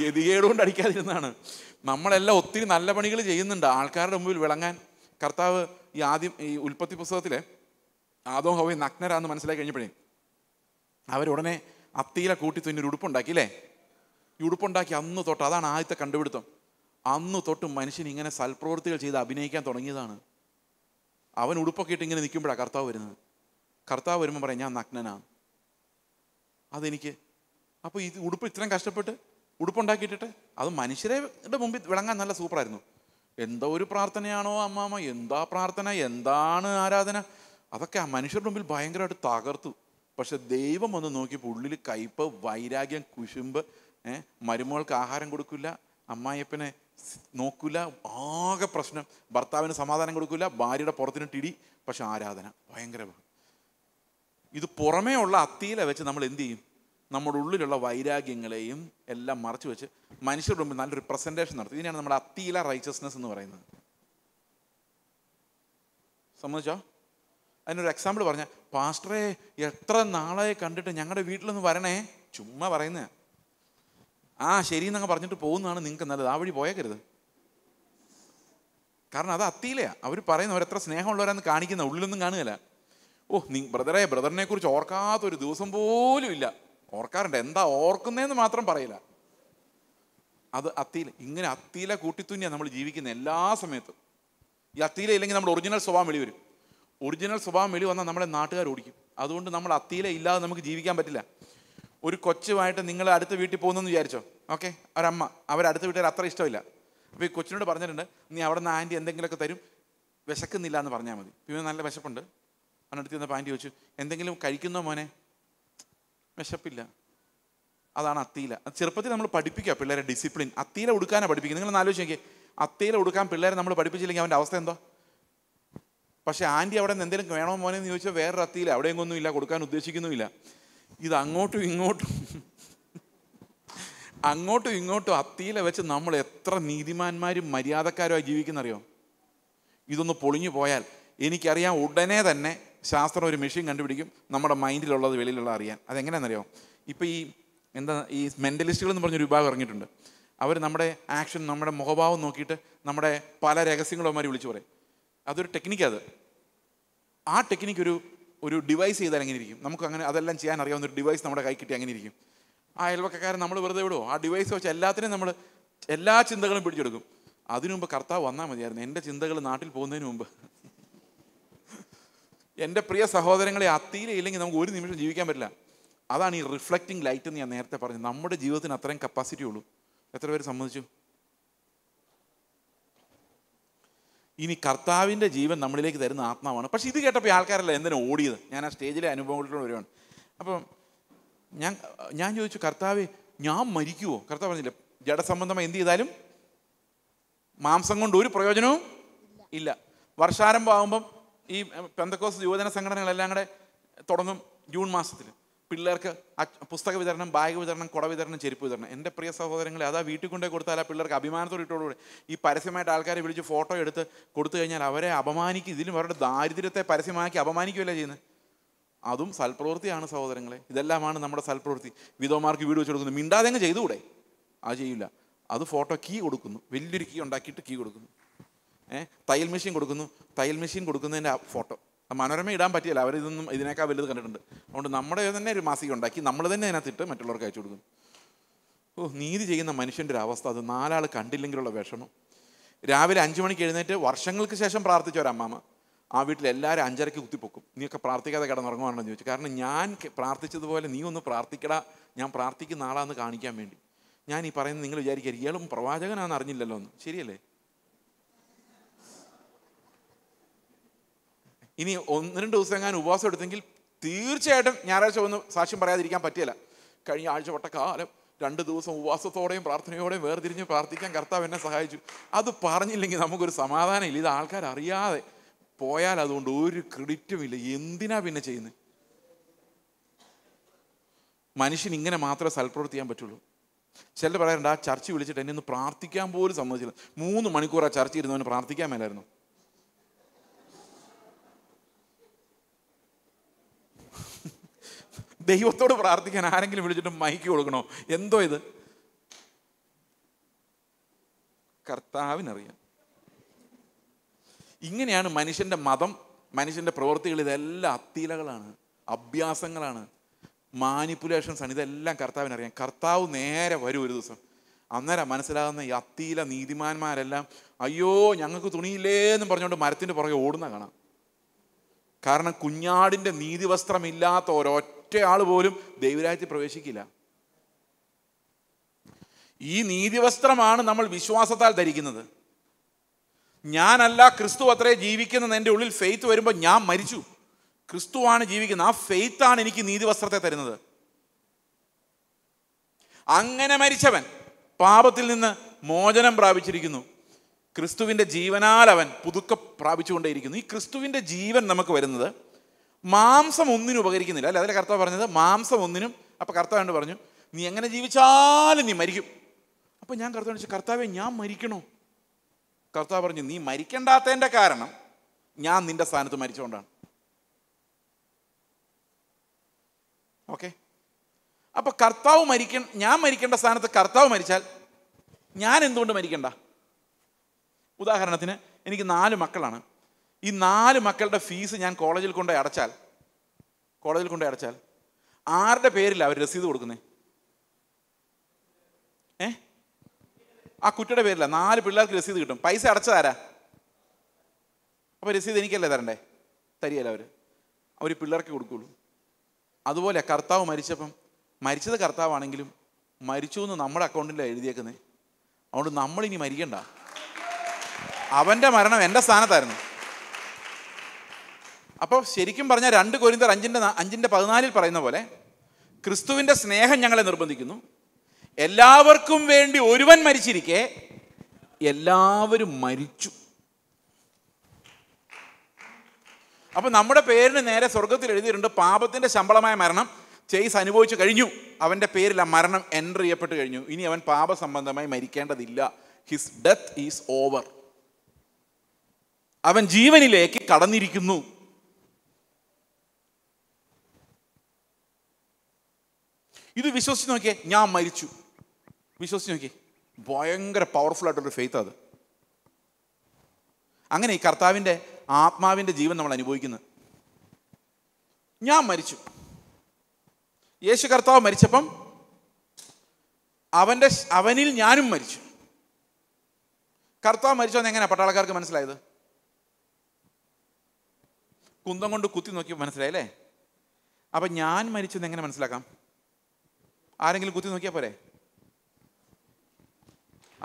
ഗതികേടുകൊണ്ട് അടിക്കാതിരുന്നതാണ് നമ്മളെല്ലാം ഒത്തിരി നല്ല പണികൾ ചെയ്യുന്നുണ്ട് ആൾക്കാരുടെ മുമ്പിൽ വിളങ്ങാൻ കർത്താവ് ഈ ആദ്യം ഈ ഉൽപ്പത്തി പുസ്തകത്തിലെ ആദോ ഹവ നഗ്നരാന്ന് മനസ്സിലാക്കി കഴിഞ്ഞപ്പോഴേ അവരുടനെ അത്തിയിലെ കൂട്ടി തുന്നി ഉടുപ്പുണ്ടാക്കി അല്ലേ ഈ ഉടുപ്പുണ്ടാക്കി അന്ന് തൊട്ട് അതാണ് ആദ്യത്തെ കണ്ടുപിടുത്തം അന്ന് തൊട്ട് മനുഷ്യൻ ഇങ്ങനെ സൽപ്രവൃത്തികൾ ചെയ്ത് അഭിനയിക്കാൻ തുടങ്ങിയതാണ് അവൻ ഉടുപ്പൊക്കെ ഇട്ട് ഇങ്ങനെ നിൽക്കുമ്പോഴാണ് കർത്താവ് വരുന്നത് കർത്താവ് വരുമ്പോൾ പറയാം ഞാൻ നഗ്നനാണ് അതെനിക്ക് അപ്പോൾ ഇത് ഉടുപ്പ് ഇത്രയും കഷ്ടപ്പെട്ട് ഉടുപ്പുണ്ടാക്കിയിട്ടിട്ട് അത് മനുഷ്യരുടെ മുമ്പിൽ വിളങ്ങാൻ നല്ല സൂപ്പറായിരുന്നു എന്തോ ഒരു പ്രാർത്ഥനയാണോ അമ്മാമ്മ എന്താ പ്രാർത്ഥന എന്താണ് ആരാധന അതൊക്കെ ആ മനുഷ്യരുടെ മുമ്പിൽ ഭയങ്കരമായിട്ട് തകർത്തു പക്ഷെ ദൈവം വന്ന് നോക്കിയപ്പോൾ ഉള്ളിൽ കയ്പ് വൈരാഗ്യം കുശുമ്പ് മരുമോൾക്ക് ആഹാരം കൊടുക്കില്ല അമ്മായിയപ്പനെ നോക്കില്ല ആകെ പ്രശ്നം ഭർത്താവിന് സമാധാനം കൊടുക്കില്ല ഭാര്യയുടെ പുറത്തിന് ടിടി പക്ഷെ ആരാധന ഭയങ്കര ഇത് പുറമേ ഉള്ള അത്തിയിലെ വെച്ച് നമ്മൾ എന്ത് ചെയ്യും നമ്മുടെ ഉള്ളിലുള്ള വൈരാഗ്യങ്ങളെയും എല്ലാം മറച്ചു വെച്ച് മനുഷ്യരുടെ മുമ്പിൽ നല്ലൊരു പ്രസൻറ്റേഷൻ നടത്തും ഇതിനാണ് നമ്മുടെ അത്തിയില റൈച്ചസ്നെസ് എന്ന് പറയുന്നത് സമ്മതിച്ചോ അതിനൊരു എക്സാമ്പിൾ പറഞ്ഞ പാസ്റ്ററെ എത്ര നാളെ കണ്ടിട്ട് ഞങ്ങളുടെ വീട്ടിലൊന്ന് വരണേ ചുമ്മാ പറയുന്നേ ആ ശരി എന്നങ്ങ് പറഞ്ഞിട്ട് പോകുന്നതാണ് നിങ്ങൾക്ക് നല്ലത് ആ വഴി പോയേക്കരുത് കാരണം അത് അത്തിയിലെയാ അവർ പറയുന്ന അവരെത്ര സ്നേഹമുള്ളവരാന്ന് കാണിക്കുന്ന ഉള്ളിലൊന്നും കാണുകയില്ല ഓ നീ ബ്രദറെ ബ്രദറിനെ കുറിച്ച് ഓർക്കാത്തൊരു ദിവസം പോലും ഇല്ല ഓർക്കാറുണ്ട് എന്താ ഓർക്കുന്നതെന്ന് മാത്രം പറയില്ല അത് അത്തിയില ഇങ്ങനെ അത്തിയില കൂട്ടിത്തുന്നിയാണ് നമ്മൾ ജീവിക്കുന്ന എല്ലാ സമയത്തും ഈ അത്തിയില ഇല്ലെങ്കിൽ നമ്മൾ ഒറിജിനൽ സ്വഭാവം വെളി വരും ഒറിജിനൽ സ്വഭാവം വെളി വന്നാൽ നമ്മളെ നാട്ടുകാർ ഓടിക്കും അതുകൊണ്ട് നമ്മൾ അത്തിയില ഇല്ലാതെ നമുക്ക് ജീവിക്കാൻ പറ്റില്ല ഒരു കൊച്ചുമായിട്ട് നിങ്ങൾ അടുത്ത വീട്ടിൽ പോകുന്നു വിചാരിച്ചോ ഓക്കെ ഒരമ്മ അവരടുത്ത വീട്ടുകാർ അത്ര ഇഷ്ടമില്ല അപ്പോൾ ഈ കൊച്ചിനോട് പറഞ്ഞിട്ടുണ്ട് നീ അവിടെ നിന്ന് ആൻറ്റി എന്തെങ്കിലുമൊക്കെ തരും വിശക്കുന്നില്ല എന്ന് പറഞ്ഞാൽ മതി പിന്നെ നല്ല വിശപ്പുണ്ട് അവനടുത്ത് നിന്ന് പാൻറ്റി വെച്ചു എന്തെങ്കിലും കഴിക്കുന്നോ മോനെ വിശപ്പില്ല അതാണ് അത്തീല ചെറുപ്പത്തിൽ നമ്മൾ പഠിപ്പിക്കുക പിള്ളേരെ ഡിസിപ്ലിൻ അത്തീല ഉടുക്കാനാണ് പഠിപ്പിക്കുക നിങ്ങൾ നാലോ നോക്കിയേ അത്തീല ഉടുക്കാൻ പിള്ളേരെ നമ്മൾ പഠിപ്പിച്ചില്ലെങ്കിൽ അവൻ്റെ അവസ്ഥ എന്തോ പക്ഷേ ആൻറ്റി അവിടെ നിന്ന് എന്തെങ്കിലും വേണോ മോനെ എന്ന് ചോദിച്ചാൽ വേറൊരു അത്തീല അവിടെയെങ്കിലും ഒന്നുമില്ല കൊടുക്കാൻ ഉദ്ദേശിക്കുന്നുമില്ല ഇത് അങ്ങോട്ടും ഇങ്ങോട്ടും അങ്ങോട്ടും ഇങ്ങോട്ടും അത്തിയിലെ വെച്ച് നമ്മൾ എത്ര നീതിമാന്മാരും മര്യാദക്കാരുമായി ജീവിക്കുന്നറിയോ ഇതൊന്ന് പൊളിഞ്ഞു പോയാൽ എനിക്കറിയാം ഉടനെ തന്നെ ശാസ്ത്രം ഒരു മെഷീൻ കണ്ടുപിടിക്കും നമ്മുടെ മൈൻഡിലുള്ളത് വെളിയിലുള്ള അറിയാൻ അതെങ്ങനെയാണെന്നറിയോ ഇപ്പോൾ ഈ എന്താ ഈ മെൻ്റലിസ്റ്റുകൾ എന്ന് പറഞ്ഞൊരു വിഭാഗം ഇറങ്ങിയിട്ടുണ്ട് അവർ നമ്മുടെ ആക്ഷൻ നമ്മുടെ മുഖഭാവം നോക്കിയിട്ട് നമ്മുടെ പല രഹസ്യങ്ങളും അവന്മാർ വിളിച്ചു പറയും അതൊരു ടെക്നിക്കാണ് അത് ആ ടെക്നിക്ക് ഒരു ഒരു ഡിവൈസ് ചെയ്താൽ എങ്ങനെ ഇരിക്കും നമുക്ക് അങ്ങനെ അതെല്ലാം ചെയ്യാൻ അറിയാവുന്ന ഒരു ഡിവൈസ് നമ്മുടെ കൈ കിട്ടി അങ്ങനെ ഇരിക്കും ആ അയൽവക്കക്കാരൻ നമ്മൾ വെറുതെ വിടുമോ ആ ഡിവൈസ് വെച്ച് എല്ലാത്തിനും നമ്മൾ എല്ലാ ചിന്തകളും പിടിച്ചെടുക്കും അതിനു മുമ്പ് കർത്താവ് വന്നാൽ മതിയായിരുന്നു എൻ്റെ ചിന്തകൾ നാട്ടിൽ പോകുന്നതിന് മുമ്പ് എൻ്റെ പ്രിയ സഹോദരങ്ങളെ അത്തിയിലില്ലെങ്കിൽ നമുക്ക് ഒരു നിമിഷം ജീവിക്കാൻ പറ്റില്ല അതാണ് ഈ റിഫ്ലക്റ്റിംഗ് ലൈറ്റ് എന്ന് ഞാൻ നേരത്തെ പറഞ്ഞു നമ്മുടെ ജീവിതത്തിന് അത്രയും കപ്പാസിറ്റി ഉള്ളൂ എത്ര പേര് സമ്മതിച്ചു ഇനി കർത്താവിൻ്റെ ജീവൻ നമ്മളിലേക്ക് തരുന്ന ആത്മാവാണ് പക്ഷെ ഇത് കേട്ടപ്പോൾ ആൾക്കാരല്ല എന്തിനാ ഓടിയത് ഞാൻ ആ സ്റ്റേജിലെ അനുഭവങ്ങളിലൂടെ വരുവാണ് അപ്പം ഞാൻ ഞാൻ ചോദിച്ചു കർത്താവ് ഞാൻ മരിക്കുമോ കർത്താവ് പറഞ്ഞില്ല ജഡസംബന്ധമായി എന്ത് ചെയ്താലും മാംസം കൊണ്ട് ഒരു പ്രയോജനവും ഇല്ല വർഷാരംഭമാകുമ്പം ഈ പെന്തക്കോസ് യുവജന സംഘടനകളെല്ലാം കൂടെ തുടങ്ങും ജൂൺ മാസത്തിൽ പിള്ളേർക്ക് പുസ്തക വിതരണം ബാഗ് വിതരണം കുട വിതരണം ചെരുപ്പ് വിതരണം എൻ്റെ പ്രിയ സഹോദരങ്ങളെ അതാ വീട്ടിൽ കൊണ്ടേ കൊടുത്താൽ ആ പിള്ളേർക്ക് അഭിമാനത്തോടെ ഇട്ടോടുകൂടെ ഈ പരസ്യമായിട്ട് ആൾക്കാരെ വിളിച്ച് ഫോട്ടോ എടുത്ത് കൊടുത്തു കഴിഞ്ഞാൽ അവരെ അപമാനിക്കും ഇതിലും അവരുടെ ദാരിദ്ര്യത്തെ പരസ്യമാക്കി അപമാനിക്കുകയല്ല ചെയ്യുന്നത് അതും സൽപ്രവൃത്തിയാണ് സഹോദരങ്ങളെ ഇതെല്ലാമാണ് നമ്മുടെ സൽപ്രവൃത്തി വിധവമാർക്ക് വീട് വെച്ച് മിണ്ടാതെ അങ്ങ് ചെയ്തുകൂടെ അത് ചെയ്യില്ല അത് ഫോട്ടോ കീ കൊടുക്കുന്നു വലിയൊരു കീ ഉണ്ടാക്കിയിട്ട് കീ കൊടുക്കുന്നു ഏഹ് തയ്യൽ മെഷീൻ കൊടുക്കുന്നു തയ്യൽ മെഷീൻ കൊടുക്കുന്നതിൻ്റെ ഫോട്ടോ മനോരമ ഇടാൻ പറ്റിയല്ല അവരിതൊന്നും ഇതിനേക്കാൾ വലുത് കണ്ടിട്ടുണ്ട് അതുകൊണ്ട് നമ്മുടെ തന്നെ ഒരു മാസിക ഉണ്ടാക്കി നമ്മൾ തന്നെ അതിനകത്തിട്ട് മറ്റുള്ളവർക്ക് അയച്ചു കൊടുക്കും ഓ നീതി ചെയ്യുന്ന മനുഷ്യൻ്റെ ഒരു അവസ്ഥ അത് നാലാൾ കണ്ടില്ലെങ്കിലുള്ള വിഷമം രാവിലെ അഞ്ച് മണിക്ക് എഴുന്നേറ്റ് വർഷങ്ങൾക്ക് ശേഷം പ്രാർത്ഥിച്ച ഒരു അമ്മാമ്മ ആ വീട്ടിൽ എല്ലാവരും അഞ്ചരയ്ക്ക് കുത്തിപ്പൊക്കും നീയൊക്കെ പ്രാർത്ഥിക്കാതെ കിടന്നുറങ്ങുവാണെന്ന് ചോദിച്ചു കാരണം ഞാൻ പ്രാർത്ഥിച്ചതുപോലെ നീ ഒന്ന് പ്രാർത്ഥിക്കടാ ഞാൻ പ്രാർത്ഥിക്കുന്ന ആളാന്ന് കാണിക്കാൻ വേണ്ടി ഞാൻ ഈ പറയുന്നത് നിങ്ങൾ വിചാരിക്കരുത് ഇയാളും പ്രവാചകനാണെന്ന് അറിഞ്ഞില്ലല്ലോ എന്ന് ശരിയല്ലേ ഇനി ഒന്ന് രണ്ട് ദിവസം എങ്ങാനും ഉപവാസം എടുത്തെങ്കിൽ തീർച്ചയായിട്ടും ഞായറാഴ്ച ഒന്ന് സാക്ഷ്യം പറയാതിരിക്കാൻ പറ്റില്ല കഴിഞ്ഞ ആഴ്ച വട്ടക്കാലം രണ്ട് ദിവസം ഉപവാസത്തോടെയും പ്രാർത്ഥനയോടെയും വേർതിരിഞ്ഞ് പ്രാർത്ഥിക്കാൻ കർത്താവ് എന്നെ സഹായിച്ചു അത് പറഞ്ഞില്ലെങ്കിൽ നമുക്കൊരു സമാധാനം ഇല്ല ഇത് ആൾക്കാർ അറിയാതെ പോയാൽ അതുകൊണ്ട് ഒരു ക്രെഡിറ്റും ഇല്ല എന്തിനാ പിന്നെ ചെയ്യുന്നത് മനുഷ്യൻ ഇങ്ങനെ മാത്രമേ സൽപ്രവൃത്തി ചെയ്യാൻ പറ്റുള്ളൂ ചിലർ പറയാറുണ്ട് ആ ചർച്ച് വിളിച്ചിട്ട് എന്നെ ഒന്ന് പ്രാർത്ഥിക്കാൻ പോലും സമ്മതിച്ചില്ല മൂന്ന് മണിക്കൂർ ആ ചർച്ച ഇരുന്നവന് പ്രാർത്ഥിക്കാൻ മേലായിരുന്നു ദൈവത്തോട് പ്രാർത്ഥിക്കാൻ ആരെങ്കിലും വിളിച്ചിട്ട് മൈക്ക് കൊടുക്കണോ എന്തോ ഇത് കർത്താവിനറിയാം ഇങ്ങനെയാണ് മനുഷ്യൻ്റെ മതം മനുഷ്യൻ്റെ പ്രവൃത്തികൾ ഇതെല്ലാം അത്തീലകളാണ് അഭ്യാസങ്ങളാണ് ആണ് ഇതെല്ലാം കർത്താവിനറിയാം കർത്താവ് നേരെ വരും ഒരു ദിവസം അന്നേരം മനസ്സിലാകുന്ന ഈ അത്തീല നീതിമാന്മാരെല്ലാം അയ്യോ ഞങ്ങൾക്ക് തുണിയില്ലേ എന്ന് പറഞ്ഞുകൊണ്ട് മരത്തിൻ്റെ പുറകെ ഓടുന്ന കാണാം കാരണം കുഞ്ഞാടിൻ്റെ നീതിവസ്ത്രമില്ലാത്ത ഒരൊറ്റ ഒറ്റയാൾ പോലും ദൈവരാജ്യത്തിൽ പ്രവേശിക്കില്ല ഈ നീതിവസ്ത്രമാണ് നമ്മൾ വിശ്വാസത്താൽ ധരിക്കുന്നത് ഞാനല്ല ക്രിസ്തു അത്രേ ജീവിക്കുന്നത് എൻ്റെ ഉള്ളിൽ ഫെയ്ത്ത് വരുമ്പോൾ ഞാൻ മരിച്ചു ക്രിസ്തുവാണ് ജീവിക്കുന്നത് ആ ഫെയ്ത്താണ് എനിക്ക് നീതിവസ്ത്രത്തെ തരുന്നത് അങ്ങനെ മരിച്ചവൻ പാപത്തിൽ നിന്ന് മോചനം പ്രാപിച്ചിരിക്കുന്നു ക്രിസ്തുവിൻ്റെ ജീവനാൽ അവൻ പുതുക്ക പ്രാപിച്ചുകൊണ്ടേയിരിക്കുന്നു ഈ ക്രിസ്തുവിൻ്റെ ജീവൻ നമുക്ക് വരുന്നത് മാംസം ഒന്നിനും ഉപകരിക്കുന്നില്ല അല്ലെ അതിലെ കർത്താവ് പറഞ്ഞത് മാംസം ഒന്നിനും അപ്പോൾ കർത്താവ് എന്ന് പറഞ്ഞു നീ എങ്ങനെ ജീവിച്ചാലും നീ മരിക്കും അപ്പോൾ ഞാൻ കർത്താവ് വെച്ചു കർത്താവെ ഞാൻ മരിക്കണോ കർത്താവ് പറഞ്ഞു നീ മരിക്കണ്ടാത്തതിൻ്റെ കാരണം ഞാൻ നിന്റെ സ്ഥാനത്ത് മരിച്ചുകൊണ്ടാണ് ഓക്കെ അപ്പോൾ കർത്താവ് മരിക്ക ഞാൻ മരിക്കേണ്ട സ്ഥാനത്ത് കർത്താവ് മരിച്ചാൽ ഞാൻ എന്തുകൊണ്ട് മരിക്കണ്ട ഉദാഹരണത്തിന് എനിക്ക് നാല് മക്കളാണ് ഈ നാല് മക്കളുടെ ഫീസ് ഞാൻ കോളേജിൽ കൊണ്ടുപോയി അടച്ചാൽ കോളേജിൽ കൊണ്ടുപോയി അടച്ചാൽ ആരുടെ പേരില്ല അവർ രസീത് കൊടുക്കുന്നത് ഏ ആ കുട്ടിയുടെ പേരില്ല നാല് പിള്ളേർക്ക് രസീത് കിട്ടും പൈസ അടച്ചതാരാ അപ്പോൾ രസീത് എനിക്കല്ലേ തരണ്ടേ തരികയല്ല അവര് അവർ പിള്ളേർക്ക് കൊടുക്കുള്ളൂ അതുപോലെ കർത്താവ് മരിച്ചപ്പം മരിച്ചത് കർത്താവാണെങ്കിലും മരിച്ചു എന്ന് നമ്മുടെ അക്കൗണ്ടിലാണ് എഴുതിയേക്കുന്നത് അതുകൊണ്ട് നമ്മളിനി മരിക്കണ്ട അവൻ്റെ മരണം എൻ്റെ സ്ഥാനത്തായിരുന്നു അപ്പോൾ ശരിക്കും പറഞ്ഞാൽ രണ്ട് കോരിന്തർ അഞ്ചിൻ്റെ അഞ്ചിൻ്റെ പതിനാലിൽ പറയുന്ന പോലെ ക്രിസ്തുവിൻ്റെ സ്നേഹം ഞങ്ങളെ നിർബന്ധിക്കുന്നു എല്ലാവർക്കും വേണ്ടി ഒരുവൻ മരിച്ചിരിക്കെ എല്ലാവരും മരിച്ചു അപ്പോൾ നമ്മുടെ പേരിന് നേരെ സ്വർഗത്തിൽ എഴുതിയിട്ടുണ്ട് പാപത്തിൻ്റെ ശമ്പളമായ മരണം ചെയ്സ് അനുഭവിച്ചു കഴിഞ്ഞു അവൻ്റെ പേരിൽ ആ മരണം എൻ്റർ ചെയ്യപ്പെട്ട് കഴിഞ്ഞു ഇനി അവൻ പാപ സംബന്ധമായി മരിക്കേണ്ടതില്ല ഹിസ് ഡെത്ത് ഈസ് ഓവർ അവൻ ജീവനിലേക്ക് കടന്നിരിക്കുന്നു ഇത് വിശ്വസിച്ച് നോക്കിയേ ഞാൻ മരിച്ചു വിശ്വസിച്ച് നോക്കിയേ ഭയങ്കര പവർഫുൾ ആയിട്ടുള്ളൊരു ഫെയ്ത്ത് അത് അങ്ങനെ ഈ കർത്താവിൻ്റെ ആത്മാവിൻ്റെ ജീവൻ നമ്മൾ അനുഭവിക്കുന്നത് ഞാൻ മരിച്ചു യേശു കർത്താവ് മരിച്ചപ്പം അവൻ്റെ അവനിൽ ഞാനും മരിച്ചു കർത്താവ് മരിച്ചോന്ന് എങ്ങനെയാണ് പട്ടാളക്കാർക്ക് മനസ്സിലായത് കുന്തം കൊണ്ട് കുത്തി നോക്കി മനസ്സിലായല്ലേ അപ്പം ഞാൻ മരിച്ചെന്ന് എങ്ങനെ മനസ്സിലാക്കാം ആരെങ്കിലും കുത്തി നോക്കിയാൽ പോരെ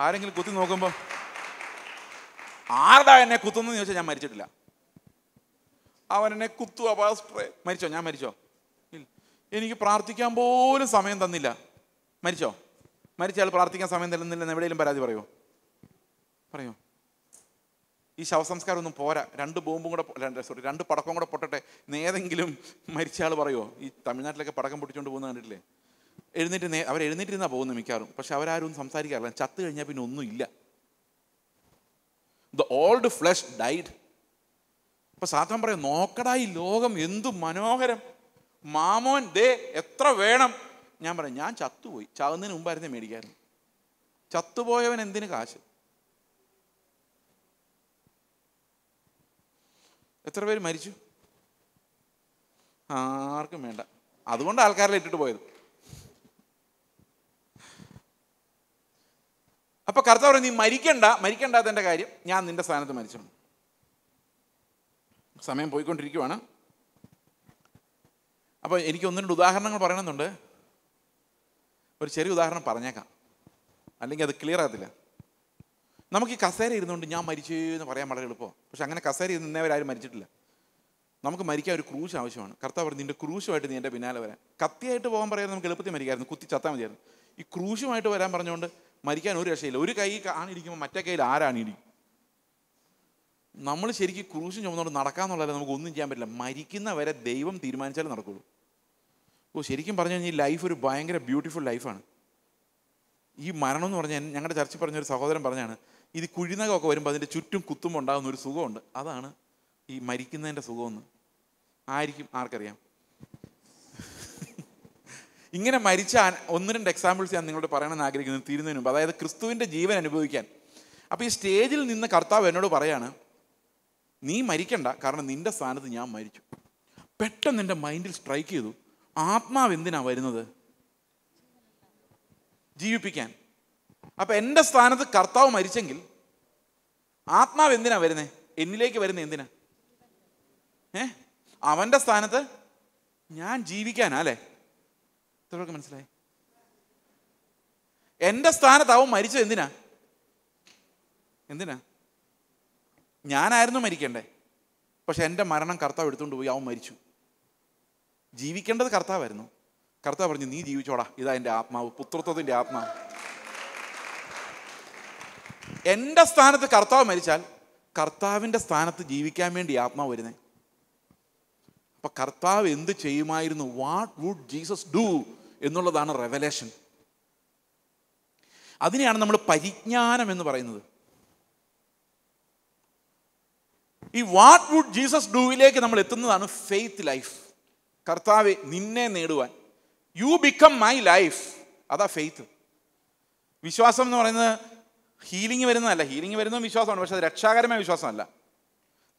ആരെങ്കിലും കുത്തി നോക്കുമ്പോൾ ആരുടെ എന്നെ കുത്തുന്നു ചോദിച്ചാൽ ഞാൻ മരിച്ചിട്ടില്ല അവൻ എന്നെ കുത്തു പാസ്റ്ററെ മരിച്ചോ ഞാൻ മരിച്ചോ എനിക്ക് പ്രാർത്ഥിക്കാൻ പോലും സമയം തന്നില്ല മരിച്ചോ മരിച്ചയാൾ പ്രാർത്ഥിക്കാൻ സമയം തരുന്നില്ലെന്ന് എവിടെയെങ്കിലും പരാതി പറയുമോ പറയോ ഈ ശവസംസ്കാരം ഒന്നും പോരാ രണ്ട് ബോംബും കൂടെ രണ്ട് സോറി രണ്ട് പടക്കം കൂടെ പൊട്ടട്ടെ ഏതെങ്കിലും മരിച്ചയാൾ പറയുമോ ഈ തമിഴ്നാട്ടിലൊക്കെ പടക്കം പൊട്ടിച്ചുകൊണ്ട് പോകുന്ന കണ്ടിട്ടില്ലേ എഴുന്നേറ്റ് നേ അവർ എഴുന്നേറ്റിരുന്നാണ് പോകുന്നത് മിക്കവാറും പക്ഷെ അവരാരും സംസാരിക്കാറില്ല ചത്തു കഴിഞ്ഞാൽ പിന്നെ ഒന്നുമില്ല ദ ഓൾഡ് ഫ്ലഷ് ഡൈഡ് ഇപ്പം സാത്താൻ പറയാം നോക്കടാ ഈ ലോകം എന്തു മനോഹരം മാമോൻ ദേ എത്ര വേണം ഞാൻ പറയാം ഞാൻ ചത്തുപോയി ചാവുന്നതിന് മുമ്പായിരുന്നേ മേടിക്കായിരുന്നു ചത്തുപോയവൻ എന്തിന് കാശ് എത്ര പേര് മരിച്ചു ആർക്കും വേണ്ട അതുകൊണ്ട് ആൾക്കാരിൽ ഇട്ടിട്ട് പോയത് അപ്പോൾ കർത്താവ് പറഞ്ഞു നീ മരിക്കണ്ട മരിക്കണ്ടാത്തതിൻ്റെ കാര്യം ഞാൻ നിൻ്റെ സ്ഥാനത്ത് മരിച്ചു സമയം പോയിക്കൊണ്ടിരിക്കുവാണ് അപ്പോൾ എനിക്ക് ഒന്ന് രണ്ട് ഉദാഹരണങ്ങൾ പറയണമെന്നുണ്ട് ഒരു ചെറിയ ഉദാഹരണം പറഞ്ഞേക്കാം അല്ലെങ്കിൽ അത് ക്ലിയർ ആകത്തില്ല നമുക്ക് ഈ കസേര ഇരുന്നുകൊണ്ട് ഞാൻ മരിച്ചു എന്ന് പറയാൻ വളരെ എളുപ്പം പക്ഷെ അങ്ങനെ കസേര ഇരുന്ന് മരിച്ചിട്ടില്ല നമുക്ക് മരിക്കാൻ ഒരു ക്രൂശ് ആവശ്യമാണ് കർത്താവ് പറഞ്ഞു നിൻ്റെ ക്രൂശുമായിട്ട് നീ എൻ്റെ പിന്നാലെ വരാൻ കത്തിയായിട്ട് പോകാൻ പറയാൻ നമുക്ക് എളുപ്പത്തിൽ മരിക്കായിരുന്നു കുത്തി ചത്താൽ മതിയായിരുന്നു ഈ ക്രൂശുമായിട്ട് വരാൻ പറഞ്ഞുകൊണ്ട് മരിക്കാൻ ഒരു രക്ഷയില്ല ഒരു കൈ ആണിരിക്കുമ്പോൾ മറ്റേ കയ്യിൽ ആരാണിരിക്കും നമ്മൾ ശരിക്കും ക്രൂശും ചുമന്നുകൊണ്ട് നടക്കാന്നുള്ളത് നമുക്ക് ഒന്നും ചെയ്യാൻ പറ്റില്ല മരിക്കുന്ന വരെ ദൈവം തീരുമാനിച്ചാലേ നടക്കുള്ളൂ ഓ ശരിക്കും പറഞ്ഞു കഴിഞ്ഞാൽ ഈ ലൈഫ് ഒരു ഭയങ്കര ബ്യൂട്ടിഫുൾ ലൈഫാണ് ഈ മരണം എന്ന് പറഞ്ഞാൽ ഞങ്ങളുടെ പറഞ്ഞ പറഞ്ഞൊരു സഹോദരൻ പറഞ്ഞാണ് ഇത് കുഴിനകമൊക്കെ വരുമ്പോൾ അതിൻ്റെ ചുറ്റും കുത്തുമ്പോൾ ഉണ്ടാകുന്ന ഒരു സുഖമുണ്ട് അതാണ് ഈ മരിക്കുന്നതിൻ്റെ സുഖമെന്ന് ആയിരിക്കും ആർക്കറിയാം ഇങ്ങനെ മരിച്ച ഒന്ന് രണ്ട് എക്സാമ്പിൾസ് ഞാൻ നിങ്ങളോട് പറയണമെന്ന് ആഗ്രഹിക്കുന്നു തീരുന്നതിന് മുമ്പ് അതായത് ക്രിസ്തുവിൻ്റെ ജീവൻ അനുഭവിക്കാൻ അപ്പോൾ ഈ സ്റ്റേജിൽ നിന്ന് കർത്താവ് എന്നോട് പറയാണ് നീ മരിക്കണ്ട കാരണം നിൻ്റെ സ്ഥാനത്ത് ഞാൻ മരിച്ചു പെട്ടെന്ന് എൻ്റെ മൈൻഡിൽ സ്ട്രൈക്ക് ചെയ്തു ആത്മാവ് എന്തിനാ വരുന്നത് ജീവിപ്പിക്കാൻ അപ്പം എൻ്റെ സ്ഥാനത്ത് കർത്താവ് മരിച്ചെങ്കിൽ ആത്മാവ് എന്തിനാ വരുന്നത് എന്നിലേക്ക് വരുന്നത് എന്തിനാ ഏ അവൻ്റെ സ്ഥാനത്ത് ഞാൻ ജീവിക്കാനാ അല്ലേ ഇതൊക്കെ മനസ്സിലായി എൻ്റെ സ്ഥാനത്ത് അവൻ മരിച്ചത് എന്തിനാ എന്തിനാ ഞാനായിരുന്നു മരിക്കണ്ടേ പക്ഷെ എൻ്റെ മരണം കർത്താവ് എടുത്തുകൊണ്ട് പോയി അവൻ മരിച്ചു ജീവിക്കേണ്ടത് കർത്താവായിരുന്നു കർത്താവ് പറഞ്ഞു നീ ജീവിച്ചോടാ ഇതാ എൻ്റെ ആത്മാവ് പുത്രത്വത്തിൻ്റെ ആത്മാവ് എൻ്റെ സ്ഥാനത്ത് കർത്താവ് മരിച്ചാൽ കർത്താവിൻ്റെ സ്ഥാനത്ത് ജീവിക്കാൻ വേണ്ടി ആത്മാവ് വരുന്നേ അപ്പൊ കർത്താവ് എന്ത് ചെയ്യുമായിരുന്നു വാട്ട് വുഡ് ജീസസ് ഡു എന്നുള്ളതാണ് റെവലേഷൻ അതിനെയാണ് നമ്മൾ പരിജ്ഞാനം എന്ന് പറയുന്നത് ഈ വാട്ട് വുഡ് ജീസസ് ഡൂവിലേക്ക് നമ്മൾ എത്തുന്നതാണ് ഫെയ്ത്ത് ലൈഫ് കർത്താവെ നിന്നെ നേടുവാൻ യു ബിക്കം മൈ ലൈഫ് അതാ ഫെയ്ത്ത് വിശ്വാസം എന്ന് പറയുന്നത് ഹീലിംഗ് വരുന്നതല്ല ഹീലിംഗ് വരുന്നതും വിശ്വാസമാണ് പക്ഷെ അത് രക്ഷാകരമായ വിശ്വാസമല്ല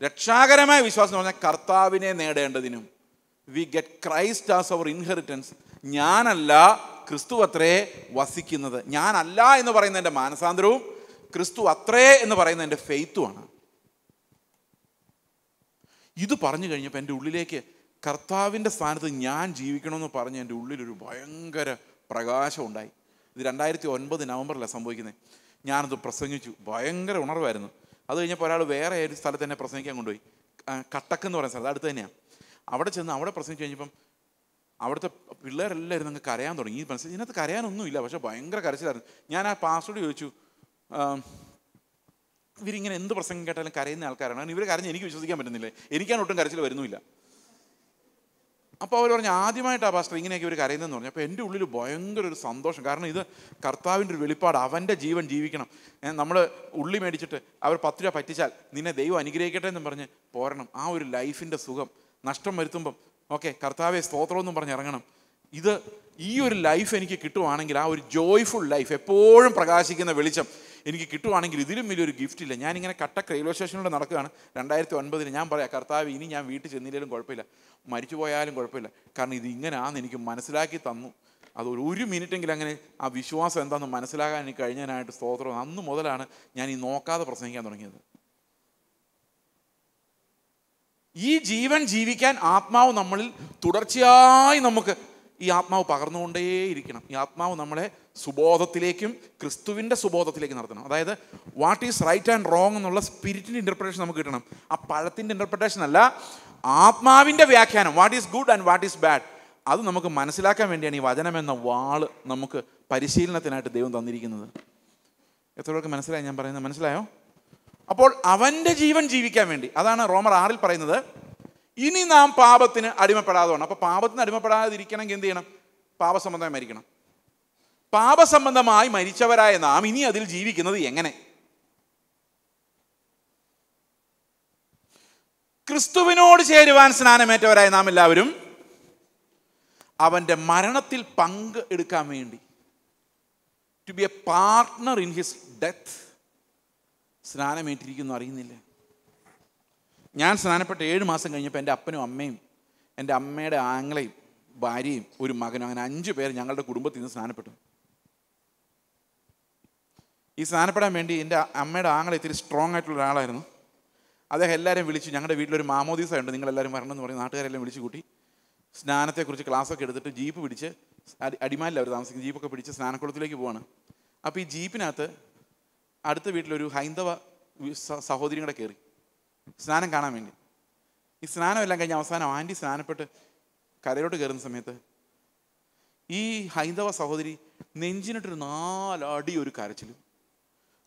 രക്ഷാകരമായ വിശ്വാസം എന്ന് പറഞ്ഞാൽ കർത്താവിനെ നേടേണ്ടതിനും we get Christ as our inheritance ഞാനല്ല ക്രിസ്തു അത്രേ വസിക്കുന്നത് ഞാനല്ല എന്ന് പറയുന്ന എൻ്റെ മാനസാന്തരവും ക്രിസ്തു അത്രേ എന്ന് പറയുന്ന എൻ്റെ ഫെയ്ത്തുമാണ് ഇത് പറഞ്ഞു കഴിഞ്ഞപ്പോൾ എൻ്റെ ഉള്ളിലേക്ക് കർത്താവിൻ്റെ സ്ഥാനത്ത് ഞാൻ ജീവിക്കണമെന്ന് പറഞ്ഞ് എൻ്റെ ഉള്ളിലൊരു ഭയങ്കര പ്രകാശം ഉണ്ടായി ഇത് രണ്ടായിരത്തി ഒൻപത് നവംബറിലാണ് സംഭവിക്കുന്നത് ഞാനത് പ്രസംഗിച്ചു ഭയങ്കര ഉണർവായിരുന്നു അത് കഴിഞ്ഞപ്പോൾ ഒരാൾ വേറെ ഏത് സ്ഥലത്ത് തന്നെ പ്രസംഗിക്കാൻ കൊണ്ടുപോയി കട്ടക്ക് എന്ന് പറയുന്ന സ്ഥലത്ത് അടുത്ത് തന്നെയാണ് അവിടെ ചെന്ന് അവിടെ പ്രസംഗിച്ചു കഴിഞ്ഞപ്പം അവിടുത്തെ പിള്ളേരെല്ലാവരും നിങ്ങൾക്ക് കരയാൻ തുടങ്ങി ഈ മനസ്സിൽ ഇതിനകത്ത് കരയാനൊന്നുമില്ല പക്ഷേ ഭയങ്കര കരച്ചിലായിരുന്നു ഞാൻ ആ പാസ്വേഡ് ചോദിച്ചു ഇവരിങ്ങനെ എന്ത് പ്രസംഗം കേട്ടാലും കരയുന്ന ആൾക്കാരാണ് കാരണം ഇവർ കരഞ്ഞ് എനിക്ക് വിശ്വസിക്കാൻ പറ്റുന്നില്ല എനിക്കാണ് ഒട്ടും കരച്ചിൽ വരുന്നില്ല അപ്പോൾ അവർ പറഞ്ഞു ആദ്യമായിട്ടാണ് പാസ്റ്റർ ഇങ്ങനെയൊക്കെ ഇവർ കരയുന്നതെന്ന് പറഞ്ഞു അപ്പോൾ എൻ്റെ ഉള്ളിൽ ഭയങ്കര ഒരു സന്തോഷം കാരണം ഇത് കർത്താവിൻ്റെ ഒരു വെളിപ്പാട് അവൻ്റെ ജീവൻ ജീവിക്കണം നമ്മൾ ഉള്ളി മേടിച്ചിട്ട് അവർ പത്ത് രൂപ പറ്റിച്ചാൽ നിന്നെ ദൈവം അനുഗ്രഹിക്കട്ടെ എന്ന് പറഞ്ഞ് പോരണം ആ ഒരു ലൈഫിൻ്റെ സുഖം നഷ്ടം വരുത്തുമ്പം ഓക്കെ കർത്താവെ സ്തോത്രം എന്നും പറഞ്ഞ് ഇറങ്ങണം ഇത് ഈ ഒരു ലൈഫ് എനിക്ക് കിട്ടുവാണെങ്കിൽ ആ ഒരു ജോയ്ഫുൾ ലൈഫ് എപ്പോഴും പ്രകാശിക്കുന്ന വെളിച്ചം എനിക്ക് കിട്ടുവാണെങ്കിൽ ഇതിലും വലിയൊരു ഗിഫ്റ്റ് ഇല്ല ഞാനിങ്ങനെ കട്ട റെയിൽവേ സ്റ്റേഷനിലൂടെ നടക്കുകയാണ് രണ്ടായിരത്തി ഒൻപതിന് ഞാൻ പറയാം കർത്താവ് ഇനി ഞാൻ വീട്ടിൽ ചെന്നില്ലെങ്കിലും കുഴപ്പമില്ല മരിച്ചു പോയാലും കുഴപ്പമില്ല കാരണം ഇത് ഇങ്ങനെയാണെന്ന് എനിക്ക് മനസ്സിലാക്കി തന്നു അത് ഒരു മിനിറ്റെങ്കിലും അങ്ങനെ ആ വിശ്വാസം എന്താണെന്ന് മനസ്സിലാക്കാൻ എനിക്ക് കഴിഞ്ഞതിനായിട്ട് സ്തോത്രം അന്ന് മുതലാണ് ഞാൻ ഈ നോക്കാതെ പ്രസംഗിക്കാൻ തുടങ്ങിയത് ഈ ജീവൻ ജീവിക്കാൻ ആത്മാവ് നമ്മളിൽ തുടർച്ചയായി നമുക്ക് ഈ ആത്മാവ് പകർന്നുകൊണ്ടേയിരിക്കണം ഈ ആത്മാവ് നമ്മളെ സുബോധത്തിലേക്കും ക്രിസ്തുവിൻ്റെ സുബോധത്തിലേക്കും നടത്തണം അതായത് what is right and wrong എന്നുള്ള സ്പിരിറ്റിൻ്റെ ഇൻ്റർപ്രിട്ടേഷൻ നമുക്ക് കിട്ടണം ആ പഴത്തിൻ്റെ ഇൻ്റർപ്രിട്ടേഷൻ അല്ല ആത്മാവിൻ്റെ വ്യാഖ്യാനം what is good and what is bad അത് നമുക്ക് മനസ്സിലാക്കാൻ വേണ്ടിയാണ് ഈ വചനം എന്ന വാള് നമുക്ക് പരിശീലനത്തിനായിട്ട് ദൈവം തന്നിരിക്കുന്നത് എത്ര പേർക്ക് മനസ്സിലായി ഞാൻ പറയുന്നത് മനസ്സിലായോ അപ്പോൾ അവൻ്റെ ജീവൻ ജീവിക്കാൻ വേണ്ടി അതാണ് റോമർ ആറിൽ പറയുന്നത് ഇനി നാം പാപത്തിന് അടിമപ്പെടാതെ വേണം അപ്പോൾ പാപത്തിന് അടിമപ്പെടാതിരിക്കണമെങ്കിൽ എന്ത് ചെയ്യണം പാപസംബന്ധമായി മരിക്കണം പാപസംബന്ധമായി മരിച്ചവരായ നാം ഇനി അതിൽ ജീവിക്കുന്നത് എങ്ങനെ ക്രിസ്തുവിനോട് ചേരുവാൻ സ്നാനമേറ്റവരായ നാം എല്ലാവരും അവൻ്റെ മരണത്തിൽ പങ്ക് എടുക്കാൻ വേണ്ടി to be a partner in his death സ്നാനമേറ്റിരിക്കുന്നു അറിയുന്നില്ല ഞാൻ സ്നാനപ്പെട്ട ഏഴ് മാസം കഴിഞ്ഞപ്പോൾ എൻ്റെ അപ്പനും അമ്മയും എൻ്റെ അമ്മയുടെ ആങ്ങളയും ഭാര്യയും ഒരു മകനും അങ്ങനെ അഞ്ച് പേര് ഞങ്ങളുടെ കുടുംബത്തിൽ നിന്ന് സ്നാനപ്പെട്ടു ഈ സ്നാനപ്പെടാൻ വേണ്ടി എൻ്റെ അമ്മയുടെ ആങ്ങള ഇത്തിരി സ്ട്രോങ് ആയിട്ടുള്ള ഒരാളായിരുന്നു അദ്ദേഹം എല്ലാവരും വിളിച്ചു ഞങ്ങളുടെ വീട്ടിലൊരു മാമോദീസ ഉണ്ട് നിങ്ങളെല്ലാവരും വരണമെന്ന് പറഞ്ഞ് നാട്ടുകാരെല്ലാം വിളിച്ചു കൂട്ടി സ്നാനത്തെക്കുറിച്ച് ക്ലാസ്സൊക്കെ എടുത്തിട്ട് ജീപ്പ് പിടിച്ച് അടിമാലിൽ അവർ താമസിക്കുന്നു ജീപ്പൊക്കെ പിടിച്ച് സ്നാനക്കുളത്തിലേക്ക് പോവാണ് അപ്പോൾ ഈ ജീപ്പിനകത്ത് അടുത്ത വീട്ടിലൊരു ഹൈന്ദവ സഹോദരിയും കൂടെ കയറി സ്നാനം കാണാൻ വേണ്ടി ഈ സ്നാനം എല്ലാം കഴിഞ്ഞ് അവസാനം ആൻറ്റി സ്നാനപ്പെട്ട് കരയോട്ട് കയറുന്ന സമയത്ത് ഈ ഹൈന്ദവ സഹോദരി നെഞ്ചിനിട്ടൊരു നാലടി ഒരു കരച്ചിൽ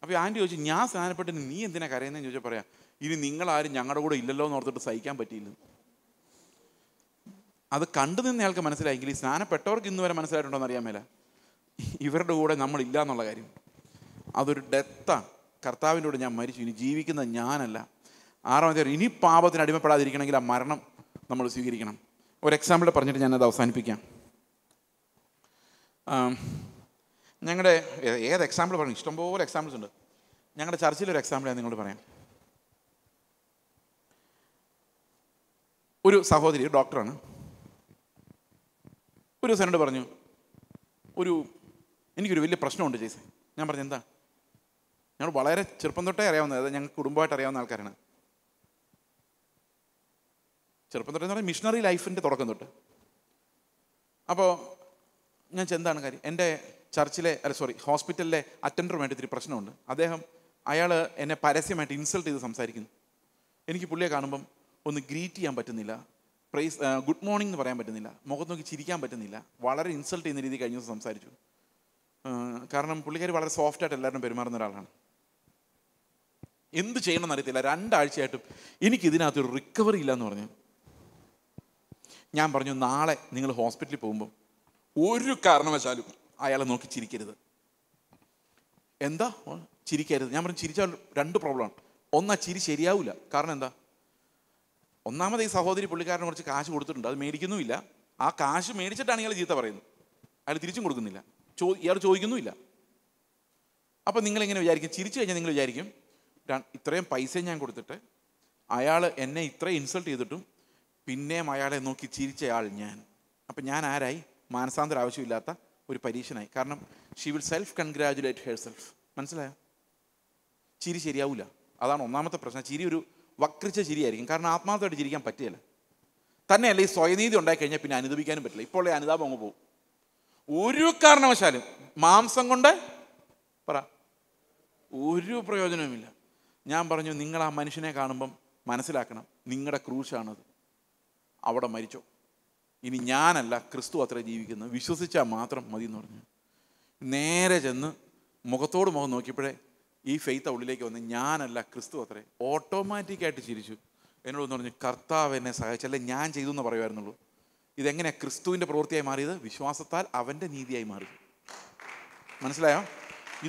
അപ്പോൾ ആൻറ്റി ചോദിച്ചു ഞാൻ സ്നാനപ്പെട്ട് നീ എന്തിനാ കരയുന്നതെന്ന് ചോദിച്ചാൽ പറയാം ഇനി നിങ്ങളാരും ഞങ്ങളുടെ കൂടെ ഇല്ലല്ലോ എന്ന് ഓർത്തിട്ട് സഹിക്കാൻ പറ്റിയില്ല അത് കണ്ടു നിന്നയാൾക്ക് മനസ്സിലായെങ്കിൽ ഈ സ്നാനപ്പെട്ടവർക്ക് ഇന്ന് വരെ മനസ്സിലായിട്ടുണ്ടോ എന്ന് മേല ഇവരുടെ കൂടെ നമ്മളില്ല എന്നുള്ള കാര്യം അതൊരു ഡെത്താണ് കർത്താവിനോട് ഞാൻ മരിച്ചു ഇനി ജീവിക്കുന്ന ഞാനല്ല ആറാമത്തെ ഇനി പാപത്തിന് അടിമപ്പെടാതിരിക്കണമെങ്കിൽ ആ മരണം നമ്മൾ സ്വീകരിക്കണം ഒരു എക്സാമ്പിൾ പറഞ്ഞിട്ട് ഞാനത് അവസാനിപ്പിക്കാം ഞങ്ങളുടെ ഏത് എക്സാമ്പിൾ പറഞ്ഞു ഇഷ്ടംപോലെ എക്സാമ്പിൾസ് ഉണ്ട് ഞങ്ങളുടെ ചർച്ചിലൊരു എക്സാമ്പിൾ ഞാൻ നിങ്ങളോട് പറയാം ഒരു സഹോദരി ഒരു ഡോക്ടറാണ് ഒരു ദിവസം എന്നോട് പറഞ്ഞു ഒരു എനിക്കൊരു വലിയ പ്രശ്നമുണ്ട് ചേച്ചി ഞാൻ പറഞ്ഞു എന്താ ഞങ്ങൾ വളരെ ചെറുപ്പം തൊട്ടേ അറിയാവുന്നത് അതായത് ഞങ്ങൾക്ക് കുടുംബമായിട്ട് അറിയാവുന്ന ആൾക്കാരാണ് ചെറുപ്പം തൊട്ടെന്ന് പറഞ്ഞാൽ മിഷണറി ലൈഫിൻ്റെ തുടക്കം തൊട്ട് അപ്പോൾ ഞാൻ ചെന്താണ് കാര്യം എൻ്റെ ചർച്ചിലെ അല്ല സോറി ഹോസ്പിറ്റലിലെ അറ്റൻഡറുമായിട്ട് ഇത്തിരി പ്രശ്നമുണ്ട് അദ്ദേഹം അയാൾ എന്നെ പരസ്യമായിട്ട് ഇൻസൾട്ട് ചെയ്ത് സംസാരിക്കുന്നു എനിക്ക് പുള്ളിയെ കാണുമ്പം ഒന്ന് ഗ്രീറ്റ് ചെയ്യാൻ പറ്റുന്നില്ല പ്രൈസ് ഗുഡ് മോർണിംഗ് എന്ന് പറയാൻ പറ്റുന്നില്ല മുഖത്ത് നോക്കി ചിരിക്കാൻ പറ്റുന്നില്ല വളരെ ഇൻസൾട്ട് ചെയ്യുന്ന രീതി കഴിഞ്ഞ ദിവസം സംസാരിച്ചു കാരണം പുള്ളിക്കാർ വളരെ സോഫ്റ്റായിട്ട് എല്ലാവരും പെരുമാറുന്ന ഒരാളാണ് എന്ത് ചെയ്യണമെന്ന് അറിയത്തില്ല രണ്ടാഴ്ചയായിട്ടും എനിക്ക് ഇതിനകത്തൊരു റിക്കവറി ഇല്ല എന്ന് പറഞ്ഞു ഞാൻ പറഞ്ഞു നാളെ നിങ്ങൾ ഹോസ്പിറ്റലിൽ പോകുമ്പോൾ ഒരു കാരണവശാലും അയാളെ നോക്കി ചിരിക്കരുത് എന്താ ചിരിക്കരുത് ഞാൻ പറഞ്ഞു ചിരിച്ചാൽ രണ്ട് പ്രോബ്ലമാണ് ഒന്നാ ചിരി ശരിയാവില്ല കാരണം എന്താ ഒന്നാമത് ഈ സഹോദരി പുള്ളിക്കാരന് കുറച്ച് കാശ് കൊടുത്തിട്ടുണ്ട് അത് മേടിക്കുന്നുമില്ല ആ കാശ് മേടിച്ചിട്ടാണ് ഇയാൾ ചീത്ത പറയുന്നത് അയാൾ തിരിച്ചും കൊടുക്കുന്നില്ല ചോ ഇയാൾ ചോദിക്കുന്നുമില്ല അപ്പോൾ നിങ്ങളിങ്ങനെ വിചാരിക്കും ചിരിച്ചു കഴിഞ്ഞാൽ നിങ്ങൾ വിചാരിക്കും ഇത്രയും പൈസ ഞാൻ കൊടുത്തിട്ട് അയാൾ എന്നെ ഇത്രയും ഇൻസൾട്ട് ചെയ്തിട്ടും പിന്നെയും അയാളെ നോക്കി ചിരിച്ച ആൾ ഞാൻ അപ്പം ഞാൻ ആരായി മാനസാന്തര ആവശ്യമില്ലാത്ത ഒരു പരീക്ഷനായി കാരണം she will self congratulate herself മനസ്സിലായോ ചിരി ശരിയാവില്ല അതാണ് ഒന്നാമത്തെ പ്രശ്നം ചിരി ഒരു വക്രിച്ച ചിരിയായിരിക്കും കാരണം ആത്മാർത്ഥമായിട്ട് ചിരിക്കാൻ പറ്റിയല്ല തന്നെയല്ല ഈ സ്വയനീതി ഉണ്ടായി കഴിഞ്ഞാൽ പിന്നെ അനുദപിക്കാനും പറ്റില്ല ഇപ്പോൾ അനുതാപം അങ്ങ് പോകും ഒരു കാരണവശാലും മാംസം കൊണ്ട് പറ ഒരു പ്രയോജനവുമില്ല ഞാൻ പറഞ്ഞു നിങ്ങൾ ആ മനുഷ്യനെ കാണുമ്പം മനസ്സിലാക്കണം നിങ്ങളുടെ ക്രൂശാണത് അവിടെ മരിച്ചോ ഇനി ഞാനല്ല ക്രിസ്തു അത്ര ജീവിക്കുന്നത് വിശ്വസിച്ചാൽ മാത്രം മതി എന്ന് പറഞ്ഞു നേരെ ചെന്ന് മുഖത്തോട് മുഖം നോക്കിയപ്പോഴേ ഈ ഫെയ്ത്ത് ഉള്ളിലേക്ക് വന്ന് ഞാനല്ല ക്രിസ്തു അത്രേ ഓട്ടോമാറ്റിക്കായിട്ട് ചിരിച്ചു എന്നോട് എന്ന് പറഞ്ഞു കർത്താവ് എന്നെ സഹായിച്ചല്ലേ ഞാൻ ചെയ്തു എന്ന് പറയുമായിരുന്നുള്ളൂ ഇതെങ്ങനെയാണ് ക്രിസ്തുവിൻ്റെ പ്രവൃത്തിയായി മാറിയത് വിശ്വാസത്താൽ അവൻ്റെ നീതിയായി മാറി മനസ്സിലായോ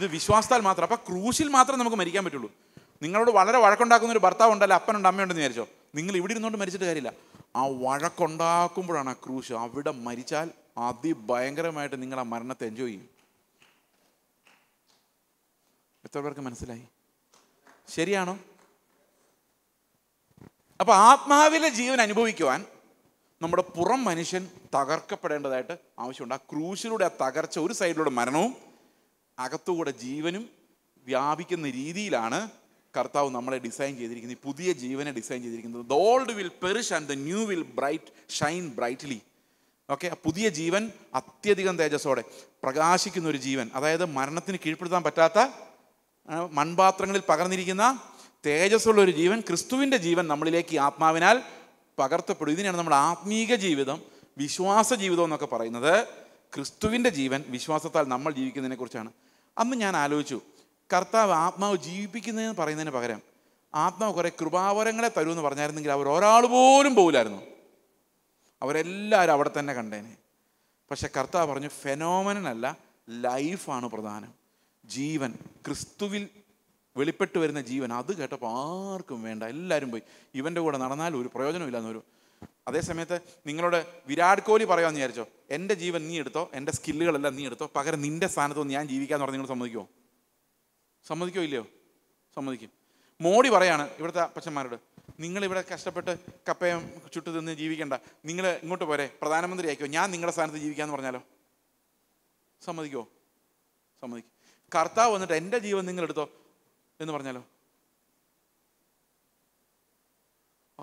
ഇത് വിശ്വാസത്താൽ മാത്രം അപ്പം ക്രൂശിൽ മാത്രം നമുക്ക് മരിക്കാൻ പറ്റുള്ളൂ നിങ്ങളോട് വളരെ വഴക്കുണ്ടാക്കുന്ന ഒരു ഭർത്താവ് ഉണ്ടല്ലോ അപ്പനുണ്ട് അമ്മയുണ്ടെന്ന് വിചാരിച്ചോ നിങ്ങൾ ഇവിടെ ഇരുന്നുകൊണ്ട് മരിച്ചിട്ട് കാര്യമില്ല ആ വഴക്കുണ്ടാക്കുമ്പോഴാണ് ആ ക്രൂശ് അവിടെ മരിച്ചാൽ അതിഭയങ്കരമായിട്ട് നിങ്ങൾ ആ മരണത്തെ എൻജോയ് ചെയ്യും എത്ര പേർക്ക് മനസ്സിലായി ശരിയാണോ അപ്പോൾ ആത്മാവിലെ ജീവൻ അനുഭവിക്കുവാൻ നമ്മുടെ പുറം മനുഷ്യൻ തകർക്കപ്പെടേണ്ടതായിട്ട് ആവശ്യമുണ്ട് ആ ക്രൂശിലൂടെ ആ തകർച്ച ഒരു സൈഡിലൂടെ മരണവും അകത്തുകൂടെ ജീവനും വ്യാപിക്കുന്ന രീതിയിലാണ് കർത്താവ് നമ്മളെ ഡിസൈൻ ചെയ്തിരിക്കുന്നത് ഈ പുതിയ ജീവനെ ഡിസൈൻ ചെയ്തിരിക്കുന്നത് the old will perish and the new will bright shine brightly okay പുതിയ ജീവൻ അത്യധികം തേജസ്സോടെ പ്രകാശിക്കുന്ന ഒരു ജീവൻ അതായത് മരണത്തിന് കീഴ്പ്പെടുത്താൻ പറ്റാത്ത മൺപാത്രങ്ങളിൽ പകർന്നിരിക്കുന്ന തേജസ്സുള്ള ഒരു ജീവൻ ക്രിസ്തുവിൻ്റെ ജീവൻ നമ്മളിലേക്ക് ആത്മാവിനാൽ പകർത്തപ്പെടും ഇതിനാണ് നമ്മുടെ ആത്മീക ജീവിതം വിശ്വാസ ജീവിതം എന്നൊക്കെ പറയുന്നത് ക്രിസ്തുവിൻ്റെ ജീവൻ വിശ്വാസത്താൽ നമ്മൾ ജീവിക്കുന്നതിനെക്കുറിച്ചാണ് അന്ന് ഞാൻ ആലോചിച്ചു കർത്താവ് ആത്മാവ് ജീവിപ്പിക്കുന്നതെന്ന് പറയുന്നതിന് പകരം ആത്മാവ് കുറേ കൃപാവരങ്ങളെ തരുമെന്ന് പറഞ്ഞായിരുന്നെങ്കിൽ അവർ ഒരാൾ പോലും പോകില്ലായിരുന്നു അവരെല്ലാവരും അവിടെ തന്നെ കണ്ടേനെ പക്ഷെ കർത്താവ് പറഞ്ഞു അല്ല ലൈഫാണ് പ്രധാനം ജീവൻ ക്രിസ്തുവിൽ വെളിപ്പെട്ട് വരുന്ന ജീവൻ അത് കേട്ടപ്പോൾ ആർക്കും വേണ്ട എല്ലാവരും പോയി ഇവൻ്റെ കൂടെ നടന്നാൽ ഒരു പ്രയോജനമില്ല എന്നൊരു അതേ നിങ്ങളോട് വിരാട് കോഹ്ലി പറയാമെന്ന് വിചാരിച്ചോ എൻ്റെ ജീവൻ നീ എടുത്തോ എൻ്റെ സ്കില്ലുകളെല്ലാം നീ എടുത്തോ പകരം നിൻ്റെ സ്ഥാനത്തൊന്നും ഞാൻ ജീവിക്കാമെന്ന് പറഞ്ഞ് നിങ്ങൾ സമ്മതിക്കുമോ സമ്മതിക്കോ ഇല്ലയോ സമ്മതിക്കും മോഡി പറയാണ് ഇവിടുത്തെ അപ്പച്ചന്മാരോട് നിങ്ങൾ ഇവിടെ കഷ്ടപ്പെട്ട് കപ്പയും ചുട്ടു തിന്ന് ജീവിക്കണ്ട നിങ്ങൾ ഇങ്ങോട്ട് പോരെ ആയിക്കോ ഞാൻ നിങ്ങളുടെ സ്ഥാനത്ത് ജീവിക്കാമെന്ന് പറഞ്ഞാലോ സമ്മതിക്കോ സമ്മതിക്കും കർത്താവ് വന്നിട്ട് എൻ്റെ ജീവൻ നിങ്ങൾ എടുത്തോ എന്ന് പറഞ്ഞാലോ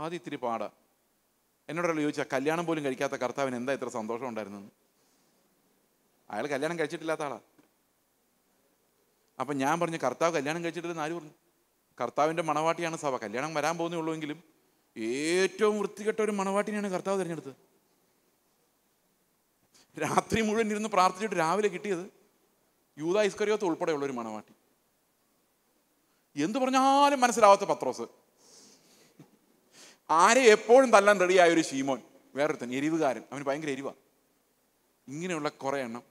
ആദ്യം ഇത്തിരി പാടാ എന്നോടൊരാൾ ചോദിച്ചാൽ കല്യാണം പോലും കഴിക്കാത്ത കർത്താവിന് എന്താ ഇത്ര സന്തോഷം ഉണ്ടായിരുന്നെന്ന് അയാൾ കല്യാണം കഴിച്ചിട്ടില്ലാത്ത ആളാണ് അപ്പം ഞാൻ പറഞ്ഞു കർത്താവ് കല്യാണം കഴിച്ചിട്ടില്ലെന്ന് ആര് പറഞ്ഞു കർത്താവിൻ്റെ മണവാട്ടിയാണ് സഭ കല്യാണം വരാൻ പോകുന്നുള്ളൂവെങ്കിലും ഏറ്റവും വൃത്തികെട്ട ഒരു മണവാട്ടിനെയാണ് കർത്താവ് തിരഞ്ഞെടുത്തത് രാത്രി മുഴുവൻ ഇരുന്ന് പ്രാർത്ഥിച്ചിട്ട് രാവിലെ കിട്ടിയത് യൂത ഇസ്കരിയോത്ത് ഒരു മണവാട്ടി എന്തു പറഞ്ഞാലും മനസ്സിലാവാത്ത പത്രോസ് ആരെ എപ്പോഴും തല്ലാൻ റെഡിയായ ഒരു ഷീമോൻ വേറൊരുത്തൻ എരിവുകാരൻ അവന് ഭയങ്കര എരിവാണ് ഇങ്ങനെയുള്ള കുറേ എണ്ണം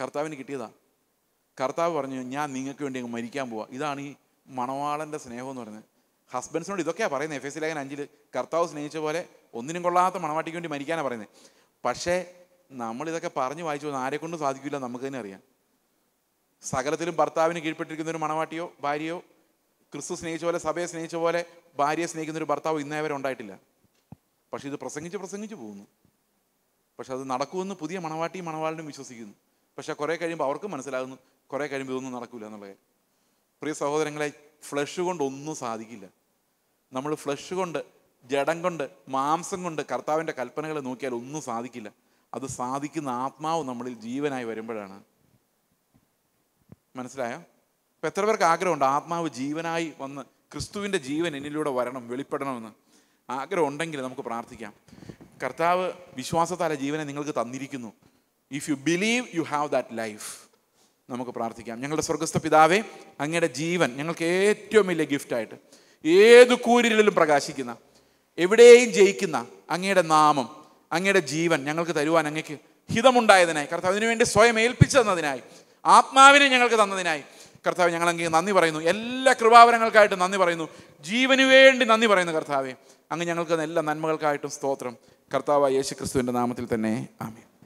കർത്താവിന് കിട്ടിയതാണ് കർത്താവ് പറഞ്ഞു ഞാൻ നിങ്ങൾക്ക് വേണ്ടി അങ്ങ് മരിക്കാൻ പോവാ ഇതാണ് ഈ മണവാളൻ്റെ സ്നേഹം എന്ന് പറയുന്നത് ഹസ്ബൻഡ്സിനോട് ഇതൊക്കെയാണ് പറയുന്നത് എഫ് എസ് ലേഖൻ അഞ്ചിൽ കർത്താവ് സ്നേഹിച്ച പോലെ ഒന്നിനും കൊള്ളാത്ത മണവാട്ടിക്ക് വേണ്ടി മരിക്കാനാണ് പറയുന്നത് പക്ഷേ നമ്മളിതൊക്കെ പറഞ്ഞു വായിച്ചു പോകുന്ന ആരെക്കൊണ്ടും സാധിക്കില്ല നമുക്ക് തന്നെ അറിയാം സകലത്തിലും ഭർത്താവിന് കീഴ്പ്പെട്ടിരിക്കുന്ന ഒരു മണവാട്ടിയോ ഭാര്യയോ ക്രിസ്തു സ്നേഹിച്ച പോലെ സഭയെ സ്നേഹിച്ച പോലെ ഭാര്യയെ സ്നേഹിക്കുന്ന ഒരു ഭർത്താവ് ഇന്നേ വരെ ഉണ്ടായിട്ടില്ല പക്ഷേ ഇത് പ്രസംഗിച്ച് പ്രസംഗിച്ച് പോകുന്നു പക്ഷെ അത് നടക്കുമെന്ന് പുതിയ മണവാട്ടിയും മണവാളിനും വിശ്വസിക്കുന്നു പക്ഷേ കുറേ കഴിയുമ്പോൾ അവർക്കും മനസ്സിലാകുന്നു കുറേ കഴിയുമ്പോൾ ഇതൊന്നും നടക്കില്ല എന്നുള്ളത് പ്രിയ സഹോദരങ്ങളെ ഫ്ലഷ് കൊണ്ട് ഒന്നും സാധിക്കില്ല നമ്മൾ ഫ്ലഷ് കൊണ്ട് ജഡം കൊണ്ട് മാംസം കൊണ്ട് കർത്താവിൻ്റെ കൽപ്പനകളെ നോക്കിയാൽ ഒന്നും സാധിക്കില്ല അത് സാധിക്കുന്ന ആത്മാവ് നമ്മളിൽ ജീവനായി വരുമ്പോഴാണ് മനസ്സിലായോ അപ്പം എത്ര പേർക്ക് ആഗ്രഹമുണ്ട് ആത്മാവ് ജീവനായി വന്ന് ക്രിസ്തുവിൻ്റെ ജീവൻ എന്നിലൂടെ വരണം വെളിപ്പെടണമെന്ന് ആഗ്രഹം ഉണ്ടെങ്കിൽ നമുക്ക് പ്രാർത്ഥിക്കാം കർത്താവ് വിശ്വാസത്താലെ ജീവനെ നിങ്ങൾക്ക് തന്നിരിക്കുന്നു if you believe you have that life നമുക്ക് പ്രാർത്ഥിക്കാം ഞങ്ങളുടെ സ്വർഗസ്ഥ പിതാവേ അങ്ങയുടെ ജീവൻ ഞങ്ങൾക്ക് ഏറ്റവും വലിയ ഗിഫ്റ്റായിട്ട് ഏത് കൂരിലും പ്രകാശിക്കുന്ന എവിടെയും ജയിക്കുന്ന അങ്ങയുടെ നാമം അങ്ങയുടെ ജീവൻ ഞങ്ങൾക്ക് തരുവാൻ അങ്ങക്ക് ഹിതമുണ്ടായതിനായി കർത്താവ് അതിനുവേണ്ടി സ്വയം ഏൽപ്പിച്ചു തന്നതിനായി ആത്മാവിനെ ഞങ്ങൾക്ക് തന്നതിനായി കർത്താവ് ഞങ്ങൾ അങ്ങ് നന്ദി പറയുന്നു എല്ലാ കൃപാവരങ്ങൾക്കായിട്ടും നന്ദി പറയുന്നു ജീവന് വേണ്ടി നന്ദി പറയുന്നു കർത്താവെ അങ്ങ് ഞങ്ങൾക്ക് എല്ലാ നന്മകൾക്കായിട്ടും സ്തോത്രം കർത്താവ് യേശു ക്രിസ്തുവിൻ്റെ നാമത്തിൽ തന്നെ ആമേ